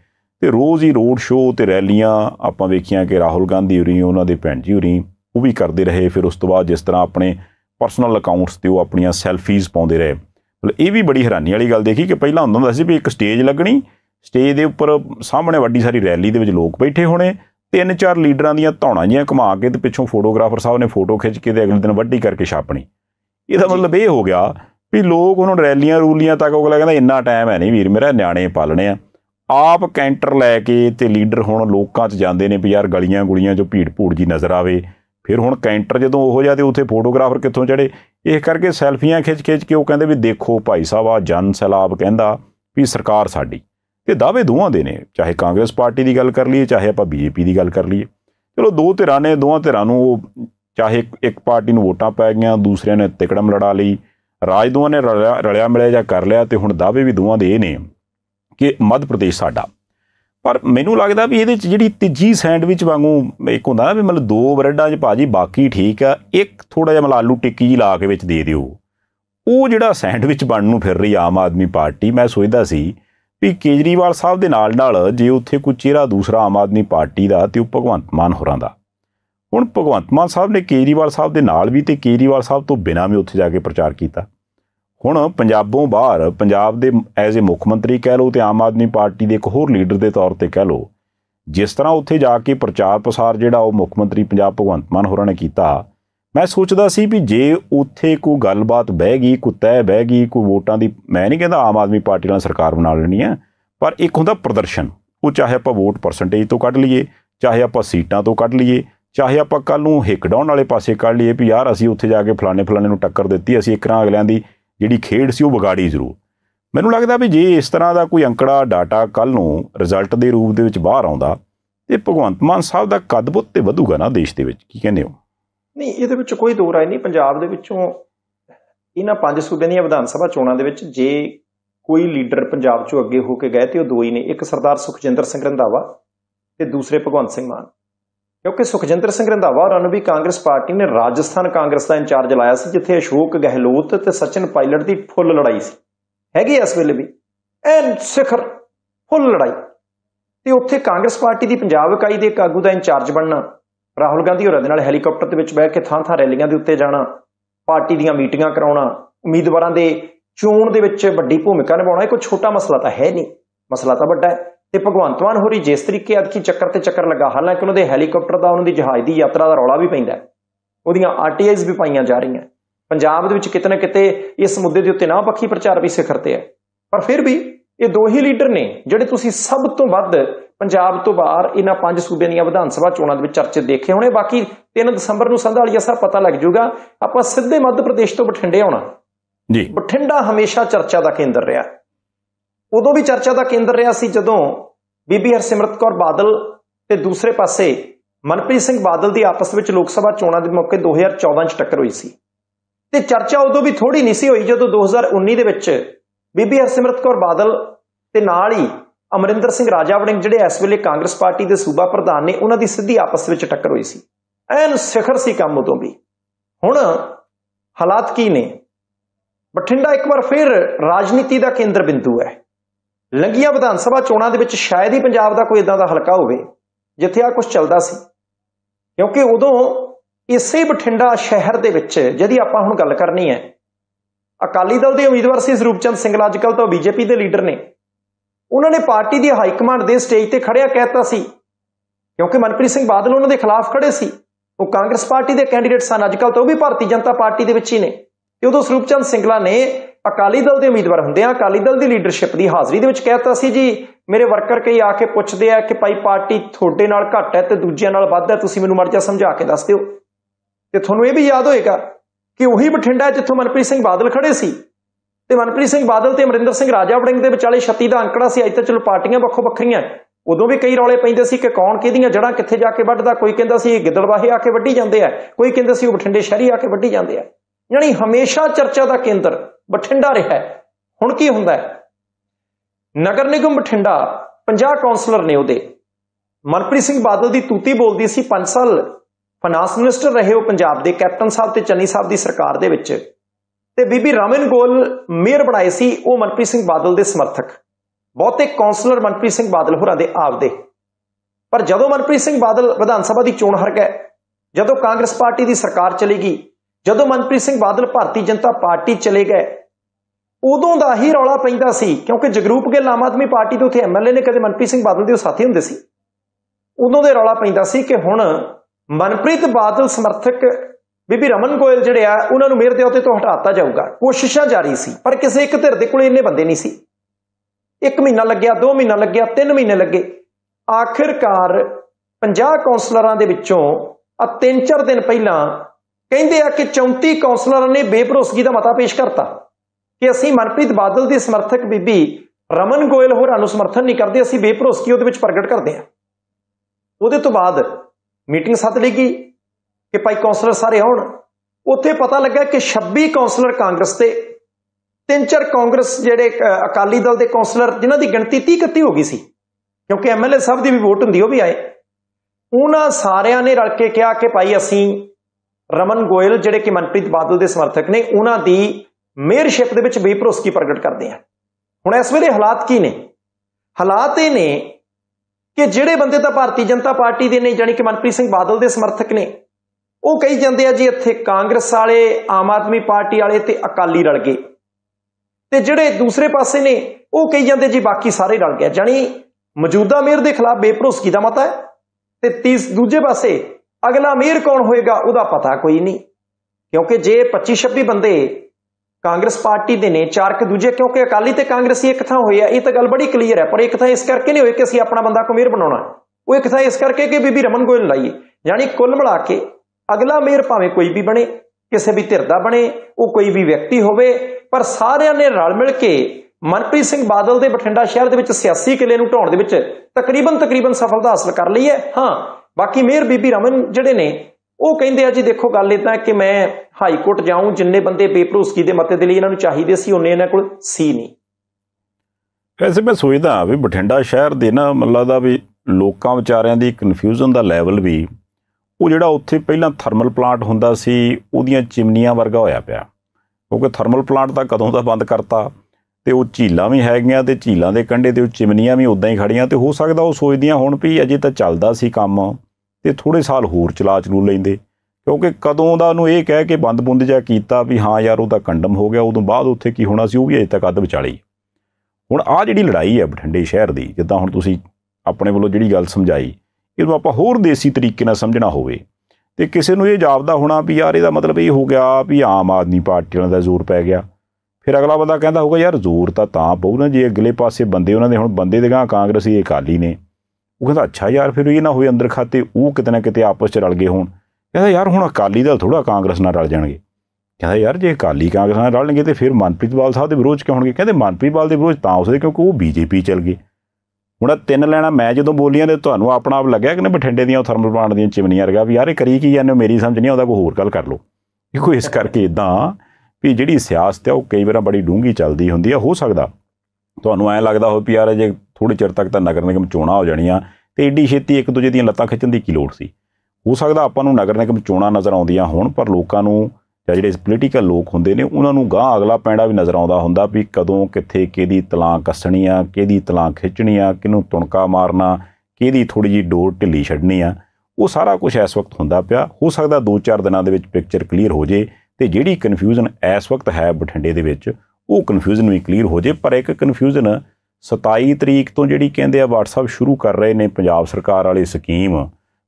[SPEAKER 1] ਤੇ ਰੋਜ਼ ਹੀ ਰੋਡ ਸ਼ੋਅ ਤੇ ਰੈਲੀਆਂ ਆਪਾਂ ਵੇਖੀਆਂ ਕਿ ਰਾਹੁਲ ਗਾਂਧੀ ਹੋਰੀ ਉਹਨਾਂ ਦੇ ਭੈਣ ਜੀ ਹੋਰੀ ਉਹ ਵੀ ਕਰਦੇ ਰਹੇ ਫਿਰ ਉਸ ਤੋਂ ਬਾਅਦ ਜਿਸ ਤਰ੍ਹਾਂ ਆਪਣੇ ਪਰਸਨਲ ਅਕਾਊਂਟਸ ਤੇ ਉਹ ਆਪਣੀਆਂ ਸੈਲਫੀਜ਼ ਪਾਉਂਦੇ ਰਹੇ ਮਤਲਬ ਇਹ ਵੀ ਬੜੀ ਹੈਰਾਨੀ ਵਾਲੀ ਗੱਲ ਦੇਖੀ ਕਿ ਪਹਿਲਾਂ ਹੁੰਦਾ ਹੁੰਦਾ ਸੀ ਵੀ ਇੱਕ ਸਟੇਜ ਲੱਗਣੀ ਸਟੇਜ ਦੇ ਉੱਪਰ ਸਾਹਮਣੇ ਵੱਡੀ ਸਾਰੀ ਰੈਲੀ ਦੇ ਵਿੱਚ ਲੋਕ ਬੈਠੇ ਹੋਣੇ ਤਿੰਨ ਚਾਰ ਲੀਡਰਾਂ ਦੀਆਂ ਧੌਣਾ ਜੀਆਂ ਘੁਮਾ ਕੇ ਤੇ ਪਿੱਛੋਂ ਫੋਟੋਗ੍ਰਾਫਰ ਸਾਹਿਬ ਨੇ ਫੋਟੋ ਖਿੱਚ ਕੇ ਤੇ ਅਗਲੇ ਦਿਨ ਵੱਡੀ ਕਰਕੇ ਛਾਪਣੀ ਇਹਦਾ ਮਤਲਬ ਇਹ ਹੋ ਗਿਆ ਵੀ ਲੋਕ ਉਹਨਾਂ ਰੈਲੀਆਂ ਰੂਲੀਆਂ ਤੱਕ ਉਹ ਕਹਿੰਦਾ ਇੰਨਾ ਟਾਈਮ ਹੈ ਨਹੀਂ ਵੀਰ ਮੇਰਾ ਨਿਆਣੇ ਪਾਲਣੇ ਆ ਆਪ ਕੈਂਟਰ ਲੈ ਕੇ ਤੇ ਲੀਡਰ ਹੁਣ ਲੋਕਾਂ 'ਚ ਜਾਂਦੇ ਨੇ ਵੀ ਯਾਰ ਗਲੀਆਂ ਗੁਲੀਆਂ 'ਚੋਂ ਭੀੜ ਭੂੜ ਜੀ ਨਜ਼ਰ ਆਵੇ ਫਿਰ ਹੁਣ ਕੈਂਟਰ ਜਦੋਂ ਉਹ ਜਿਹਾ ਤੇ ਉੱਥੇ ਫੋਟੋਗ੍ਰਾਫਰ ਕਿੱਥੋਂ ਚੜੇ ਇਹ ਕਰਕੇ ਸੈਲਫੀਆਂ ਖਿੱਚ ਖਿੱਚ ਕੇ ਉਹ ਕਹਿੰਦੇ ਵੀ ਦੇਖੋ ਭਾਈ ਸਾਹਿਬ ਆ ਜਨ ਸਲਾਬ ਕਹਿੰਦਾ ਵੀ ਸਰਕਾਰ ਸਾਡੀ ਇਹ ਦਾਅਵੇ ਦੋਵਾਂ ਦੇ ਨੇ ਚਾਹੇ ਕਾਂਗਰਸ ਪਾਰਟੀ ਦੀ ਗੱਲ ਕਰ ਲਈਏ ਚਾਹੇ ਆਪਾਂ ਬੀਜੇਪੀ ਦੀ ਗੱਲ ਕਰ ਲਈਏ ਚਲੋ ਦੋ ਧਿਰਾਂ ਨੇ ਦੋਵਾਂ ਧਿਰਾਂ ਨੂੰ ਚਾਹੇ ਇੱਕ ਪਾਰਟੀ ਨੂੰ ਵੋਟਾਂ ਪੈ ਗਈਆਂ ਦੂਸਰਿਆਂ ਨੇ ਤਿਕੜਮ ਲੜਾ ਲਈ ਰਾਜ ਦੋਵਾਂ ਨੇ ਰਲਿਆ ਮਿਲਿਆ ਜਾਂ ਕਰ ਲਿਆ ਤੇ ਹੁਣ ਦਾਅਵੇ ਵੀ ਦੋਵਾਂ ਦੇ ਇਹ ਨੇ ਕਿ ਮੱਧ ਪ੍ਰਦੇਸ਼ ਸਾਡਾ ਪਰ ਮੈਨੂੰ ਲੱਗਦਾ ਵੀ ਇਹਦੇ ਵਿੱਚ ਜਿਹੜੀ ਤੀਜੀ ਸੈਂਡਵਿਚ ਵਾਂਗੂ ਇੱਕ ਹੁੰਦਾ ਨਾ ਵੀ ਮਤਲਬ ਦੋ ਬ੍ਰੈਡਾਂ 'ਚ ਭਾਜੀ ਬਾਕੀ ਠੀਕ ਆ ਇੱਕ ਥੋੜਾ ਜਿਹਾ ਮਲਾਲੂ ਆਲੂ ਟਿੱਕੀ ਜੀ ਲਾ ਕੇ ਵਿੱਚ ਦੇ ਦਿਓ ਉਹ ਜਿਹੜਾ ਸੈਂਡਵਿਚ ਬਣਨ ਨੂੰ ਫਿਰ ਰਹੀ ਆਮ ਆਦਮੀ ਪਾਰਟੀ ਮੈਂ ਸੋਚਦਾ ਸੀ ਵੀ ਕੇਜਰੀਵਾਲ ਸਾਹਿਬ ਦੇ ਨਾਲ ਨਾਲ ਜੇ ਉੱਥੇ ਕੋਈ ਚਿਹਰਾ ਦੂਸਰਾ ਆਮ ਆਦਮੀ ਪਾਰਟੀ ਦਾ ਤੇ ਉਹ ਭਗਵੰਤ ਮਾਨ ਹੋਰਾਂ ਦਾ ਹੁਣ ਭਗਵੰਤ ਮਾਨ ਸਾਹਿਬ ਨੇ ਕੇਜਰੀਵਾਲ ਸਾਹਿਬ ਦੇ ਨਾਲ ਵੀ ਤੇ ਕੇਜਰੀਵਾਲ ਸਾਹਿਬ ਤੋਂ ਬਿਨਾਂ ਵੀ ਉੱਥੇ ਜਾ ਕੇ ਪ੍ਰਚਾਰ ਕੀਤਾ ਹੁਣ ਪੰਜਾਬੋਂ ਬਾਹਰ ਪੰਜਾਬ ਦੇ ਐਜ਼ ਅ ਮੁੱਖ ਮੰਤਰੀ ਕਹਿ ਲਓ ਤੇ ਆਮ ਆਦਮੀ ਪਾਰਟੀ ਦੇ ਇੱਕ ਹੋਰ ਲੀਡਰ ਦੇ ਤੌਰ ਤੇ ਕਹਿ ਲਓ ਜਿਸ ਤਰ੍ਹਾਂ ਉੱਥੇ ਜਾ ਕੇ ਪ੍ਰਚਾਰ ਪ੍ਰਸਾਰ ਜਿਹੜਾ ਉਹ ਮੁੱਖ ਮੰਤਰੀ ਪੰਜਾਬ ਭਗਵੰਤ ਮਾਨ ਹੋਰਾਂ ਨੇ ਕੀਤਾ ਮੈਂ ਸੋਚਦਾ ਸੀ ਵੀ ਜੇ ਉੱਥੇ ਕੋਈ ਗੱਲਬਾਤ ਬਹਿ ਗਈ ਕੋਈ ਤੈਅ ਬਹਿ ਗਈ ਕੋਈ ਵੋਟਾਂ ਦੀ ਮੈਂ ਨਹੀਂ ਕਹਿੰਦਾ ਆਮ ਆਦਮੀ ਪਾਰਟੀ ਨਾਲ ਸਰਕਾਰ ਬਣਾ ਲੈਣੀ ਹੈ ਪਰ ਇੱਕ ਹੁੰਦਾ ਪ੍ਰਦਰਸ਼ਨ ਉਹ ਚਾਹੇ ਆਪਾਂ ਵੋਟ ਪਰਸੈਂਟੇਜ ਤੋਂ ਕੱਢ ਲਈਏ ਚਾਹੇ ਆਪਾਂ ਸੀਟਾਂ ਤੋਂ ਕੱਢ ਲਈਏ ਚਾਹੇ ਆਪਾਂ ਕੱਲ ਨੂੰ ਹਿੱਕ ਡਾਉਣ ਵਾਲੇ ਪਾਸੇ ਕੱਢ ਲਈਏ ਵੀ ਯਾਰ ਅਸੀਂ ਉੱਥੇ ਜਾ ਕੇ ਫਲਾਣੇ ਫਲਾਣੇ ਨੂੰ ਟੱਕਰ ਦਿੱਤੀ ਅਸੀਂ ਇੱਕ ਰਾਂ ਅਗਲਿਆਂ ਦੀ ਜਿਹੜੀ ਖੇਡ ਸੀ ਉਹ ਵਿਗਾੜੀ ਜ਼ਰੂਰ ਮੈਨੂੰ ਲੱਗਦਾ ਵੀ ਜੇ ਇਸ ਤਰ੍ਹਾਂ ਦਾ ਕੋਈ ਅੰਕੜਾ ਡਾਟਾ ਕੱਲ ਨੂੰ ਰਿਜ਼ਲਟ ਦੇ ਰੂਪ ਦੇ ਵਿੱਚ ਬਾਹਰ ਆਉਂਦਾ ਤੇ ਭਗਵੰਤ ਮਾਨ ਸਾਹਿਬ ਦਾ ਕਦਬੁੱਤ ਤੇ ਵਧੂਗਾ ਨਾ ਦੇਸ਼ ਦੇ ਵਿੱਚ ਕੀ ਕਹਿੰਦੇ ਹੋ
[SPEAKER 2] ਨਹੀਂ ਇਹਦੇ ਵਿੱਚ ਕੋਈ ਦੋ ਰਾਏ ਨਹੀਂ ਪੰਜਾਬ ਦੇ ਵਿੱਚੋਂ ਇਹਨਾਂ ਪੰਜ ਸੂਬਿਆਂ ਦੀਆਂ ਵਿਧਾਨ ਸਭਾ ਚੋਣਾਂ ਦੇ ਵਿੱਚ ਜੇ ਕੋਈ ਲੀਡਰ ਪੰਜਾਬ ਚੋਂ ਅੱਗੇ ਹੋ ਕੇ ਗਏ ਤੇ ਉਹ ਦੋ ਹੀ ਨੇ ਇੱਕ ਸਰਦਾਰ ਸੁਖਜਿੰਦਰ ਸਿੰਘ ਰੰਧਾਵਾ ਤੇ ਦੂਸਰੇ ਭਗਵੰਤ ਸਿੰਘ ਮਾਨ ਕਿਉਂਕਿ ਸੁਖਜਿੰਦਰ ਸਿੰਘ ਰੰਧਾਵਾ ਉਹਨਾਂ ਵੀ ਕਾਂਗਰਸ ਪਾਰਟੀ ਨੇ ਰਾਜਸਥਾਨ ਕਾਂਗਰਸ ਦਾ ਇੰਚਾਰਜ ਲਾਇਆ ਸੀ ਜਿੱਥੇ ਅਸ਼ੋਕ ਗਹਿਲੋਤ ਤੇ ਸਚਨ ਪਾਇਲਟ ਦੀ ਫੁੱਲ ਲੜਾਈ ਸੀ ਹੈਗੀ ਇਸ ਵੇਲੇ ਵੀ ਐਨ ਸਿਖਰ ਫੁੱਲ ਲੜਾਈ ਤੇ ਉੱਥੇ ਕਾਂਗਰਸ ਪਾਰਟੀ ਦੀ ਪੰਜਾਬ ਇਕਾਈ ਦੇ ਇੱਕ ਆਗੂ ਦਾ ਇੰਚਾਰਜ ਬਣਨਾ ਰਾਹੁਲ ਗਾਂਧੀ ਹੋਰਾਂ ਦੇ ਨਾਲ ਹੈਲੀਕਾਪਟਰ ਦੇ ਵਿੱਚ ਬੈਠ ਕੇ ਥਾਂ-ਥਾਂ ਰੈਲੀਆਂ ਦੇ ਉੱਤੇ ਜਾਣਾ ਪਾਰਟੀ ਦੀਆਂ ਮੀਟਿੰਗਾਂ ਕਰਾਉਣਾ ਉਮੀਦਵਾਰਾਂ ਦੇ ਚੋਣ ਦੇ ਵਿੱਚ ਵੱਡੀ ਭੂਮਿਕਾ ਨਿਭਾਉਣਾ ਇਹ ਕੋਈ ਛੋਟਾ ਮਸਲਾ ਤਾਂ ਹੈ ਨਹੀਂ ਮਸਲਾ ਤਾਂ ਵੱਡਾ ਹੈ ਤੇ ਭਗਵੰਤ ਮਾਨ ਹੋਰੀ ਜਿਸ ਤਰੀਕੇ ਅਦਕੀ ਚੱਕਰ ਤੇ ਚੱਕਰ ਲਗਾ ਹਾਲਾਂਕਿ ਉਹਨਾਂ ਦੇ ਹੈਲੀਕਾਪਟਰ ਦਾ ਉਹਨਾਂ ਦੀ ਜਹਾਜ਼ ਦੀ ਯਾਤਰਾ ਦਾ ਰੌਲਾ ਵੀ ਪੈਂਦਾ ਉਹਦੀਆਂ ਆਰਟੀਆਈਜ਼ ਵੀ ਪਾਈਆਂ ਜਾ ਰਹੀਆਂ ਪੰਜਾਬ ਦੇ ਵਿੱਚ ਕਿਤੇ ਨਾ ਕਿਤੇ ਇਸ ਮੁੱਦੇ ਦੇ ਉੱਤੇ ਨਾ ਪੱਖੀ ਪ੍ਰਚਾਰ ਵੀ ਸਿਖਰ ਤੇ ਹੈ ਪਰ ਫਿਰ ਵੀ ਇਹ ਦੋ ਹੀ ਲੀਡਰ ਨੇ ਜਿਹੜੇ ਤੁਸੀਂ ਸਭ ਤੋਂ ਵੱਧ ਪੰਜਾਬ ਤੋਂ ਬਾਹਰ ਇਹਨਾਂ ਪੰਜ ਸੂਬਿਆਂ ਦੀਆਂ ਵਿਧਾਨ ਸਭਾ ਚੋਣਾਂ ਦੇ ਵਿੱਚ ਚਰਚੇ ਦੇਖੇ ਹੋਣੇ ਬਾਕੀ 3 ਦਸੰਬਰ ਨੂੰ ਸੰਧਾਲੀਆ ਸਾਹਿਬ ਪਤਾ ਲੱਗ ਜਾਊਗਾ ਆਪਾਂ ਸਿੱਧੇ ਮੱਧ ਪ੍ਰਦੇਸ਼ ਤੋਂ ਬਠਿੰਡੇ ਆਉਣਾ ਜੀ ਬਠਿੰਡਾ ਹਮੇਸ਼ਾ ਚਰਚਾ ਦਾ ਕੇਂਦਰ ਰਿਹਾ ਉਦੋਂ ਵੀ ਚਰਚਾ ਦਾ ਕੇਂਦਰ ਰਿਹਾ ਸੀ ਜਦੋਂ ਬੀਬੀ ਹਰਸਿਮਰਤ ਕੌਰ ਬਾਦਲ ਤੇ ਦੂਸਰੇ ਪਾਸੇ ਮਨਪ੍ਰੀਤ ਸਿੰਘ ਬਾਦਲ ਦੀ ਆਪਸ ਵਿੱਚ ਲੋਕ ਸਭਾ ਚੋਣਾਂ ਦੇ ਮੌਕੇ 2014 'ਚ ਟੱਕਰ ਹੋਈ ਸੀ ਤੇ ਚਰਚਾ ਉਦੋਂ ਵੀ ਥੋੜੀ ਨਹੀਂ ਸੀ ਹੋਈ ਜਦੋਂ 2019 ਦੇ ਵਿੱਚ ਬੀਬੀ ਹਰਸਿਮਰਤ ਕੌਰ ਬਾਦਲ ਤੇ ਨਾਲ ਹੀ ਅਮਰਿੰਦਰ ਸਿੰਘ ਰਾਜਾ ਵੜਿੰਗ ਜਿਹੜੇ ਇਸ ਵੇਲੇ ਕਾਂਗਰਸ ਪਾਰਟੀ ਦੇ ਸੂਬਾ ਪ੍ਰਧਾਨ ਨੇ ਉਹਨਾਂ ਦੀ ਸਿੱਧੀ ਆਪਸ ਵਿੱਚ ਟੱਕਰ ਹੋਈ ਸੀ ਐਨ ਸਿਖਰ ਸੀ ਕੰਮ ਉਦੋਂ ਵੀ ਹੁਣ ਹਾਲਾਤ ਕੀ ਨੇ ਬਠਿੰਡਾ ਇੱਕ ਵਾਰ ਫਿਰ ਰਾਜਨੀਤੀ ਦਾ ਕੇਂਦਰ ਬਿੰਦੂ ਹੈ ਲੰਗੀਆਂ ਵਿਧਾਨ ਸਭਾ ਚੋਣਾਂ ਦੇ ਵਿੱਚ ਸ਼ਾਇਦ ਹੀ ਪੰਜਾਬ ਦਾ ਕੋਈ ਇਦਾਂ ਦਾ ਹਲਕਾ ਹੋਵੇ ਜਿੱਥੇ ਆ ਕੁਝ ਚੱਲਦਾ ਸੀ ਕਿਉਂਕਿ ਉਦੋਂ ਇਸੇ ਬਠਿੰਡਾ ਸ਼ਹਿਰ ਦੇ ਵਿੱਚ ਜਿਹਦੀ ਆਪਾਂ ਹੁਣ ਗੱਲ ਕਰਨੀ ਹੈ ਅਕਾਲੀ ਦਲ ਦੇ ਉਮੀਦਵਾਰ ਸੀ ਸਰੂਪਚੰਦ ਸਿੰਘ ਅੱਜਕੱਲ ਤਾਂ ਬੀਜੇਪੀ ਦੇ ਲੀਡਰ ਨੇ ਉਹਨਾਂ ਨੇ ਪਾਰਟੀ ਦੀ ਹਾਈ ਕਮਾਂਡ ਦੇ ਸਟੇਜ ਤੇ ਖੜਿਆ ਕਹਿਤਾ ਸੀ ਕਿਉਂਕਿ ਮਨਪ੍ਰੀਤ ਸਿੰਘ ਬਾਦਲ ਉਹਨਾਂ ਦੇ ਖਿਲਾਫ ਖੜੇ ਸੀ ਉਹ ਕਾਂਗਰਸ ਪਾਰਟੀ ਦੇ ਕੈਂਡੀਡੇਟ ਸਨ ਅੱਜਕੱਲ ਤਾਂ ਉਹ ਵੀ ਭਾਰਤੀ ਜਨਤਾ ਪਾਰਟੀ ਦੇ ਵਿੱਚ ਹੀ ਨੇ ਤੇ ਉਦੋਂ ਸਰੂਪਚੰਦ ਸਿੰਘਲਾ ਨੇ ਅਕਾਲੀ ਦਲ ਦੇ ਉਮੀਦਵਾਰ ਹੁੰਦੇ ਆ ਅਕਾਲੀ ਦਲ ਦੀ ਲੀਡਰਸ਼ਿਪ ਦੀ ਹਾਜ਼ਰੀ ਦੇ ਵਿੱਚ ਕਹਿਤਾ ਸੀ ਜੀ ਮੇਰੇ ਵਰਕਰ ਕਈ ਆ ਕੇ ਪੁੱਛਦੇ ਆ ਕਿ ਭਾਈ ਪਾਰਟੀ ਤੁਹਾਡੇ ਨਾਲ ਘੱਟ ਹੈ ਤੇ ਦੂਜਿਆਂ ਨਾਲ ਵੱਧ ਹੈ ਤੁਸੀਂ ਮੈਨੂੰ ਮਰਜ਼ਾ ਸਮਝਾ ਕੇ ਦੱਸ ਦਿਓ ਤੇ ਤੁਹਾਨੂੰ ਇਹ ਵੀ ਯਾਦ ਹੋਏਗਾ ਕਿ ਉਹੀ ਬਠਿੰਡਾ ਜਿੱਥੋਂ ਮਨਪ੍ਰੀਤ ਸਿੰਘ ਬਾਦਲ ਖੜੇ ਸੀ ਤੇ ਮਨਪ੍ਰੀਤ ਸਿੰਘ ਬਾਦਲ ਤੇ ਅਮਰਿੰਦਰ ਸਿੰਘ ਰਾਜਾ ਵੜਿੰਗ ਦੇ ਵਿਚਾਲੇ 36 ਦਾ ਅੰਕੜਾ ਸੀ ਅੱਜ ਤੱਕ ਚਲੋ ਪਾਰਟੀਆਂ ਵੱਖੋ ਵੱਖਰੀਆਂ ਉਦੋਂ ਵੀ ਕਈ ਰੌਲੇ ਪੈਂਦੇ ਸੀ ਕਿ ਕੌਣ ਕਿਹਦੀਆਂ ਜੜਾਂ ਕਿੱਥੇ ਜਾ ਕੇ ਵੱਢਦਾ ਕੋਈ ਕਹਿੰਦਾ ਸੀ ਗਿੱਦੜਵਾਹੇ ਆ ਕੇ ਵੱਢੀ ਜਾਂਦੇ ਆ ਕੋਈ ਕਹਿੰਦਾ ਸੀ ਉਹ ਬਠਿੰਡੇ ਸ਼ਹਿਰੀ ਆ ਕੇ ਵੱਢੀ ਜਾਂਦੇ ਆ ਯਾਨੀ ਹਮੇਸ਼ਾ ਚਰਚਾ ਦਾ ਕੇਂਦਰ ਬਠਿੰਡਾ ਰਿਹਾ ਹੁਣ ਕੀ ਹੁੰਦਾ ਨਗਰ ਨਿਗਮ ਬਠਿੰਡਾ 50 ਕਾਉਂਸਲਰ ਨੇ ਉਹਦੇ ਮਨਪ੍ਰੀਤ ਸਿੰਘ ਬਾਦਲ ਦੀ ਤੂਤੀ ਬੋਲਦੀ ਸੀ 5 ਸਾਲ ਫਾਈਨਾਂਸ ਮਿਨਿਸਟਰ ਰਹੇ ਉਹ ਪੰਜਾਬ ਦੇ ਕੈਪਟਨ ਸਾਹਿਬ ਤੇ ਚੰਨੀ ਸਾਹਿਬ ਦੀ ਸਰਕਾਰ ਦੇ ਵਿੱਚ ਤੇ ਬੀਬੀ ਰਮਨ ਗੋਲ ਮੇਅਰ ਬਣਾਏ ਸੀ ਉਹ ਮਨਪ੍ਰੀਤ ਸਿੰਘ ਬਾਦਲ ਦੇ ਸਮਰਥਕ ਬਹੁਤੇ ਕਾਉਂਸਲਰ ਮਨਪ੍ਰੀਤ ਸਿੰਘ ਬਾਦਲ ਹੋਰਾਂ ਦੇ ਆਪਦੇ ਪਰ ਜਦੋਂ ਮਨਪ੍ਰੀਤ ਸਿੰਘ ਬਾਦਲ ਵਿਧਾਨ ਸਭਾ ਦੀ ਚੋਣ ਹਾਰ ਗਏ ਜਦੋਂ ਕਾਂਗਰਸ ਪਾਰਟੀ ਦੀ ਸਰਕਾਰ ਚਲੀ ਗਈ ਜਦੋਂ ਮਨਪ੍ਰੀਤ ਸਿੰਘ ਬਾਦਲ ਭਾਰਤੀ ਜਨਤਾ ਪਾਰਟੀ ਚਲੇ ਗਏ ਉਦੋਂ ਦਾ ਹੀ ਰੌਲਾ ਪੈਂਦਾ ਸੀ ਕਿਉਂਕਿ ਜਗਰੂਪ ਗਿੱਲ ਆਮ ਆਦਮੀ ਪਾਰਟੀ ਦੇ ਉੱਥੇ ਐਮਐਲਏ ਨੇ ਕਦੇ ਮਨਪ੍ਰੀਤ ਸਿੰਘ ਬਾਦਲ ਦੇ ਸਾਥੀ ਹੁੰਦੇ ਸੀ ਉਦੋਂ ਦੇ ਰੌਲਾ ਪੈਂਦਾ ਸੀ ਕਿ ਹੁਣ ਮਨਪ੍ਰੀਤ ਬਾਦਲ ਸਮਰਥਕ ਬੀਬੀ ਰਮਨ ਕੋਇਲ ਜਿਹੜੇ ਆ ਉਹਨਾਂ ਨੂੰ ਮੇਰ ਦੇ ਉਹਤੇ ਤੋਂ ਹਟਾਤਾ ਜਾਊਗਾ ਕੋਸ਼ਿਸ਼ਾਂ ਜਾਰੀ ਸੀ ਪਰ ਕਿਸੇ ਇੱਕ ਧਿਰ ਦੇ ਕੋਲੇ ਇੰਨੇ ਬੰਦੇ ਨਹੀਂ ਸੀ ਇੱਕ ਮਹੀਨਾ ਲੱਗਿਆ ਦੋ ਮਹੀਨਾ ਲੱਗਿਆ ਤਿੰਨ ਮਹੀਨੇ ਲੱਗੇ ਆਖਿਰਕਾਰ 50 ਕਾਉਂਸਲਰਾਂ ਦੇ ਵਿੱਚੋਂ ਆ ਤਿੰਨ ਚਾਰ ਦਿਨ ਪਹਿਲਾਂ ਕਹਿੰਦੇ ਆ ਕਿ 34 ਕਾਉਂਸਲਰਾਂ ਨੇ ਬੇਭਰੋਸਗੀ ਦਾ ਮਤਾ ਪੇਸ਼ ਕਰਤਾ ਕਿ ਅਸੀਂ ਮਨਪ੍ਰੀਤ ਬਾਦਲ ਦੀ ਸਮਰਥਕ ਬੀਬੀ ਰਮਨ ਗੋਇਲ ਹੋਰਾਂ ਨੂੰ ਸਮਰਥਨ ਨਹੀਂ ਕਰਦੇ ਅਸੀਂ ਬੇਭਰੋਸਗੀ ਉਹਦੇ ਵਿੱਚ ਪ੍ਰਗਟ ਕਰਦੇ ਆ ਉਹਦੇ ਤੋਂ ਬਾਅਦ ਮੀਟਿੰਗ ਸੱਦ ਲਈ ਗਈ ਕਿ ਭਾਈ ਕਾਉਂਸਲਰ ਸਾਰੇ ਆਉਣ ਉੱਥੇ ਪਤਾ ਲੱਗਾ ਕਿ 26 ਕਾਉਂਸਲਰ ਕਾਂਗਰਸ ਤੇ ਤਿੰਨ ਚਾਰ ਕਾਂਗਰਸ ਜਿਹੜੇ ਅਕਾਲੀ ਦਲ ਦੇ ਕਾਉਂਸਲਰ ਜਿਨ੍ਹਾਂ ਦੀ ਗਿਣਤੀ 30 31 ਹੋ ਗਈ ਸੀ ਕਿਉਂਕਿ ਐਮਐਲਏ ਸਾਹਿਬ ਦੀ ਵੀ ਵੋਟ ਹੁੰਦੀ ਉਹ ਵੀ ਆਏ ਉਹਨਾਂ ਸਾਰਿਆਂ ਨੇ ਰਲ ਕੇ ਕਿਹਾ ਕਿ ਭਾਈ ਅਸੀਂ ਰਮਨ ਗੋਇਲ ਜਿਹੜੇ ਕਿ ਮਨਪ੍ਰੀਤ ਬਾਦਲ ਦੇ ਸਮਰਥਕ ਨੇ ਉਹਨਾਂ ਦੀ ਮੇਅਰਸ਼ਿਪ ਦੇ ਵਿੱਚ ਬੇਭਰੋਸਗੀ ਪ੍ਰਗਟ ਕਰਦੇ ਆ ਹੁਣ ਇਸ ਵੇਲੇ ਹਾਲਾਤ ਕੀ ਨੇ ਹਾਲਾਤ ਇਹ ਨੇ ਕਿ ਜਿਹੜੇ ਬੰਦੇ ਤਾਂ ਭਾਰਤੀ ਜਨਤਾ ਪਾਰਟੀ ਦੇ ਨੇ ਜਾਨੀ ਕਿ ਮਨਪ੍ਰੀਤ ਸਿੰਘ ਬਾਦਲ ਦੇ ਸਮਰਥਕ ਨੇ ਉਹ ਕਹੀ ਜਾਂਦੇ ਆ ਜੀ ਇੱਥੇ ਕਾਂਗਰਸ ਵਾਲੇ ਆਮ ਆਦਮੀ ਪਾਰਟੀ ਵਾਲੇ ਤੇ ਅਕਾਲੀ ਰਲ ਗਏ ਤੇ ਜਿਹੜੇ ਦੂਸਰੇ ਪਾਸੇ ਨੇ ਉਹ ਕਹੀ ਜਾਂਦੇ ਜੀ ਬਾਕੀ ਸਾਰੇ ਰਲ ਗਏ ਜਾਨੀ ਮੌਜੂਦਾ ਮੇਅਰ ਦੇ ਖਿਲਾਫ ਬੇਪਰੋਸਗੀ ਦਾ ਮਤਾ ਹੈ ਤੇ ਤੀਸ ਦੂਜੇ ਪਾਸੇ ਅਗਲਾ ਮੇਅਰ ਕੌਣ ਹੋਏਗਾ ਉਹਦਾ ਪਤਾ ਕੋਈ ਨਹੀਂ ਕਿਉਂਕਿ ਜੇ 25 26 ਬੰਦੇ ਕਾਂਗਰਸ ਪਾਰਟੀ ਦੇ ਨੇ ਚਾਰ ਕਿ ਦੂਜੇ ਕਿਉਂਕਿ ਅਕਾਲੀ ਤੇ ਕਾਂਗਰਸੀ ਇੱਕ ਥਾਂ ਹੋਏ ਆ ਇਹ ਤਾਂ ਗੱਲ ਬੜੀ ਕਲੀਅਰ ਹੈ ਪਰ ਇੱਕ ਥਾਂ ਇਸ ਕਰਕੇ ਨਹੀਂ ਹੋਏ ਕਿ ਅਸੀਂ ਆਪਣਾ ਬੰਦਾ ਕੋ ਮੇਅਰ ਬਣਾਉਣਾ ਉਹ ਇੱਕ ਥਾਂ ਇਸ ਕਰਕੇ ਕਿ ਬੀਬੀ ਰਮਨ ਗੋਇਲ ਲਾਈਏ ਯਾਨੀ ਕੁੱਲ ਮਿਲਾ ਕੇ ਅਗਲਾ ਮੇਰ ਭਾਵੇਂ ਕੋਈ ਵੀ ਬਣੇ ਕਿਸੇ ਵੀ ਧਿਰ ਦਾ ਬਣੇ ਉਹ ਕੋਈ ਵੀ ਵਿਅਕਤੀ ਹੋਵੇ ਪਰ ਸਾਰਿਆਂ ਨੇ ਰਲ ਮਿਲ ਕੇ ਮਨਪ੍ਰੀਤ ਸਿੰਘ ਬਾਦਲ ਦੇ ਬਠਿੰਡਾ ਸ਼ਹਿਰ ਦੇ ਵਿੱਚ ਸਿਆਸੀ ਕਿਲੇ ਨੂੰ ਢਾਉਣ ਦੇ ਵਿੱਚ ਤਕਰੀਬਨ ਤਕਰੀਬਨ ਸਫਲਤਾ ਹਾਸਲ ਕਰ ਲਈ ਹੈ ਹਾਂ ਬਾਕੀ ਮੇਰ ਬੀਬੀ ਰਮਨ ਜਿਹੜੇ ਨੇ ਉਹ ਕਹਿੰਦੇ ਆ ਜੀ ਦੇਖੋ ਗੱਲ ਇਹ ਤਾਂ ਕਿ ਮੈਂ ਹਾਈ ਕੋਰਟ ਜਾਉਂ ਜਿੰਨੇ ਬੰਦੇ ਬੇਪਰੂਸਕੀ ਦੇ ਮਤੇ ਦੇ ਲਈ ਇਹਨਾਂ ਨੂੰ ਚਾਹੀਦੇ ਸੀ ਉਹਨੇ ਇਹਨਾਂ ਕੋਲ ਸੀ ਨਹੀਂ
[SPEAKER 1] ਕੈਸੇ ਮੈਂ ਸੋਚਦਾ ਵੀ ਬਠਿੰਡਾ ਸ਼ਹਿਰ ਦੇ ਨਾ ਮੱਲਾ ਦਾ ਵੀ ਲੋਕਾਂ ਵਿਚਾਰਿਆਂ ਦੀ ਕਨਫਿਊਜ਼ਨ ਦਾ ਲੈਵਲ ਵੀ ਉਹ ਜਿਹੜਾ ਉੱਥੇ ਪਹਿਲਾਂ ਥਰਮਲ ਪਲਾਂਟ ਹੁੰਦਾ ਸੀ ਉਹਦੀਆਂ ਚਿਮਨੀਆਂ ਵਰਗਾ ਹੋਇਆ ਪਿਆ ਕਿਉਂਕਿ ਥਰਮਲ ਪਲਾਂਟ ਤਾਂ ਕਦੋਂ ਦਾ ਬੰਦ ਕਰਤਾ ਤੇ ਉਹ ਝੀਲਾਂ ਵੀ ਹੈਗੀਆਂ ਤੇ ਝੀਲਾਂ ਦੇ ਕੰਢੇ ਤੇ ਉਹ ਚਿਮਨੀਆਂ ਵੀ ਉਦਾਂ ਹੀ ਖੜੀਆਂ ਤੇ ਹੋ ਸਕਦਾ ਉਹ ਸੋਚਦੀਆਂ ਹੁਣ ਵੀ ਅਜੇ ਤਾਂ ਚੱਲਦਾ ਸੀ ਕੰਮ ਤੇ ਥੋੜੇ ਸਾਲ ਹੋਰ ਚਲਾ ਚਲੂ ਲੈਂਦੇ ਕਿਉਂਕਿ ਕਦੋਂ ਦਾ ਉਹਨੂੰ ਇਹ ਕਹਿ ਕੇ ਬੰਦ ਬੁੰਦ ਜਾ ਕੀਤਾ ਵੀ ਹਾਂ ਯਾਰ ਉਹਦਾ ਕੰਡਮ ਹੋ ਗਿਆ ਉਦੋਂ ਬਾਅਦ ਉੱਥੇ ਕੀ ਹੋਣਾ ਸੀ ਉਹ ਵੀ ਅਜੇ ਤੱਕ ਅੱਧ ਵਿਚਾਲੀ ਹੁਣ ਆ ਜਿਹੜੀ ਲੜਾਈ ਹੈ ਬਠਿੰਡੇ ਸ਼ਹਿਰ ਦੀ ਜਿੱਦਾਂ ਹੁਣ ਤੁਸੀਂ ਆਪਣੇ ਵੱਲੋਂ ਜਿਹੜੀ ਗੱਲ ਸਮਝਾਈ ਇਹਨੂੰ ਆਪਾਂ ਹੋਰ ਦੇਸੀ ਤਰੀਕੇ ਨਾਲ ਸਮਝਣਾ ਹੋਵੇ ਤੇ ਕਿਸੇ ਨੂੰ ਇਹ ਜਾਪਦਾ ਹੋਣਾ ਵੀ ਯਾਰ ਇਹਦਾ ਮਤਲਬ ਇਹ ਹੋ ਗਿਆ ਵੀ ਆਮ ਆਦਮੀ ਪਾਰਟੀ ਵਾਲਿਆਂ ਦਾ ਜ਼ੋਰ ਪੈ ਗਿਆ ਫਿਰ ਅਗਲਾ ਬੰਦਾ ਕਹਿੰਦਾ ਹੋਊਗਾ ਯਾਰ ਜ਼ੋਰ ਤਾਂ ਤਾਂ ਪਊ ਨਾ ਜੇ ਅਗਲੇ ਪਾਸੇ ਬੰਦੇ ਉਹਨਾਂ ਦੇ ਹੁਣ ਬੰਦੇ ਦੇ ਗਾਂ ਕਾਂਗਰਸੀ ਅਕਾਲੀ ਨੇ ਉਹ ਕਹਿੰਦਾ ਅੱਛਾ ਯਾਰ ਫਿਰ ਇਹ ਨਾ ਹੋਏ ਅੰਦਰ ਖਾਤੇ ਉਹ ਕਿਤੇ ਨਾ ਕਿਤੇ ਆਪਸ 'ਚ ਰਲ ਗਏ ਹੋਣ ਕਹਿੰਦਾ ਯਾਰ ਹੁਣ ਅਕਾਲੀ ਦਲ ਥੋੜਾ ਕਾਂਗਰਸ ਨਾਲ ਰਲ ਜਾਣਗੇ ਕਹਿੰਦਾ ਯਾਰ ਜੇ ਅਕਾਲੀ ਕਾਂਗਰਸ ਨਾਲ ਰਲਣਗੇ ਤੇ ਫਿਰ ਮਨਪ੍ਰੀਤ ਬਾਲ ਸਾਹਿਬ ਦੇ ਵਿਰੋਧ ਕਿਉਂ ਹੋਣਗੇ ਕਹਿੰਦੇ ਮਨਪ੍ਰੀਤ ਬਾਲ ਦੇ ਵਿਰੋਧ ਤਾਂ ਉਸਦੇ ਕਿਉਂਕਿ ਉਹ ਬੀਜੇਪੀ ਚਲ ਗਏ ਹੁਣ ਆ ਤਿੰਨ ਲੈਣਾ ਮੈਂ ਜਦੋਂ ਬੋਲੀਆਂ ਤੇ ਤੁਹਾਨੂੰ ਆਪਣਾ ਆਪ ਲੱਗਿਆ ਕਿ ਨੇ ਬਠਿੰਡੇ ਦੀਆਂ ਥਰਮਲ ਪਲਾਂਟ ਦੀਆਂ ਚਿਮਨੀਆਂ ਰਗਾ ਵੀ ਯਾਰ ਇਹ ਕਰੀ ਕੀ ਜਾਂਦੇ ਮੇਰੀ ਸਮਝ ਨਹੀਂ ਆਉਂਦਾ ਕੋਈ ਹੋਰ ਗੱਲ ਕਰ ਲਓ ਕੋਈ ਇਸ ਕਰਕੇ ਇਦਾਂ ਵੀ ਜਿਹੜੀ ਸਿਆਸਤ ਹੈ ਉਹ ਕਈ ਵਾਰ ਬੜੀ ਡੂੰਗੀ ਚੱਲਦੀ ਹੁੰਦੀ ਹੈ ਹੋ ਸਕਦਾ ਤੁਹਾਨੂੰ ਐ ਲੱਗਦਾ ਹੋ ਵੀ ਯਾਰ ਜੇ ਥੋੜੇ ਚਿਰ ਤੱਕ ਤਾਂ ਨਗਰ ਨਿਗਮ ਚੋਣਾਂ ਹੋ ਜਾਣੀਆਂ ਤੇ ਏਡੀ ਛੇਤੀ ਇੱਕ ਦੂਜੇ ਦੀਆਂ ਲੱਤਾਂ ਖਿੱਚਣ ਦੀ ਕੀ ਲੋੜ ਸੀ ਹੋ ਸਕਦਾ ਆਪਾਂ ਨੂੰ ਨਗਰ ਨਿਗਮ ਚੋਣਾਂ ਨਜ਼ਰ ਆਉਂਦੀਆਂ ਹੋਣ ਪਰ ਲੋਕਾਂ ਨੂੰ ਜਾਂ ਜਿਹੜੇ ਪੋਲੀਟੀਕਲ ਲੋਕ ਹੁੰਦੇ ਨੇ ਉਹਨਾਂ ਨੂੰ ਗਾਂ ਅਗਲਾ ਪੈਂਡਾ ਵੀ ਨਜ਼ਰ ਆਉਂਦਾ ਹੁੰਦਾ ਵੀ ਕਦੋਂ ਕਿੱਥੇ ਕਿਹਦੀ ਤਲਾਂ ਕੱਸਣੀ ਆ ਕਿਹਦੀ ਤਲਾਂ ਖਿੱਚਣੀ ਆ ਕਿਨੂੰ ਤੁਣਕਾ ਮਾਰਨਾ ਕਿਹਦੀ ਥੋੜੀ ਜੀ ਡੋਰ ਢਿੱਲੀ ਛੱਡਣੀ ਆ ਉਹ ਸਾਰਾ ਕੁਝ ਇਸ ਵਕਤ ਹੁੰਦਾ ਪਿਆ ਹੋ ਸਕਦਾ 2-4 ਦਿਨਾਂ ਦੇ ਵਿੱਚ ਪਿਕਚਰ ਕਲੀਅਰ ਹੋ ਜੇ ਤੇ ਜਿਹੜੀ ਕਨਫਿਊਜ਼ਨ ਇਸ ਵਕਤ ਹੈ ਬਠਿੰਡੇ ਦੇ ਵਿੱਚ ਉਹ ਕਨਫਿਊਜ਼ਨ ਵੀ ਕਲੀਅਰ ਹੋ ਜੇ ਪਰ ਇੱਕ ਕਨਫਿਊਜ਼ਨ 27 ਤਰੀਕ ਤੋਂ ਜਿਹੜੀ ਕਹਿੰਦੇ ਆ WhatsApp ਸ਼ੁਰੂ ਕਰ ਰਹੇ ਨੇ ਪੰਜਾਬ ਸਰਕਾਰ ਵਾਲੀ ਸਕੀਮ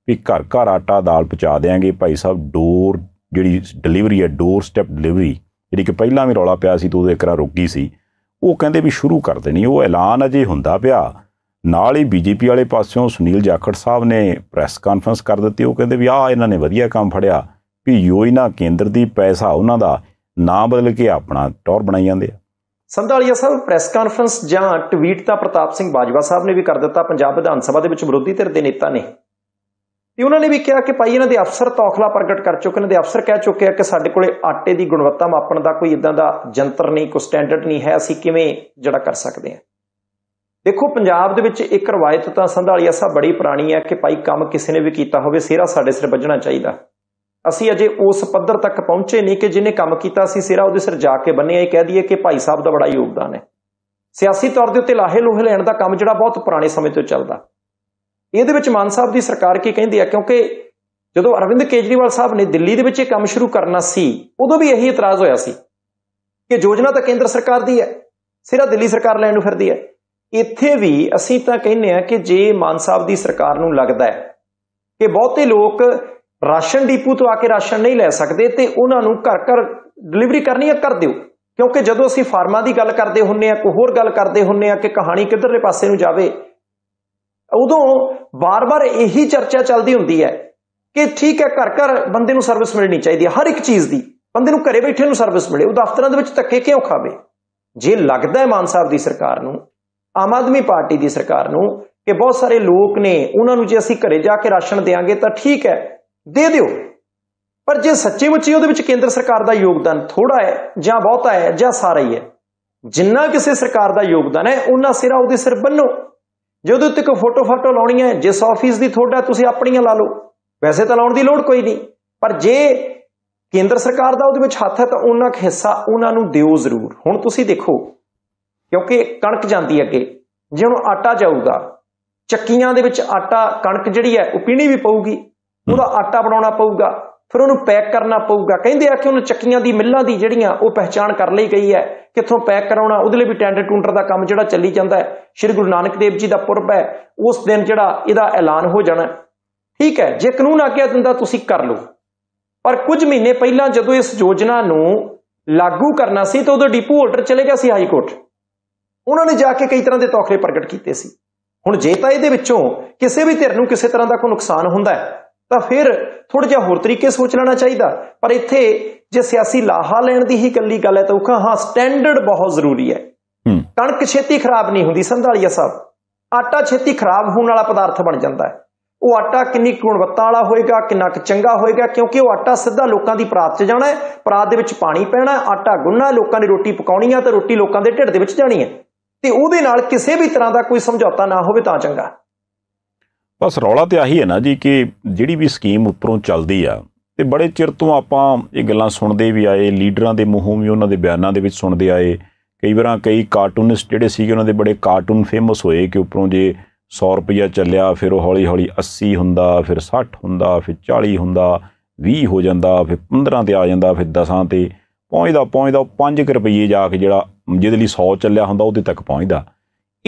[SPEAKER 1] ਵੀ ਘਰ ਘਰ ਆਟਾ ਦਾਲ ਪਹੁੰਚਾ ਦੇਾਂਗੇ ਭਾਈ ਸਾਹਿਬ ਡੋਰ ਜਿਹੜੀ ਡਿਲੀਵਰੀ ਹੈ ਡੋਰ ਸਟੈਪ ਡਿਲੀਵਰੀ ਜਿਹੜੀ ਕਿ ਪਹਿਲਾਂ ਵੀ ਰੌਲਾ ਪਿਆ ਸੀ ਤੇ ਉਹਦੇ ਰੁਕ ਰੁਕੀ ਸੀ ਉਹ ਕਹਿੰਦੇ ਵੀ ਸ਼ੁਰੂ ਕਰ ਦੇਣੀ ਉਹ ਐਲਾਨ ਅਜੇ ਹੁੰਦਾ ਪਿਆ ਨਾਲ ਹੀ ਬੀਜੇਪੀ ਵਾਲੇ ਪਾਸਿਓਂ ਸੁਨੀਲ ਜਾਖੜ ਸਾਹਿਬ ਨੇ ਪ੍ਰੈਸ ਕਾਨਫਰੰਸ ਕਰ ਦਿੱਤੀ ਉਹ ਕਹਿੰਦੇ ਵੀ ਆ ਇਹਨਾਂ ਨੇ ਵਧੀਆ ਕੰਮ ਫੜਿਆ ਵੀ ਯੋਜਨਾ ਕੇਂਦਰ ਦੀ ਪੈਸਾ ਉਹਨਾਂ ਦਾ ਨਾਂ ਬਦਲ ਕੇ ਆਪਣਾ ਟੌਰ ਬਣਾਈ ਜਾਂਦੇ ਆ
[SPEAKER 2] ਸੰਧਾਲੀਆ ਸਾਹਿਬ ਪ੍ਰੈਸ ਕਾਨਫਰੰਸ ਜਾਂ ਟਵੀਟ ਤਾਂ ਪ੍ਰਤਾਪ ਸਿੰਘ ਬਾਜਵਾ ਸਾਹਿਬ ਨੇ ਵੀ ਕਰ ਦਿੱਤਾ ਪੰਜਾਬ ਵਿਧਾਨ ਸਭਾ ਦੇ ਵਿੱਚ ਵਿਰੋਧੀ ਧਿਰ ਦੇ ਨੇਤਾ ਨੇ ਤੇ ਉਹਨਾਂ ਨੇ ਵੀ ਕਿਹਾ ਕਿ ਭਾਈ ਇਹਨਾਂ ਦੇ ਅਫਸਰ ਤੌਖਲਾ ਪ੍ਰਗਟ ਕਰ ਚੁੱਕੇ ਨੇ ਦੇ ਅਫਸਰ ਕਹਿ ਚੁੱਕੇ ਆ ਕਿ ਸਾਡੇ ਕੋਲੇ ਆਟੇ ਦੀ ਗੁਣਵੱਤਾ ਮਾਪਣ ਦਾ ਕੋਈ ਇਦਾਂ ਦਾ ਜੰਤਰ ਨਹੀਂ ਕੋਈ ਸਟੈਂਡਰਡ ਨਹੀਂ ਹੈ ਅਸੀਂ ਕਿਵੇਂ ਜਿਹੜਾ ਕਰ ਸਕਦੇ ਆ ਦੇਖੋ ਪੰਜਾਬ ਦੇ ਵਿੱਚ ਇੱਕ ਰਵਾਇਤ ਤਾਂ ਸੰਧਾਲੀਆ ਸਾਹਿਬ ਬੜੀ ਪੁਰਾਣੀ ਹੈ ਕਿ ਭਾਈ ਕੰਮ ਕਿਸੇ ਨੇ ਵੀ ਕੀਤਾ ਹੋਵੇ ਸਿਹਰਾ ਸਾਡੇ ਸਿਰ ਵੱਜਣਾ ਚਾਹੀਦਾ ਅਸੀਂ ਅਜੇ ਉਸ ਪੱਧਰ ਤੱਕ ਪਹੁੰਚੇ ਨਹੀਂ ਕਿ ਜਿਹਨੇ ਕੰਮ ਕੀਤਾ ਸੀ ਸਿਰਾ ਉਹਦੇ ਸਿਰ ਜਾ ਕੇ ਬੰਨਿਆ ਇਹ ਕਹਿ ਦਈਏ ਕਿ ਭਾਈ ਸਾਹਿਬ ਦਾ ਬੜਾ ਯੋਗਦਾਨ ਹੈ ਸਿਆਸੀ ਤੌਰ ਦੇ ਉੱਤੇ ਲਾਹੇ ਲੋਹੇ ਲੈਣ ਦਾ ਕੰਮ ਜਿਹੜਾ ਬਹੁਤ ਪੁਰਾਣੇ ਸਮੇਂ ਤੋਂ ਚੱਲਦਾ ਇਹਦੇ ਵਿੱਚ ਮਾਨ ਸਾਹਿਬ ਦੀ ਸਰਕਾਰ ਕੀ ਕਹਿੰਦੀ ਹੈ ਕਿਉਂਕਿ ਜਦੋਂ ਅਰਵਿੰਦ ਕੇਜਰੀਵਾਲ ਸਾਹਿਬ ਨੇ ਦਿੱਲੀ ਦੇ ਵਿੱਚ ਇਹ ਕੰਮ ਸ਼ੁਰੂ ਕਰਨਾ ਸੀ ਉਦੋਂ ਵੀ ਇਹੀ ਇਤਰਾਜ਼ ਹੋਇਆ ਸੀ ਕਿ ਯੋਜਨਾ ਤਾਂ ਕੇਂਦਰ ਸਰਕਾਰ ਦੀ ਹੈ ਸਿਰਾ ਦਿੱਲੀ ਸਰਕਾਰ ਲੈਣ ਨੂੰ ਫਿਰਦੀ ਹੈ ਇੱਥੇ ਵੀ ਅਸੀਂ ਤਾਂ ਕਹਿੰਨੇ ਆ ਕਿ ਜੇ ਮਾਨ ਸਾਹਿਬ ਦੀ ਸਰਕਾਰ ਨੂੰ ਲੱਗਦਾ ਹੈ ਕਿ ਬਹੁਤੇ ਲੋਕ ਰਾਸ਼ਨ ਡੀਪੂ ਤੋਂ ਆ ਕੇ ਰਾਸ਼ਨ ਨਹੀਂ ਲੈ ਸਕਦੇ ਤੇ ਉਹਨਾਂ ਨੂੰ ਘਰ ਘਰ ਡਿਲੀਵਰੀ ਕਰਨੀ ਹੈ ਕਰ ਦਿਓ ਕਿਉਂਕਿ ਜਦੋਂ ਅਸੀਂ ਫਾਰਮਾਂ ਦੀ ਗੱਲ ਕਰਦੇ ਹੁੰਨੇ ਆ ਕੋਈ ਹੋਰ ਗੱਲ ਕਰਦੇ ਹੁੰਨੇ ਆ ਕਿ ਕਹਾਣੀ ਕਿੱਧਰਲੇ ਪਾਸੇ ਨੂੰ ਜਾਵੇ ਉਦੋਂ ਬਾਰ-ਬਾਰ ਇਹੀ ਚਰਚਾ ਚੱਲਦੀ ਹੁੰਦੀ ਹੈ ਕਿ ਠੀਕ ਹੈ ਘਰ ਘਰ ਬੰਦੇ ਨੂੰ ਸਰਵਿਸ ਮਿਲਣੀ ਚਾਹੀਦੀ ਹੈ ਹਰ ਇੱਕ ਚੀਜ਼ ਦੀ ਬੰਦੇ ਨੂੰ ਘਰੇ ਬੈਠੇ ਨੂੰ ਸਰਵਿਸ ਮਿਲੇ ਉਹ ਦਫ਼ਤਰਾਂ ਦੇ ਵਿੱਚ ਧੱਕੇ ਕਿਉਂ ਖਾਵੇ ਜੇ ਲੱਗਦਾ ਹੈ ਮਾਨ ਸਾਹਿਬ ਦੀ ਸਰਕਾਰ ਨੂੰ ਆਮ ਆਦਮੀ ਪਾਰਟੀ ਦੀ ਸਰਕਾਰ ਨੂੰ ਕਿ ਬਹੁਤ ਸਾਰੇ ਲੋਕ ਨੇ ਉਹਨਾਂ ਨੂੰ ਜੇ ਅਸੀਂ ਘਰੇ ਜਾ ਕੇ ਰਾਸ਼ਨ ਦੇਾਂਗੇ ਤਾਂ ਠੀਕ ਹੈ ਦੇ ਦਿਓ ਪਰ ਜੇ ਸੱਚੀ ਮੁੱਚੀ ਉਹਦੇ ਵਿੱਚ ਕੇਂਦਰ ਸਰਕਾਰ ਦਾ ਯੋਗਦਾਨ ਥੋੜਾ ਹੈ ਜਾਂ ਬਹੁਤਾ ਹੈ ਜਾਂ ਸਾਰਾ ਹੀ ਹੈ ਜਿੰਨਾ ਕਿਸੇ ਸਰਕਾਰ ਦਾ ਯੋਗਦਾਨ ਹੈ ਉਹਨਾਂ ਸਿਰਾ ਉਹਦੇ ਸਿਰ ਬੰਨੋ ਜੇ ਉਹਦੇ ਉੱਤੇ ਕੋਈ ਫੋਟੋ ਫਾਟੋ ਲਾਉਣੀ ਹੈ ਜਿਸ ਆਫਿਸ ਦੀ ਤੁਹਾਡਾ ਤੁਸੀਂ ਆਪਣੀਆਂ ਲਾ ਲਓ ਵੈਸੇ ਤਾਂ ਲਾਉਣ ਦੀ ਲੋੜ ਕੋਈ ਨਹੀਂ ਪਰ ਜੇ ਕੇਂਦਰ ਸਰਕਾਰ ਦਾ ਉਹਦੇ ਵਿੱਚ ਹੱਥ ਹੈ ਤਾਂ ਉਹਨਾਂ ਦਾ ਹਿੱਸਾ ਉਹਨਾਂ ਨੂੰ ਦਿਓ ਜ਼ਰੂਰ ਹੁਣ ਤੁਸੀਂ ਦੇਖੋ ਕਿਉਂਕਿ ਕਣਕ ਜਾਂਦੀ ਅੱਗੇ ਜੇ ਉਹਨੂੰ ਆਟਾ ਜਾਊਗਾ ਚੱਕੀਆਂ ਦੇ ਵਿੱਚ ਆਟਾ ਕਣਕ ਜਿਹੜੀ ਹੈ ਉਹ ਪੀਣੀ ਵੀ ਪਊਗੀ ਉਹਦਾ ਆਟਾ ਬਣਾਉਣਾ ਪਊਗਾ ਫਿਰ ਉਹਨੂੰ ਪੈਕ ਕਰਨਾ ਪਊਗਾ ਕਹਿੰਦੇ ਆ ਕਿ ਉਹਨੂੰ ਚੱਕੀਆਂ ਦੀ ਮਿੱਲਾਂ ਦੀ ਜਿਹੜੀਆਂ ਉਹ ਪਹਿਚਾਣ ਕਰ ਲਈ ਗਈ ਹੈ ਕਿੱਥੋਂ ਪੈਕ ਕਰਾਉਣਾ ਉਹਦੇ ਲਈ ਵੀ ਟੈਂਡਰ ਟੂੰਡਰ ਦਾ ਕੰਮ ਜਿਹੜਾ ਚੱਲੀ ਜਾਂਦਾ ਹੈ ਸ੍ਰੀ ਗੁਰੂ ਨਾਨਕ ਦੇਵ ਜੀ ਦਾ ਪੁਰਬ ਹੈ ਉਸ ਦਿਨ ਜਿਹੜਾ ਇਹਦਾ ਐਲਾਨ ਹੋ ਜਾਣਾ ਠੀਕ ਹੈ ਜੇ ਕਾਨੂੰਨ ਗਿਆ ਦਿੰਦਾ ਤੁਸੀਂ ਕਰ ਲਓ ਪਰ ਕੁਝ ਮਹੀਨੇ ਪਹਿਲਾਂ ਜਦੋਂ ਇਸ ਯੋਜਨਾ ਨੂੰ ਲਾਗੂ ਕਰਨਾ ਸੀ ਤਾਂ ਉਦੋਂ ਡਿਪੂ ਆਰਡਰ ਚਲੇ ਗਿਆ ਸੀ ਹਾਈ ਕੋਰਟ ਉਹਨਾਂ ਨੇ ਜਾ ਕੇ ਕਈ ਤਰ੍ਹਾਂ ਦੇ ਤੌਖਲੇ ਪ੍ਰਗਟ ਕੀਤੇ ਸੀ ਹੁਣ ਜੇ ਤਾਂ ਇਹਦੇ ਵਿੱਚੋਂ ਕਿਸੇ ਵੀ ਧਿਰ ਨੂੰ ਕਿਸੇ ਤਰ੍ਹਾਂ ਦਾ ਕੋਈ ਨੁਕਸਾਨ ਹੁੰਦਾ ਹੈ ਤਾਂ ਫਿਰ ਥੋੜਾ ਜਿਹਾ ਹੋਰ ਤਰੀਕੇ ਸੋਚ ਲੈਣਾ ਚਾਹੀਦਾ ਪਰ ਇੱਥੇ ਜੇ ਸਿਆਸੀ ਲਾਹਾ ਲੈਣ ਦੀ ਹੀ ਕੱਲੀ ਗੱਲ ਹੈ ਤਾਂ ਉਹ ਹਾਂ ਸਟੈਂਡਰਡ ਬਹੁਤ ਜ਼ਰੂਰੀ ਹੈ ਕਣਕ ਛੇਤੀ ਖਰਾਬ ਨਹੀਂ ਹੁੰਦੀ ਸੰਧਾਲੀਆ ਸਾਹਿਬ ਆਟਾ ਛੇਤੀ ਖਰਾਬ ਹੋਣ ਵਾਲਾ ਪਦਾਰਥ ਬਣ ਜਾਂਦਾ ਹੈ ਉਹ ਆਟਾ ਕਿੰਨੀ ਗੁਣਵੱਤਾ ਵਾਲਾ ਹੋਏਗਾ ਕਿੰਨਾ ਕੁ ਚੰਗਾ ਹੋਏਗਾ ਕਿਉਂਕਿ ਉਹ ਆਟਾ ਸਿੱਧਾ ਲੋਕਾਂ ਦੀ ਪਰਾਤ 'ਚ ਜਾਣਾ ਹੈ ਪਰਾਤ ਦੇ ਵਿੱਚ ਪਾਣੀ ਪੈਣਾ ਆਟਾ ਗੁੰਨਾ ਲੋਕਾਂ ਨੇ ਰੋਟੀ ਪਕਾਉਣੀ ਆ ਤੇ ਰੋਟੀ ਲੋਕਾਂ ਦੇ ਢਿੱਡ ਦੇ ਵਿੱਚ ਜਾਣੀ ਹੈ ਤੇ ਉਹਦੇ ਨਾਲ ਕਿਸੇ ਵੀ ਤਰ੍ਹਾਂ ਦਾ ਕੋਈ ਸਮਝੌਤਾ ਨਾ ਹੋਵੇ ਤਾਂ ਚੰਗਾ
[SPEAKER 1] ਬਸ ਰੌਲਾ ਤੇ ਆਹੀ ਹੈ ਨਾ ਜੀ ਕਿ ਜਿਹੜੀ ਵੀ ਸਕੀਮ ਉੱਪਰੋਂ ਚੱਲਦੀ ਆ ਤੇ ਬੜੇ ਚਿਰ ਤੋਂ ਆਪਾਂ ਇਹ ਗੱਲਾਂ ਸੁਣਦੇ ਵੀ ਆਏ ਲੀਡਰਾਂ ਦੇ ਮੂੰਹੋਂ ਵੀ ਉਹਨਾਂ ਦੇ ਬਿਆਨਾਂ ਦੇ ਵਿੱਚ ਸੁਣਦੇ ਆਏ ਕਈ ਵਾਰਾਂ ਕਈ ਕਾਰਟੂਨਿਸਟ ਜਿਹੜੇ ਸੀਗੇ ਉਹਨਾਂ ਦੇ ਬੜੇ ਕਾਰਟੂਨ ਫੇਮਸ ਹੋਏ ਕਿ ਉੱਪਰੋਂ ਜੇ 100 ਰੁਪਿਆ ਚੱਲਿਆ ਫਿਰ ਉਹ ਹੌਲੀ-ਹੌਲੀ 80 ਹੁੰਦਾ ਫਿਰ 60 ਹੁੰਦਾ ਫਿਰ 40 ਹੁੰਦਾ 20 ਹੋ ਜਾਂਦਾ ਫਿਰ 15 ਤੇ ਆ ਜਾਂਦਾ ਫਿਰ 10 ਤੇ ਪਹੁੰਚਦਾ ਪਹੁੰਚਦਾ 5 ਰੁਪਏ ਜਾ ਕੇ ਜਿਹੜਾ ਜਿਹਦੇ ਲਈ 100 ਚੱਲਿਆ ਹੁੰਦਾ ਉਹਦੇ ਤੱਕ ਪਹੁੰਚਦਾ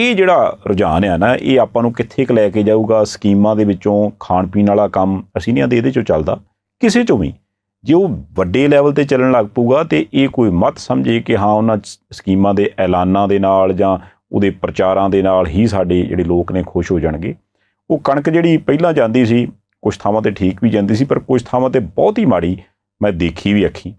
[SPEAKER 1] ਇਹ ਜਿਹੜਾ ਰੁਝਾਨ ਆ ਨਾ ਇਹ ਆਪਾਂ ਨੂੰ ਕਿੱਥੇ ਕ ਲੈ ਕੇ ਜਾਊਗਾ ਸਕੀਮਾਂ ਦੇ ਵਿੱਚੋਂ ਖਾਣ ਪੀਣ ਵਾਲਾ ਕੰਮ ਅਸੀਂ ਨਹੀਂ ਆਦੇ ਇਹਦੇ ਚੋਂ ਚੱਲਦਾ ਕਿਸੇ ਚੋਂ ਵੀ ਜੇ ਉਹ ਵੱਡੇ ਲੈਵਲ ਤੇ ਚੱਲਣ ਲੱਗ ਪਊਗਾ ਤੇ ਇਹ ਕੋਈ ਮਤ ਸਮਝੇ ਕਿ ਹਾਂ ਉਹਨਾਂ ਸਕੀਮਾਂ ਦੇ ਐਲਾਨਾਂ ਦੇ ਨਾਲ ਜਾਂ ਉਹਦੇ ਪ੍ਰਚਾਰਾਂ ਦੇ ਨਾਲ ਹੀ ਸਾਡੇ ਜਿਹੜੇ ਲੋਕ ਨੇ ਖੁਸ਼ ਹੋ ਜਾਣਗੇ ਉਹ ਕਣਕ ਜਿਹੜੀ ਪਹਿਲਾਂ ਜਾਂਦੀ ਸੀ ਕੁਝ ਥਾਵਾਂ ਤੇ ਠੀਕ ਵੀ ਜਾਂਦੀ ਸੀ ਪਰ ਕੁਝ ਥਾਵਾਂ ਤੇ ਬਹੁਤ ਹੀ ਮਾੜੀ ਮੈਂ ਦੇਖੀ ਵੀ ਅੱਖੀ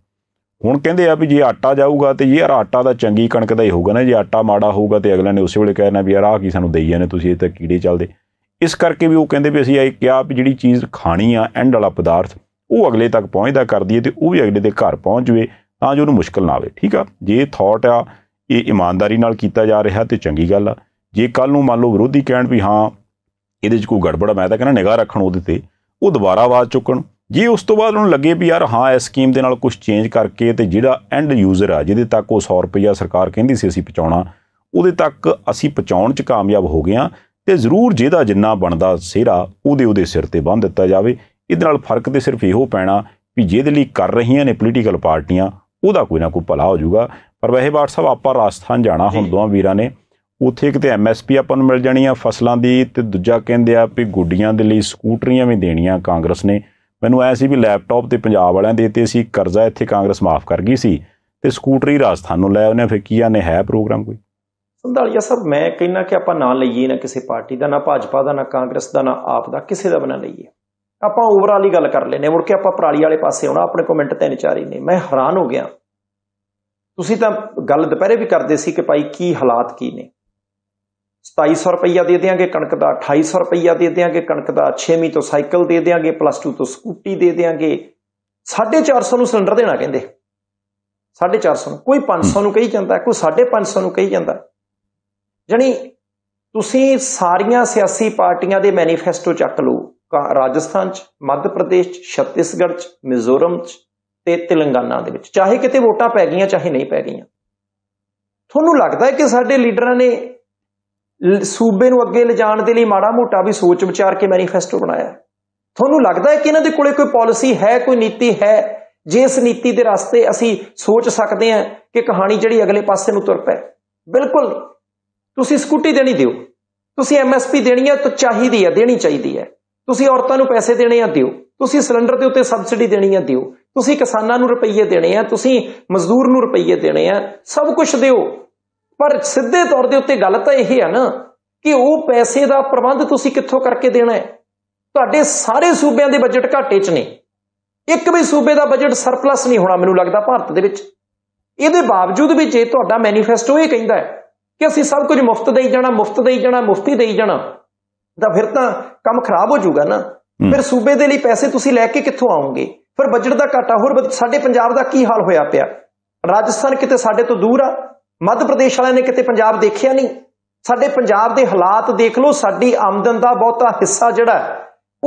[SPEAKER 1] ਹੁਣ ਕਹਿੰਦੇ ਆ ਵੀ ਜੇ ਆਟਾ ਜਾਊਗਾ ਤੇ ਯਾਰ ਆਟਾ ਦਾ ਚੰਗੀ ਕਣਕ ਦਾ ਹੀ ਹੋਊਗਾ ਨਾ ਜੇ ਆਟਾ ਮਾੜਾ ਹੋਊਗਾ ਤੇ ਅਗਲੇ ਨੇ ਉਸੇ ਵੇਲੇ ਕਹਿਣਾ ਵੀ ਯਾਰ ਆਹ ਕੀ ਸਾਨੂੰ ਦੇਈ ਜਾਂਦੇ ਤੁਸੀਂ ਇਹ ਤਾਂ ਕੀੜੇ ਚੱਲਦੇ ਇਸ ਕਰਕੇ ਵੀ ਉਹ ਕਹਿੰਦੇ ਵੀ ਅਸੀਂ ਇਹ ਕਿਹਾ ਵੀ ਜਿਹੜੀ ਚੀਜ਼ ਖਾਣੀ ਆ ਐਂਡ ਵਾਲਾ ਪਦਾਰਥ ਉਹ ਅਗਲੇ ਤੱਕ ਪਹੁੰਚਦਾ ਕਰ ਦਈਏ ਤੇ ਉਹ ਵੀ ਅਗਲੇ ਦੇ ਘਰ ਪਹੁੰਚ ਜਵੇ ਤਾਂ ਜੋ ਉਹਨੂੰ ਮੁਸ਼ਕਲ ਨਾ ਆਵੇ ਠੀਕ ਆ ਜੇ ਥਾਟ ਆ ਇਹ ਇਮਾਨਦਾਰੀ ਨਾਲ ਕੀਤਾ ਜਾ ਰਿਹਾ ਤੇ ਚੰਗੀ ਗੱਲ ਆ ਜੇ ਕੱਲ ਨੂੰ ਮੰਨ ਲਓ ਵਿਰੋਧੀ ਕਹਿਣ ਵੀ ਹਾਂ ਇਹਦੇ 'ਚ ਕੋਈ ਗੜਬੜ ਮੈਂ ਤਾਂ ਕਹਿੰਦਾ ਨਿਗਾਹ ਰੱਖਣ ਉਹਦੇ ਤੇ ਉਹ ਦੁਬਾਰਾ ਆਵਾਜ਼ ਚੁੱਕਣ ਜੇ ਉਸ ਤੋਂ ਬਾਅਦ ਉਹਨੂੰ ਲੱਗੇ ਵੀ ਯਾਰ ਹਾਂ ਇਸ ਸਕੀਮ ਦੇ ਨਾਲ ਕੁਝ ਚੇਂਜ ਕਰਕੇ ਤੇ ਜਿਹੜਾ ਐਂਡ ਯੂਜ਼ਰ ਆ ਜਿਹਦੇ ਤੱਕ ਉਹ 100 ਰੁਪਇਆ ਸਰਕਾਰ ਕਹਿੰਦੀ ਸੀ ਅਸੀਂ ਪਹੁੰਚਾਉਣਾ ਉਹਦੇ ਤੱਕ ਅਸੀਂ ਪਹੁੰਚਾਉਣ 'ਚ ਕਾਮਯਾਬ ਹੋ ਗਏ ਆ ਤੇ ਜ਼ਰੂਰ ਜਿਹਦਾ ਜਿੰਨਾ ਬਣਦਾ ਸਿਹਰਾ ਉਹਦੇ ਉਹਦੇ ਸਿਰ ਤੇ ਬੰਨ ਦਿੱਤਾ ਜਾਵੇ ਇਹਦੇ ਨਾਲ ਫਰਕ ਤੇ ਸਿਰਫ ਇਹੋ ਪੈਣਾ ਵੀ ਜਿਹਦੇ ਲਈ ਕਰ ਰਹੀਆਂ ਨੇ ਪੋਲੀਟੀਕਲ ਪਾਰਟੀਆਂ ਉਹਦਾ ਕੋਈ ਨਾ ਕੋਈ ਭਲਾ ਹੋ ਜਾਊਗਾ ਪਰ ਵੈਸੇ ਬਾਟ ਸਾਹਿਬ ਆਪਾਂ ਰਾਜਸਥਾਨ ਜਾਣਾ ਹੁਣ ਦੋਵਾਂ ਵੀਰਾਂ ਨੇ ਉੱਥੇ ਇੱਕ ਤੇ ਐਮਐਸਪੀ ਆਪਾਂ ਨੂੰ ਮਿਲ ਜਾਣੀ ਆ ਫਸਲਾਂ ਦੀ ਤੇ ਦੂਜਾ ਕਹਿੰਦੇ ਆ ਵੀ ਗੁੱਡੀਆਂ ਦੇ ਲਈ ਸਕੂਟਰੀਆਂ ਵੀ ਦੇਣੀਆਂ ਕਾਂਗਰਸ ਨੇ ਮੈਨੂੰ ਐ ਸੀ ਵੀ ਲੈਪਟਾਪ ਤੇ ਪੰਜਾਬ ਵਾਲਿਆਂ ਦੇ ਦਿੱਤੇ ਸੀ ਕਰਜ਼ਾ ਇੱਥੇ ਕਾਂਗਰਸ ਮਾਫ ਕਰ ਗਈ ਸੀ ਤੇ ਸਕੂਟਰੀ ਰਾਜਸਥਾਨ ਨੂੰ ਲੈ ਉਹਨੇ ਫਿਰ ਕੀਆ ਨੇ ਹੈ ਪ੍ਰੋਗਰਾਮ ਕੋਈ
[SPEAKER 2] ਸੰਧਾਲਿਆ ਸਰ ਮੈਂ ਕਹਿੰਨਾ ਕਿ ਆਪਾਂ ਨਾ ਲਈਏ ਨਾ ਕਿਸੇ ਪਾਰਟੀ ਦਾ ਨਾ ਭਾਜਪਾ ਦਾ ਨਾ ਕਾਂਗਰਸ ਦਾ ਨਾ ਆਪ ਦਾ ਕਿਸੇ ਦਾ ਬਣਾ ਲਈਏ ਆਪਾਂ ਓਵਰਆਲ ਹੀ ਗੱਲ ਕਰ ਲੈਨੇ ਮੁੜ ਕੇ ਆਪਾਂ ਪਰਾਲੀ ਵਾਲੇ ਪਾਸੇ ਆਉਣਾ ਆਪਣੇ ਕਮੈਂਟ ਤਿੰਨ ਚਾਰ ਹੀ ਨੇ ਮੈਂ ਹੈਰਾਨ ਹੋ ਗਿਆ ਤੁਸੀਂ ਤਾਂ ਗੱਲ ਦੁਪਹਿਰੇ ਵੀ ਕਰਦੇ ਸੀ ਕਿ ਭਾਈ ਕੀ ਹਾਲਾਤ ਕੀ ਨੇ 2700 ਰੁਪਈਆ ਦੇ ਦੇਾਂਗੇ ਕਣਕ ਦਾ 2800 ਰੁਪਈਆ ਦੇ ਦੇਾਂਗੇ ਕਣਕ ਦਾ 6ਵੀਂ ਤੋਂ ਸਾਈਕਲ ਦੇ ਦੇਾਂਗੇ ਪਲੱਸ 2 ਤੋਂ ਸਕੂਟੀ ਦੇ ਦੇਾਂਗੇ 450 ਨੂੰ ਸਿਲੰਡਰ ਦੇਣਾ ਕਹਿੰਦੇ 450 ਨੂੰ ਕੋਈ 500 ਨੂੰ ਕਹੀ ਜਾਂਦਾ ਕੋਈ 550 ਨੂੰ ਕਹੀ ਜਾਂਦਾ ਜਣੀ ਤੁਸੀਂ ਸਾਰੀਆਂ ਸਿਆਸੀ ਪਾਰਟੀਆਂ ਦੇ ਮੈਨੀਫੈਸਟੋ ਚੱਕ ਲਓ ਰਾਜਸਥਾਨ 'ਚ ਮੱਧ ਪ੍ਰਦੇਸ਼ 'ਚ ਛੱਤੀਸਗੜ੍ਹ 'ਚ ਮਿਜ਼ੋਰਮ 'ਚ ਤੇ ਤੇਲੰਗਾਨਾ ਦੇ ਵਿੱਚ ਚਾਹੇ ਕਿਤੇ ਵੋਟਾਂ ਪੈ ਗਈਆਂ ਚਾਹੇ ਨਹੀਂ ਪੈ ਗਈਆਂ ਤੁਹਾਨੂੰ ਲੱਗਦਾ ਹੈ ਕਿ ਸਾਡੇ ਲੀਡਰਾਂ ਨੇ ਸੂਬੇ ਨੂੰ ਅੱਗੇ ਲਿਜਾਣ ਦੇ ਲਈ ਮਾੜਾ ਮੋਟਾ ਵੀ ਸੋਚ ਵਿਚਾਰ ਕੇ ਮੈਨੀਫੈਸਟੋ ਬਣਾਇਆ ਤੁਹਾਨੂੰ ਲੱਗਦਾ ਹੈ ਕਿ ਇਹਨਾਂ ਦੇ ਕੋਲੇ ਕੋਈ ਪਾਲਿਸੀ ਹੈ ਕੋਈ ਨੀਤੀ ਹੈ ਜਿਸ ਨੀਤੀ ਦੇ ਰਸਤੇ ਅਸੀਂ ਸੋਚ ਸਕਦੇ ਹਾਂ ਕਿ ਕਹਾਣੀ ਜਿਹੜੀ ਅਗਲੇ ਪਾਸੇ ਨੂੰ ਤੁਰ ਪਏ ਬਿਲਕੁਲ ਤੁਸੀਂ ਸਕੂਟੀ ਦੇਣੀ ਦਿਓ ਤੁਸੀਂ ਐਮਐਸਪੀ ਦੇਣੀ ਹੈ ਤਾਂ ਚਾਹੀਦੀ ਹੈ ਦੇਣੀ ਚਾਹੀਦੀ ਹੈ ਤੁਸੀਂ ਔਰਤਾਂ ਨੂੰ ਪੈਸੇ ਦੇਣੇ ਆ ਦਿਓ ਤੁਸੀਂ ਸਿਲੰਡਰ ਦੇ ਉੱਤੇ ਸਬਸਿਡੀ ਦੇਣੀ ਆ ਦਿਓ ਤੁਸੀਂ ਕਿਸਾਨਾਂ ਨੂੰ ਰੁਪਈਏ ਦੇਣੇ ਆ ਤੁਸੀਂ ਮਜ਼ਦੂਰ ਨੂੰ ਰੁਪਈਏ ਦੇਣੇ ਆ ਸਭ ਕੁਝ ਦਿਓ ਪਰ ਸਿੱਧੇ ਤੌਰ ਦੇ ਉੱਤੇ ਗੱਲ ਤਾਂ ਇਹ ਹੈ ਨਾ ਕਿ ਉਹ ਪੈਸੇ ਦਾ ਪ੍ਰਬੰਧ ਤੁਸੀਂ ਕਿੱਥੋਂ ਕਰਕੇ ਦੇਣਾ ਹੈ ਤੁਹਾਡੇ ਸਾਰੇ ਸੂਬਿਆਂ ਦੇ ਬਜਟ ਘਾਟੇ 'ਚ ਨੇ ਇੱਕ ਵੀ ਸੂਬੇ ਦਾ ਬਜਟ ਸਰਪਲਸ ਨਹੀਂ ਹੋਣਾ ਮੈਨੂੰ ਲੱਗਦਾ ਭਾਰਤ ਦੇ ਵਿੱਚ ਇਹਦੇ ਬਾਵਜੂਦ ਵੀ ਜੇ ਤੁਹਾਡਾ ਮੈਨੀਫੈਸਟੋ ਇਹ ਕਹਿੰਦਾ ਹੈ ਕਿ ਅਸੀਂ ਸਭ ਕੁਝ ਮੁਫਤ ਦੇਈ ਜਾਣਾ ਮੁਫਤ ਦੇਈ ਜਾਣਾ ਮੁਫਤੀ ਦੇਈ ਜਾਣਾ ਤਾਂ ਫਿਰ ਤਾਂ ਕੰਮ ਖਰਾਬ ਹੋ ਜਾਊਗਾ ਨਾ ਫਿਰ ਸੂਬੇ ਦੇ ਲਈ ਪੈਸੇ ਤੁਸੀਂ ਲੈ ਕੇ ਕਿੱਥੋਂ ਆਉਂਗੇ ਫਿਰ ਬਜਟ ਦਾ ਘਾਟਾ ਹੋਰ ਸਾਡੇ ਪੰਜਾਬ ਦਾ ਕੀ ਹਾਲ ਹੋਇਆ ਪਿਆ ਰਾਜਸਥਾਨ ਕਿਤੇ ਸਾਡੇ ਤੋਂ ਦੂਰ ਆ ਮੱਧ ਪ੍ਰਦੇਸ਼ ਵਾਲਿਆਂ ਨੇ ਕਿਤੇ ਪੰਜਾਬ ਦੇਖਿਆ ਨਹੀਂ ਸਾਡੇ ਪੰਜਾਬ ਦੇ ਹਾਲਾਤ ਦੇਖ ਲਓ ਸਾਡੀ ਆਮਦਨ ਦਾ ਬਹੁਤਾ ਹਿੱਸਾ ਜਿਹੜਾ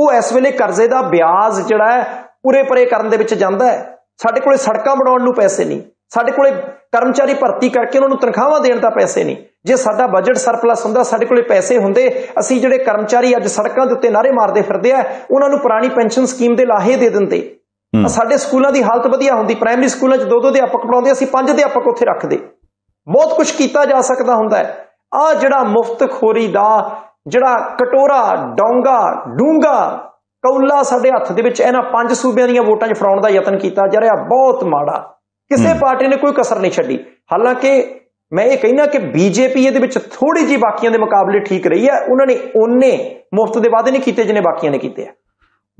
[SPEAKER 2] ਉਹ ਇਸ ਵੇਲੇ ਕਰਜ਼ੇ ਦਾ ਵਿਆਜ ਜਿਹੜਾ ਹੈ ਪੂਰੇ ਪਰੇ ਕਰਨ ਦੇ ਵਿੱਚ ਜਾਂਦਾ ਹੈ ਸਾਡੇ ਕੋਲੇ ਸੜਕਾਂ ਬਣਾਉਣ ਨੂੰ ਪੈਸੇ ਨਹੀਂ ਸਾਡੇ ਕੋਲੇ ਕਰਮਚਾਰੀ ਭਰਤੀ ਕਰਕੇ ਉਹਨਾਂ ਨੂੰ ਤਨਖਾਹਾਂ ਦੇਣ ਦਾ ਪੈਸੇ ਨਹੀਂ ਜੇ ਸਾਡਾ ਬਜਟ ਸਰਪਲਸ ਹੁੰਦਾ ਸਾਡੇ ਕੋਲੇ ਪੈਸੇ ਹੁੰਦੇ ਅਸੀਂ ਜਿਹੜੇ ਕਰਮਚਾਰੀ ਅੱਜ ਸੜਕਾਂ ਦੇ ਉੱਤੇ ਨਾਰੇ ਮਾਰਦੇ ਫਿਰਦੇ ਆ ਉਹਨਾਂ ਨੂੰ ਪੁਰਾਣੀ ਪੈਨਸ਼ਨ ਸਕੀਮ ਦੇ ਲਾਹੇ ਦੇ ਦਿੰਦੇ ਸਾਡੇ ਸਕੂਲਾਂ ਦੀ ਹਾਲਤ ਵਧੀਆ ਹੁੰਦੀ ਪ੍ਰਾਇਮਰੀ ਸਕੂਲਾਂ 'ਚ ਦੋ ਦੋ ਅਧਿਆਪਕ ਪੜਾਉਂਦੇ ਅਸੀਂ ਪੰਜ ਅਧਿਆਪਕ ਉੱਥੇ ਰੱਖਦੇ ਬਹੁਤ ਕੁਝ ਕੀਤਾ ਜਾ ਸਕਦਾ ਹੁੰਦਾ ਹੈ ਆ ਜਿਹੜਾ ਮੁਫਤ ਖੋਰੀ ਦਾ ਜਿਹੜਾ ਕਟੋਰਾ ਡੋਂਗਾ ਡੂੰਗਾ ਕੌਲਾ ਸਾਡੇ ਹੱਥ ਦੇ ਵਿੱਚ ਇਹਨਾਂ ਪੰਜ ਸੂਬਿਆਂ ਦੀਆਂ ਵੋਟਾਂ 'ਚ ਫਰਾਉਣ ਦਾ ਯਤਨ ਕੀਤਾ ਜਾ ਰਿਹਾ ਬਹੁਤ ਮਾੜਾ ਕਿਸੇ ਪਾਰਟੀ ਨੇ ਕੋਈ ਕਸਰ ਨਹੀਂ ਛੱਡੀ ਹਾਲਾਂਕਿ ਮੈਂ ਇਹ ਕਹਿਣਾ ਕਿ ਬੀਜੇਪੀ ਇਹਦੇ ਵਿੱਚ ਥੋੜੀ ਜੀ ਬਾਕੀਆਂ ਦੇ ਮੁਕਾਬਲੇ ਠੀਕ ਰਹੀ ਹੈ ਉਹਨਾਂ ਨੇ ਉਹਨੇ ਮੁਫਤ ਦੇ ਵਾਅਦੇ ਨਹੀਂ ਕੀਤੇ ਜਿਨੇ ਬਾਕੀਆਂ ਨੇ ਕੀਤੇ ਆ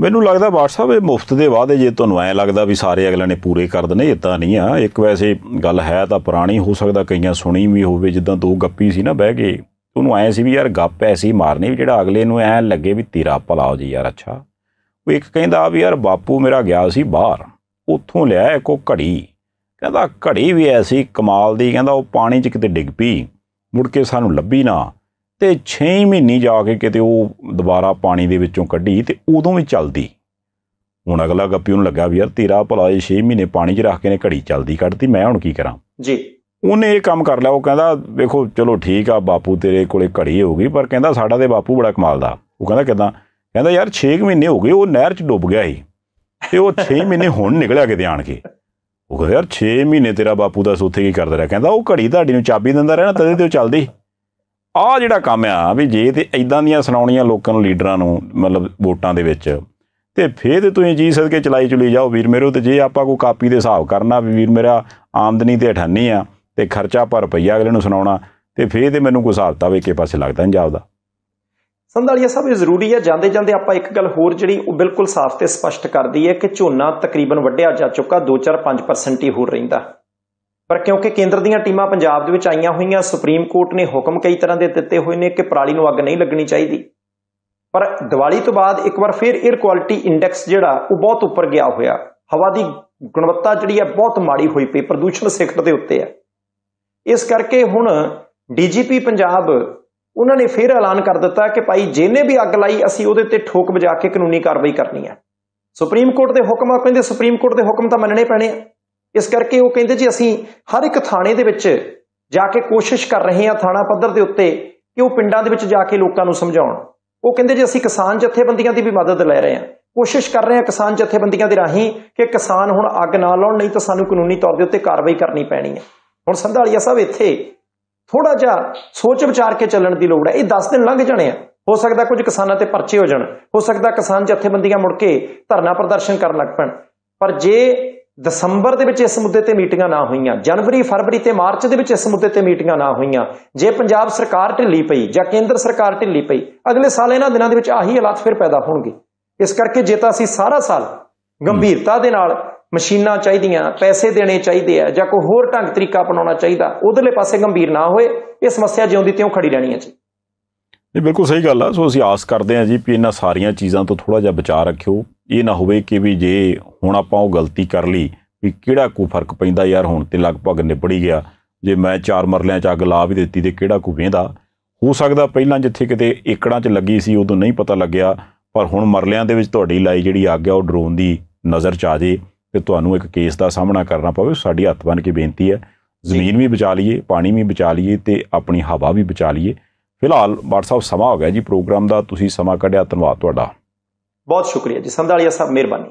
[SPEAKER 1] ਮੈਨੂੰ ਲੱਗਦਾ ਬਾਟ ਸਾਹਿਬ ਇਹ ਮੁਫਤ ਦੇ ਵਾਅਦੇ ਜੇ ਤੁਹਾਨੂੰ ਐ ਲੱਗਦਾ ਵੀ ਸਾਰੇ ਅਗਲੇ ਨੇ ਪੂਰੇ ਕਰ ਦਨੇ ਇਦਾਂ ਨਹੀਂ ਆ ਇੱਕ ਵੈਸੇ ਗੱਲ ਹੈ ਤਾਂ ਪੁਰਾਣੀ ਹੋ ਸਕਦਾ ਕਈਆਂ ਸੁਣੀ ਵੀ ਹੋਵੇ ਜਿੱਦਾਂ ਦੋ ਗੱਪੀ ਸੀ ਨਾ ਬਹਿ ਕੇ ਉਹਨੂੰ ਐ ਸੀ ਵੀ ਯਾਰ ਗੱਪ ਐਸੀ ਮਾਰਨੀ ਵੀ ਜਿਹੜਾ ਅਗਲੇ ਨੂੰ ਐ ਲੱਗੇ ਵੀ ਤੇਰਾ ਭਲਾਓ ਜੀ ਯਾਰ ਅੱਛਾ ਉਹ ਇੱਕ ਕਹਿੰਦਾ ਆ ਵੀ ਯਾਰ ਬਾਪੂ ਮੇਰਾ ਗਿਆ ਸੀ ਬਾਹਰ ਉੱਥੋਂ ਲਿਆ ਇੱਕੋ ਘੜੀ ਕਹਿੰਦਾ ਘੜੀ ਵੀ ਐਸੀ ਕਮਾਲ ਦੀ ਕਹਿੰਦਾ ਉਹ ਪਾਣੀ 'ਚ ਕਿਤੇ ਡਿੱਗ ਪਈ ਮੁੜ ਕੇ ਸਾਨੂੰ ਲੱਭੀ ਨਾ ਤੇ 6 ਮਹੀਨੇ ਜਾ ਕੇ ਕਿਤੇ ਉਹ ਦੁਬਾਰਾ ਪਾਣੀ ਦੇ ਵਿੱਚੋਂ ਕੱਢੀ ਤੇ ਉਦੋਂ ਵੀ ਚੱਲਦੀ ਹੁਣ ਅਗਲਾ ਗੱਪੀ ਉਹਨੂੰ ਲੱਗਾ ਵੀ ਯਾਰ ਤੇਰਾ ਭਲਾ ਇਹ 6 ਮਹੀਨੇ ਪਾਣੀ 'ਚ ਰੱਖ ਕੇ ਨੇ ਘੜੀ ਚੱਲਦੀ ਕੱਢਦੀ ਮੈਂ ਹੁਣ ਕੀ ਕਰਾਂ ਜੀ ਉਹਨੇ ਇਹ ਕੰਮ ਕਰ ਲਿਆ ਉਹ ਕਹਿੰਦਾ ਵੇਖੋ ਚਲੋ ਠੀਕ ਆ ਬਾਪੂ ਤੇਰੇ ਕੋਲੇ ਘੜੀ ਹੋ ਗਈ ਪਰ ਕਹਿੰਦਾ ਸਾਡਾ ਤੇ ਬਾਪੂ ਬੜਾ ਕਮਾਲ ਦਾ ਉਹ ਕਹਿੰਦਾ ਕਿਦਾਂ ਕਹਿੰਦਾ ਯਾਰ 6 ਮਹੀਨੇ ਹੋ ਗਏ ਉਹ ਨਹਿਰ 'ਚ ਡੁੱਬ ਗਿਆ ਸੀ ਤੇ ਉਹ 6 ਮਹੀਨੇ ਹੁਣ ਨਿਕਲਿਆ ਕਿਤੇ ਆਣ ਕੇ ਉਹ ਕਹਿੰਦਾ ਯਾਰ 6 ਮਹੀਨੇ ਤੇਰਾ ਬਾਪੂ ਦਾ ਸੋਥੇ ਕੀ ਕਰਦਾ ਰਿਹਾ ਕਹਿੰਦਾ ਉਹ ਘੜੀ ਤੁਹਾਡੀ ਨੂੰ ਚਾਬੀ ਦਿੰਦਾ ਰਹਿਣਾ ਤਦੇ ਤੇ ਉਹ ਚੱਲਦੀ ਆ ਜਿਹੜਾ ਕੰਮ ਆ ਵੀ ਜੇ ਤੇ ਐਦਾਂ ਦੀਆਂ ਸੁਣਾਉਣੀਆਂ ਲੋਕਾਂ ਨੂੰ ਲੀਡਰਾਂ ਨੂੰ ਮਤਲਬ ਵੋਟਾਂ ਦੇ ਵਿੱਚ ਤੇ ਫੇਰ ਤੇ ਤੁਸੀਂ ਜੀ ਸਦਕੇ ਚਲਾਈ ਚੁਲੀ ਜਾਓ ਵੀਰ ਮੇਰੋ ਤੇ ਜੇ ਆਪਾਂ ਕੋਈ ਕਾਪੀ ਦੇ ਹਿਸਾਬ ਕਰਨਾ ਵੀ ਵੀਰ ਮੇਰਾ ਆਮਦਨੀ ਤੇ 98 ਆ ਤੇ ਖਰਚਾ ਪਰ ਪਈ ਅਗਲੇ ਨੂੰ ਸੁਣਾਉਣਾ ਤੇ ਫੇਰ ਤੇ ਮੈਨੂੰ ਕੋਈ ਹਸਾਬਤਾ ਵੇ ਕੇ ਪਾਸੇ ਲੱਗਦਾ ਨਹੀਂ ਜਾਪਦਾ
[SPEAKER 2] ਸੰਧਾਲੀਆ ਸਭ ਇਹ ਜ਼ਰੂਰੀ ਹੈ ਜਾਂਦੇ ਜਾਂਦੇ ਆਪਾਂ ਇੱਕ ਗੱਲ ਹੋਰ ਜਿਹੜੀ ਉਹ ਬਿਲਕੁਲ ਸਾਫ਼ ਤੇ ਸਪਸ਼ਟ ਕਰਦੀ ਹੈ ਕਿ ਝੋਨਾ ਤਕਰੀਬਨ ਵੱਡਿਆ ਜਾ ਚੁੱਕਾ 2-4-5% ਹੀ ਹੋਰ ਰਹਿੰਦਾ ਪਰ ਕਿਉਂਕਿ ਕੇਂਦਰ ਦੀਆਂ ਟੀਮਾਂ ਪੰਜਾਬ ਦੇ ਵਿੱਚ ਆਈਆਂ ਹੋਈਆਂ ਸੁਪਰੀਮ ਕੋਰਟ ਨੇ ਹੁਕਮ ਕਈ ਤਰ੍ਹਾਂ ਦੇ ਦਿੱਤੇ ਹੋਏ ਨੇ ਕਿ ਪਰਾਲੀ ਨੂੰ ਅੱਗ ਨਹੀਂ ਲੱਗਣੀ ਚਾਹੀਦੀ ਪਰ ਦੀਵਾਲੀ ਤੋਂ ਬਾਅਦ ਇੱਕ ਵਾਰ ਫਿਰ 에ਅਰ ਕੁਆਲਿਟੀ ਇੰਡੈਕਸ ਜਿਹੜਾ ਉਹ ਬਹੁਤ ਉੱਪਰ ਗਿਆ ਹੋਇਆ ਹਵਾ ਦੀ ਗੁਣਵੱਤਾ ਜਿਹੜੀ ਹੈ ਬਹੁਤ ਮਾੜੀ ਹੋਈ ਪਈ ਪ੍ਰਦੂਸ਼ਣ ਸਿਖਰ ਦੇ ਉੱਤੇ ਹੈ ਇਸ ਕਰਕੇ ਹੁਣ ਡੀਜੀਪੀ ਪੰਜਾਬ ਉਹਨਾਂ ਨੇ ਫਿਰ ਐਲਾਨ ਕਰ ਦਿੱਤਾ ਕਿ ਭਾਈ ਜਿਹਨੇ ਵੀ ਅੱਗ ਲਾਈ ਅਸੀਂ ਉਹਦੇ ਤੇ ਠੋਕ ਵਜਾ ਕੇ ਕਾਨੂੰਨੀ ਕਾਰਵਾਈ ਕਰਨੀ ਹੈ ਸੁਪਰੀਮ ਕੋਰਟ ਦੇ ਹੁਕਮ ਆ ਕਹਿੰਦੇ ਸੁਪਰੀਮ ਕੋਰਟ ਦੇ ਹੁਕਮ ਤਾਂ ਮੰਨਣੇ ਪੈਣੇ ਆ ਇਸ ਕਰਕੇ ਉਹ ਕਹਿੰਦੇ ਜੀ ਅਸੀਂ ਹਰ ਇੱਕ ਥਾਣੇ ਦੇ ਵਿੱਚ ਜਾ ਕੇ ਕੋਸ਼ਿਸ਼ ਕਰ ਰਹੇ ਹਾਂ ਥਾਣਾ ਪੱਧਰ ਦੇ ਉੱਤੇ ਕਿ ਉਹ ਪਿੰਡਾਂ ਦੇ ਵਿੱਚ ਜਾ ਕੇ ਲੋਕਾਂ ਨੂੰ ਸਮਝਾਉਣ ਉਹ ਕਹਿੰਦੇ ਜੀ ਅਸੀਂ ਕਿਸਾਨ ਜਥੇਬੰਦੀਆਂ ਦੀ ਵੀ ਮਦਦ ਲੈ ਰਹੇ ਹਾਂ ਕੋਸ਼ਿਸ਼ ਕਰ ਰਹੇ ਹਾਂ ਕਿਸਾਨ ਜਥੇਬੰਦੀਆਂ ਦੇ ਰਾਹੀਂ ਕਿ ਕਿਸਾਨ ਹੁਣ ਅੱਗ ਨਾ ਲਾਉਣ ਨਹੀਂ ਤਾਂ ਸਾਨੂੰ ਕਾਨੂੰਨੀ ਤੌਰ ਦੇ ਉੱਤੇ ਕਾਰਵਾਈ ਕਰਨੀ ਪੈਣੀ ਹੈ ਹੁਣ ਸੰਧਾਲੀਆ ਸਾਹਿਬ ਇੱਥੇ ਥੋੜਾ ਜਿਹਾ ਸੋਚ ਵਿਚਾਰ ਕੇ ਚੱਲਣ ਦੀ ਲੋੜ ਹੈ ਇਹ 10 ਦਿਨ ਲੰਘ ਜਾਣੇ ਆ ਹੋ ਸਕਦਾ ਕੁਝ ਕਿਸਾਨਾਂ ਤੇ ਪਰਚੇ ਹੋ ਜਾਣ ਹੋ ਸਕਦਾ ਕਿਸਾਨ ਜਥੇਬੰਦੀਆਂ ਮੁੜ ਕੇ ਧਰਨਾ ਪ੍ਰਦਰਸ਼ਨ ਕਰਨ ਲੱਗ ਪੈਣ ਪਰ ਜੇ ਦਸੰਬਰ ਦੇ ਵਿੱਚ ਇਸ ਮੁੱਦੇ ਤੇ ਮੀਟਿੰਗਾਂ ਨਾ ਹੋਈਆਂ ਜਨਵਰੀ ਫਰਵਰੀ ਤੇ ਮਾਰਚ ਦੇ ਵਿੱਚ ਇਸ ਮੁੱਦੇ ਤੇ ਮੀਟਿੰਗਾਂ ਨਾ ਹੋਈਆਂ ਜੇ ਪੰਜਾਬ ਸਰਕਾਰ ਢਿੱਲੀ ਪਈ ਜਾਂ ਕੇਂਦਰ ਸਰਕਾਰ ਢਿੱਲੀ ਪਈ ਅਗਲੇ ਸਾਲ ਇਹਨਾਂ ਦਿਨਾਂ ਦੇ ਵਿੱਚ ਆਹੀ ਹਾਲਾਤ ਫਿਰ ਪੈਦਾ ਹੋਣਗੇ ਇਸ ਕਰਕੇ ਜੇ ਤਾਂ ਅਸੀਂ ਸਾਰਾ ਸਾਲ ਗੰਭੀਰਤਾ ਦੇ ਨਾਲ ਮਸ਼ੀਨਾਂ ਚਾਹੀਦੀਆਂ ਪੈਸੇ ਦੇਣੇ ਚਾਹੀਦੇ ਆ ਜਾਂ ਕੋਈ ਹੋਰ ਢੰਗ ਤਰੀਕਾ ਅਪਣਾਉਣਾ ਚਾਹੀਦਾ ਉਧਰਲੇ ਪਾਸੇ ਗੰਭੀਰ ਨਾ ਹੋਏ ਇਹ ਸਮੱਸਿਆ ਜਿਉਂਦੀ ਤਿਉਂ ਖੜੀ ਰਹਿਣੀ ਹੈ ਜੀ
[SPEAKER 1] ਇਹ ਬਿਲਕੁਲ ਸਹੀ ਗੱਲ ਆ ਸੋ ਅਸੀਂ ਆਸ ਕਰਦੇ ਆ ਜੀ ਕਿ ਇਹਨਾਂ ਸਾਰੀਆਂ ਚੀਜ਼ਾਂ ਤੋਂ ਥੋੜਾ ਜਿਹਾ ਬਚਾ ਰੱਖਿਓ ਇਹ ਨਾ ਹੋਵੇ ਕਿ ਵੀ ਜੇ ਹੁਣ ਆਪਾਂ ਉਹ ਗਲਤੀ ਕਰ ਲਈ ਵੀ ਕਿਹੜਾ ਕੋ ਫਰਕ ਪੈਂਦਾ ਯਾਰ ਹੁਣ ਤੇ ਲਗਭਗ ਨਿਬੜੀ ਗਿਆ ਜੇ ਮੈਂ ਚਾਰ ਮਰਲਿਆਂ 'ਚ ਅੱਗ ਲਾ ਵੀ ਦਿੱਤੀ ਤੇ ਕਿਹੜਾ ਕੋ ਵੇਂਦਾ ਹੋ ਸਕਦਾ ਪਹਿਲਾਂ ਜਿੱਥੇ ਕਿਤੇ ਏਕੜਾਂ 'ਚ ਲੱਗੀ ਸੀ ਉਦੋਂ ਨਹੀਂ ਪਤਾ ਲੱਗਿਆ ਪਰ ਹੁਣ ਮਰਲਿਆਂ ਦੇ ਵਿੱਚ ਤੁਹਾਡੀ ਲਾਈ ਜਿਹੜੀ ਅੱਗ ਆ ਉਹ ਡਰੋਨ ਦੀ ਨਜ਼ਰ 'ਚ ਆ ਜੇ ਤੇ ਤੁਹਾਨੂੰ ਇੱਕ ਕੇਸ ਦਾ ਸਾਹਮਣਾ ਕਰਨਾ ਪਵੇ ਸਾਡੀ ਹੱਥ ਬਨ ਕੇ ਬੇਨਤੀ ਹੈ ਜ਼ਮੀਨ ਵੀ ਬਚਾ ਲਈਏ ਪਾਣੀ ਵੀ ਬਚਾ ਲਈਏ ਤੇ ਆਪਣੀ ਹਵਾ ਵੀ ਬਚਾ ਲਈਏ ਫਿਲਹਾਲ WhatsApp ਸਮਾਂ ਹੋ ਗਿਆ ਜੀ ਪ੍ਰੋਗਰਾਮ ਦਾ ਤੁਸੀਂ ਸਮਾਂ ਕੱਢਿਆ ਧੰਨਵਾਦ ਤੁਹਾਡਾ
[SPEAKER 2] ਬਹੁਤ ਸ਼ੁਕਰੀਆ ਜੀ ਸੰਧਾਲੀਆ ਸਾਹਿਬ ਮਿਹਰਬਾਨੀ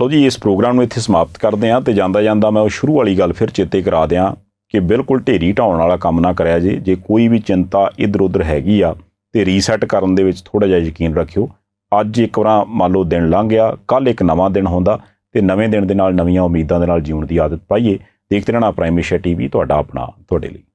[SPEAKER 1] ਲੋ ਜੀ ਇਸ ਪ੍ਰੋਗਰਾਮ ਨੂੰ ਇੱਥੇ ਸਮਾਪਤ ਕਰਦੇ ਹਾਂ ਤੇ ਜਾਂਦਾ ਜਾਂਦਾ ਮੈਂ ਉਹ ਸ਼ੁਰੂ ਵਾਲੀ ਗੱਲ ਫਿਰ ਚੇਤੇ ਕਰਾ ਦਿਆਂ ਕਿ ਬਿਲਕੁਲ ਢੇਰੀ ਢਾਉਣ ਵਾਲਾ ਕੰਮ ਨਾ ਕਰਿਆ ਜੇ ਜੇ ਕੋਈ ਵੀ ਚਿੰਤਾ ਇਧਰ ਉਧਰ ਹੈਗੀ ਆ ਤੇ ਰੀਸੈਟ ਕਰਨ ਦੇ ਵਿੱਚ ਥੋੜਾ ਜਿਹਾ ਯਕੀਨ ਰੱਖਿਓ ਅੱਜ ਇੱਕ ਵਾਰ ਮੰਨ ਲਓ ਦਿਨ ਲੰਘ ਗਿਆ ਕੱਲ ਇੱਕ ਨਵਾਂ ਦਿਨ ਹੁੰਦਾ ਤੇ ਨਵੇਂ ਦਿਨ ਦੇ ਨਾਲ ਨਵੀਆਂ ਉਮੀਦਾਂ ਦੇ ਨਾਲ ਜੀਉਣ ਦੀ ਆਦਤ ਪਾਈਏ ਦੇਖਦੇ ਰਹਿਣਾ ਪ੍ਰਾਈਮ ਟੀਵੀ ਤੁਹਾਡਾ ਆਪਣਾ ਤੁਹਾਡੇ ਲਈ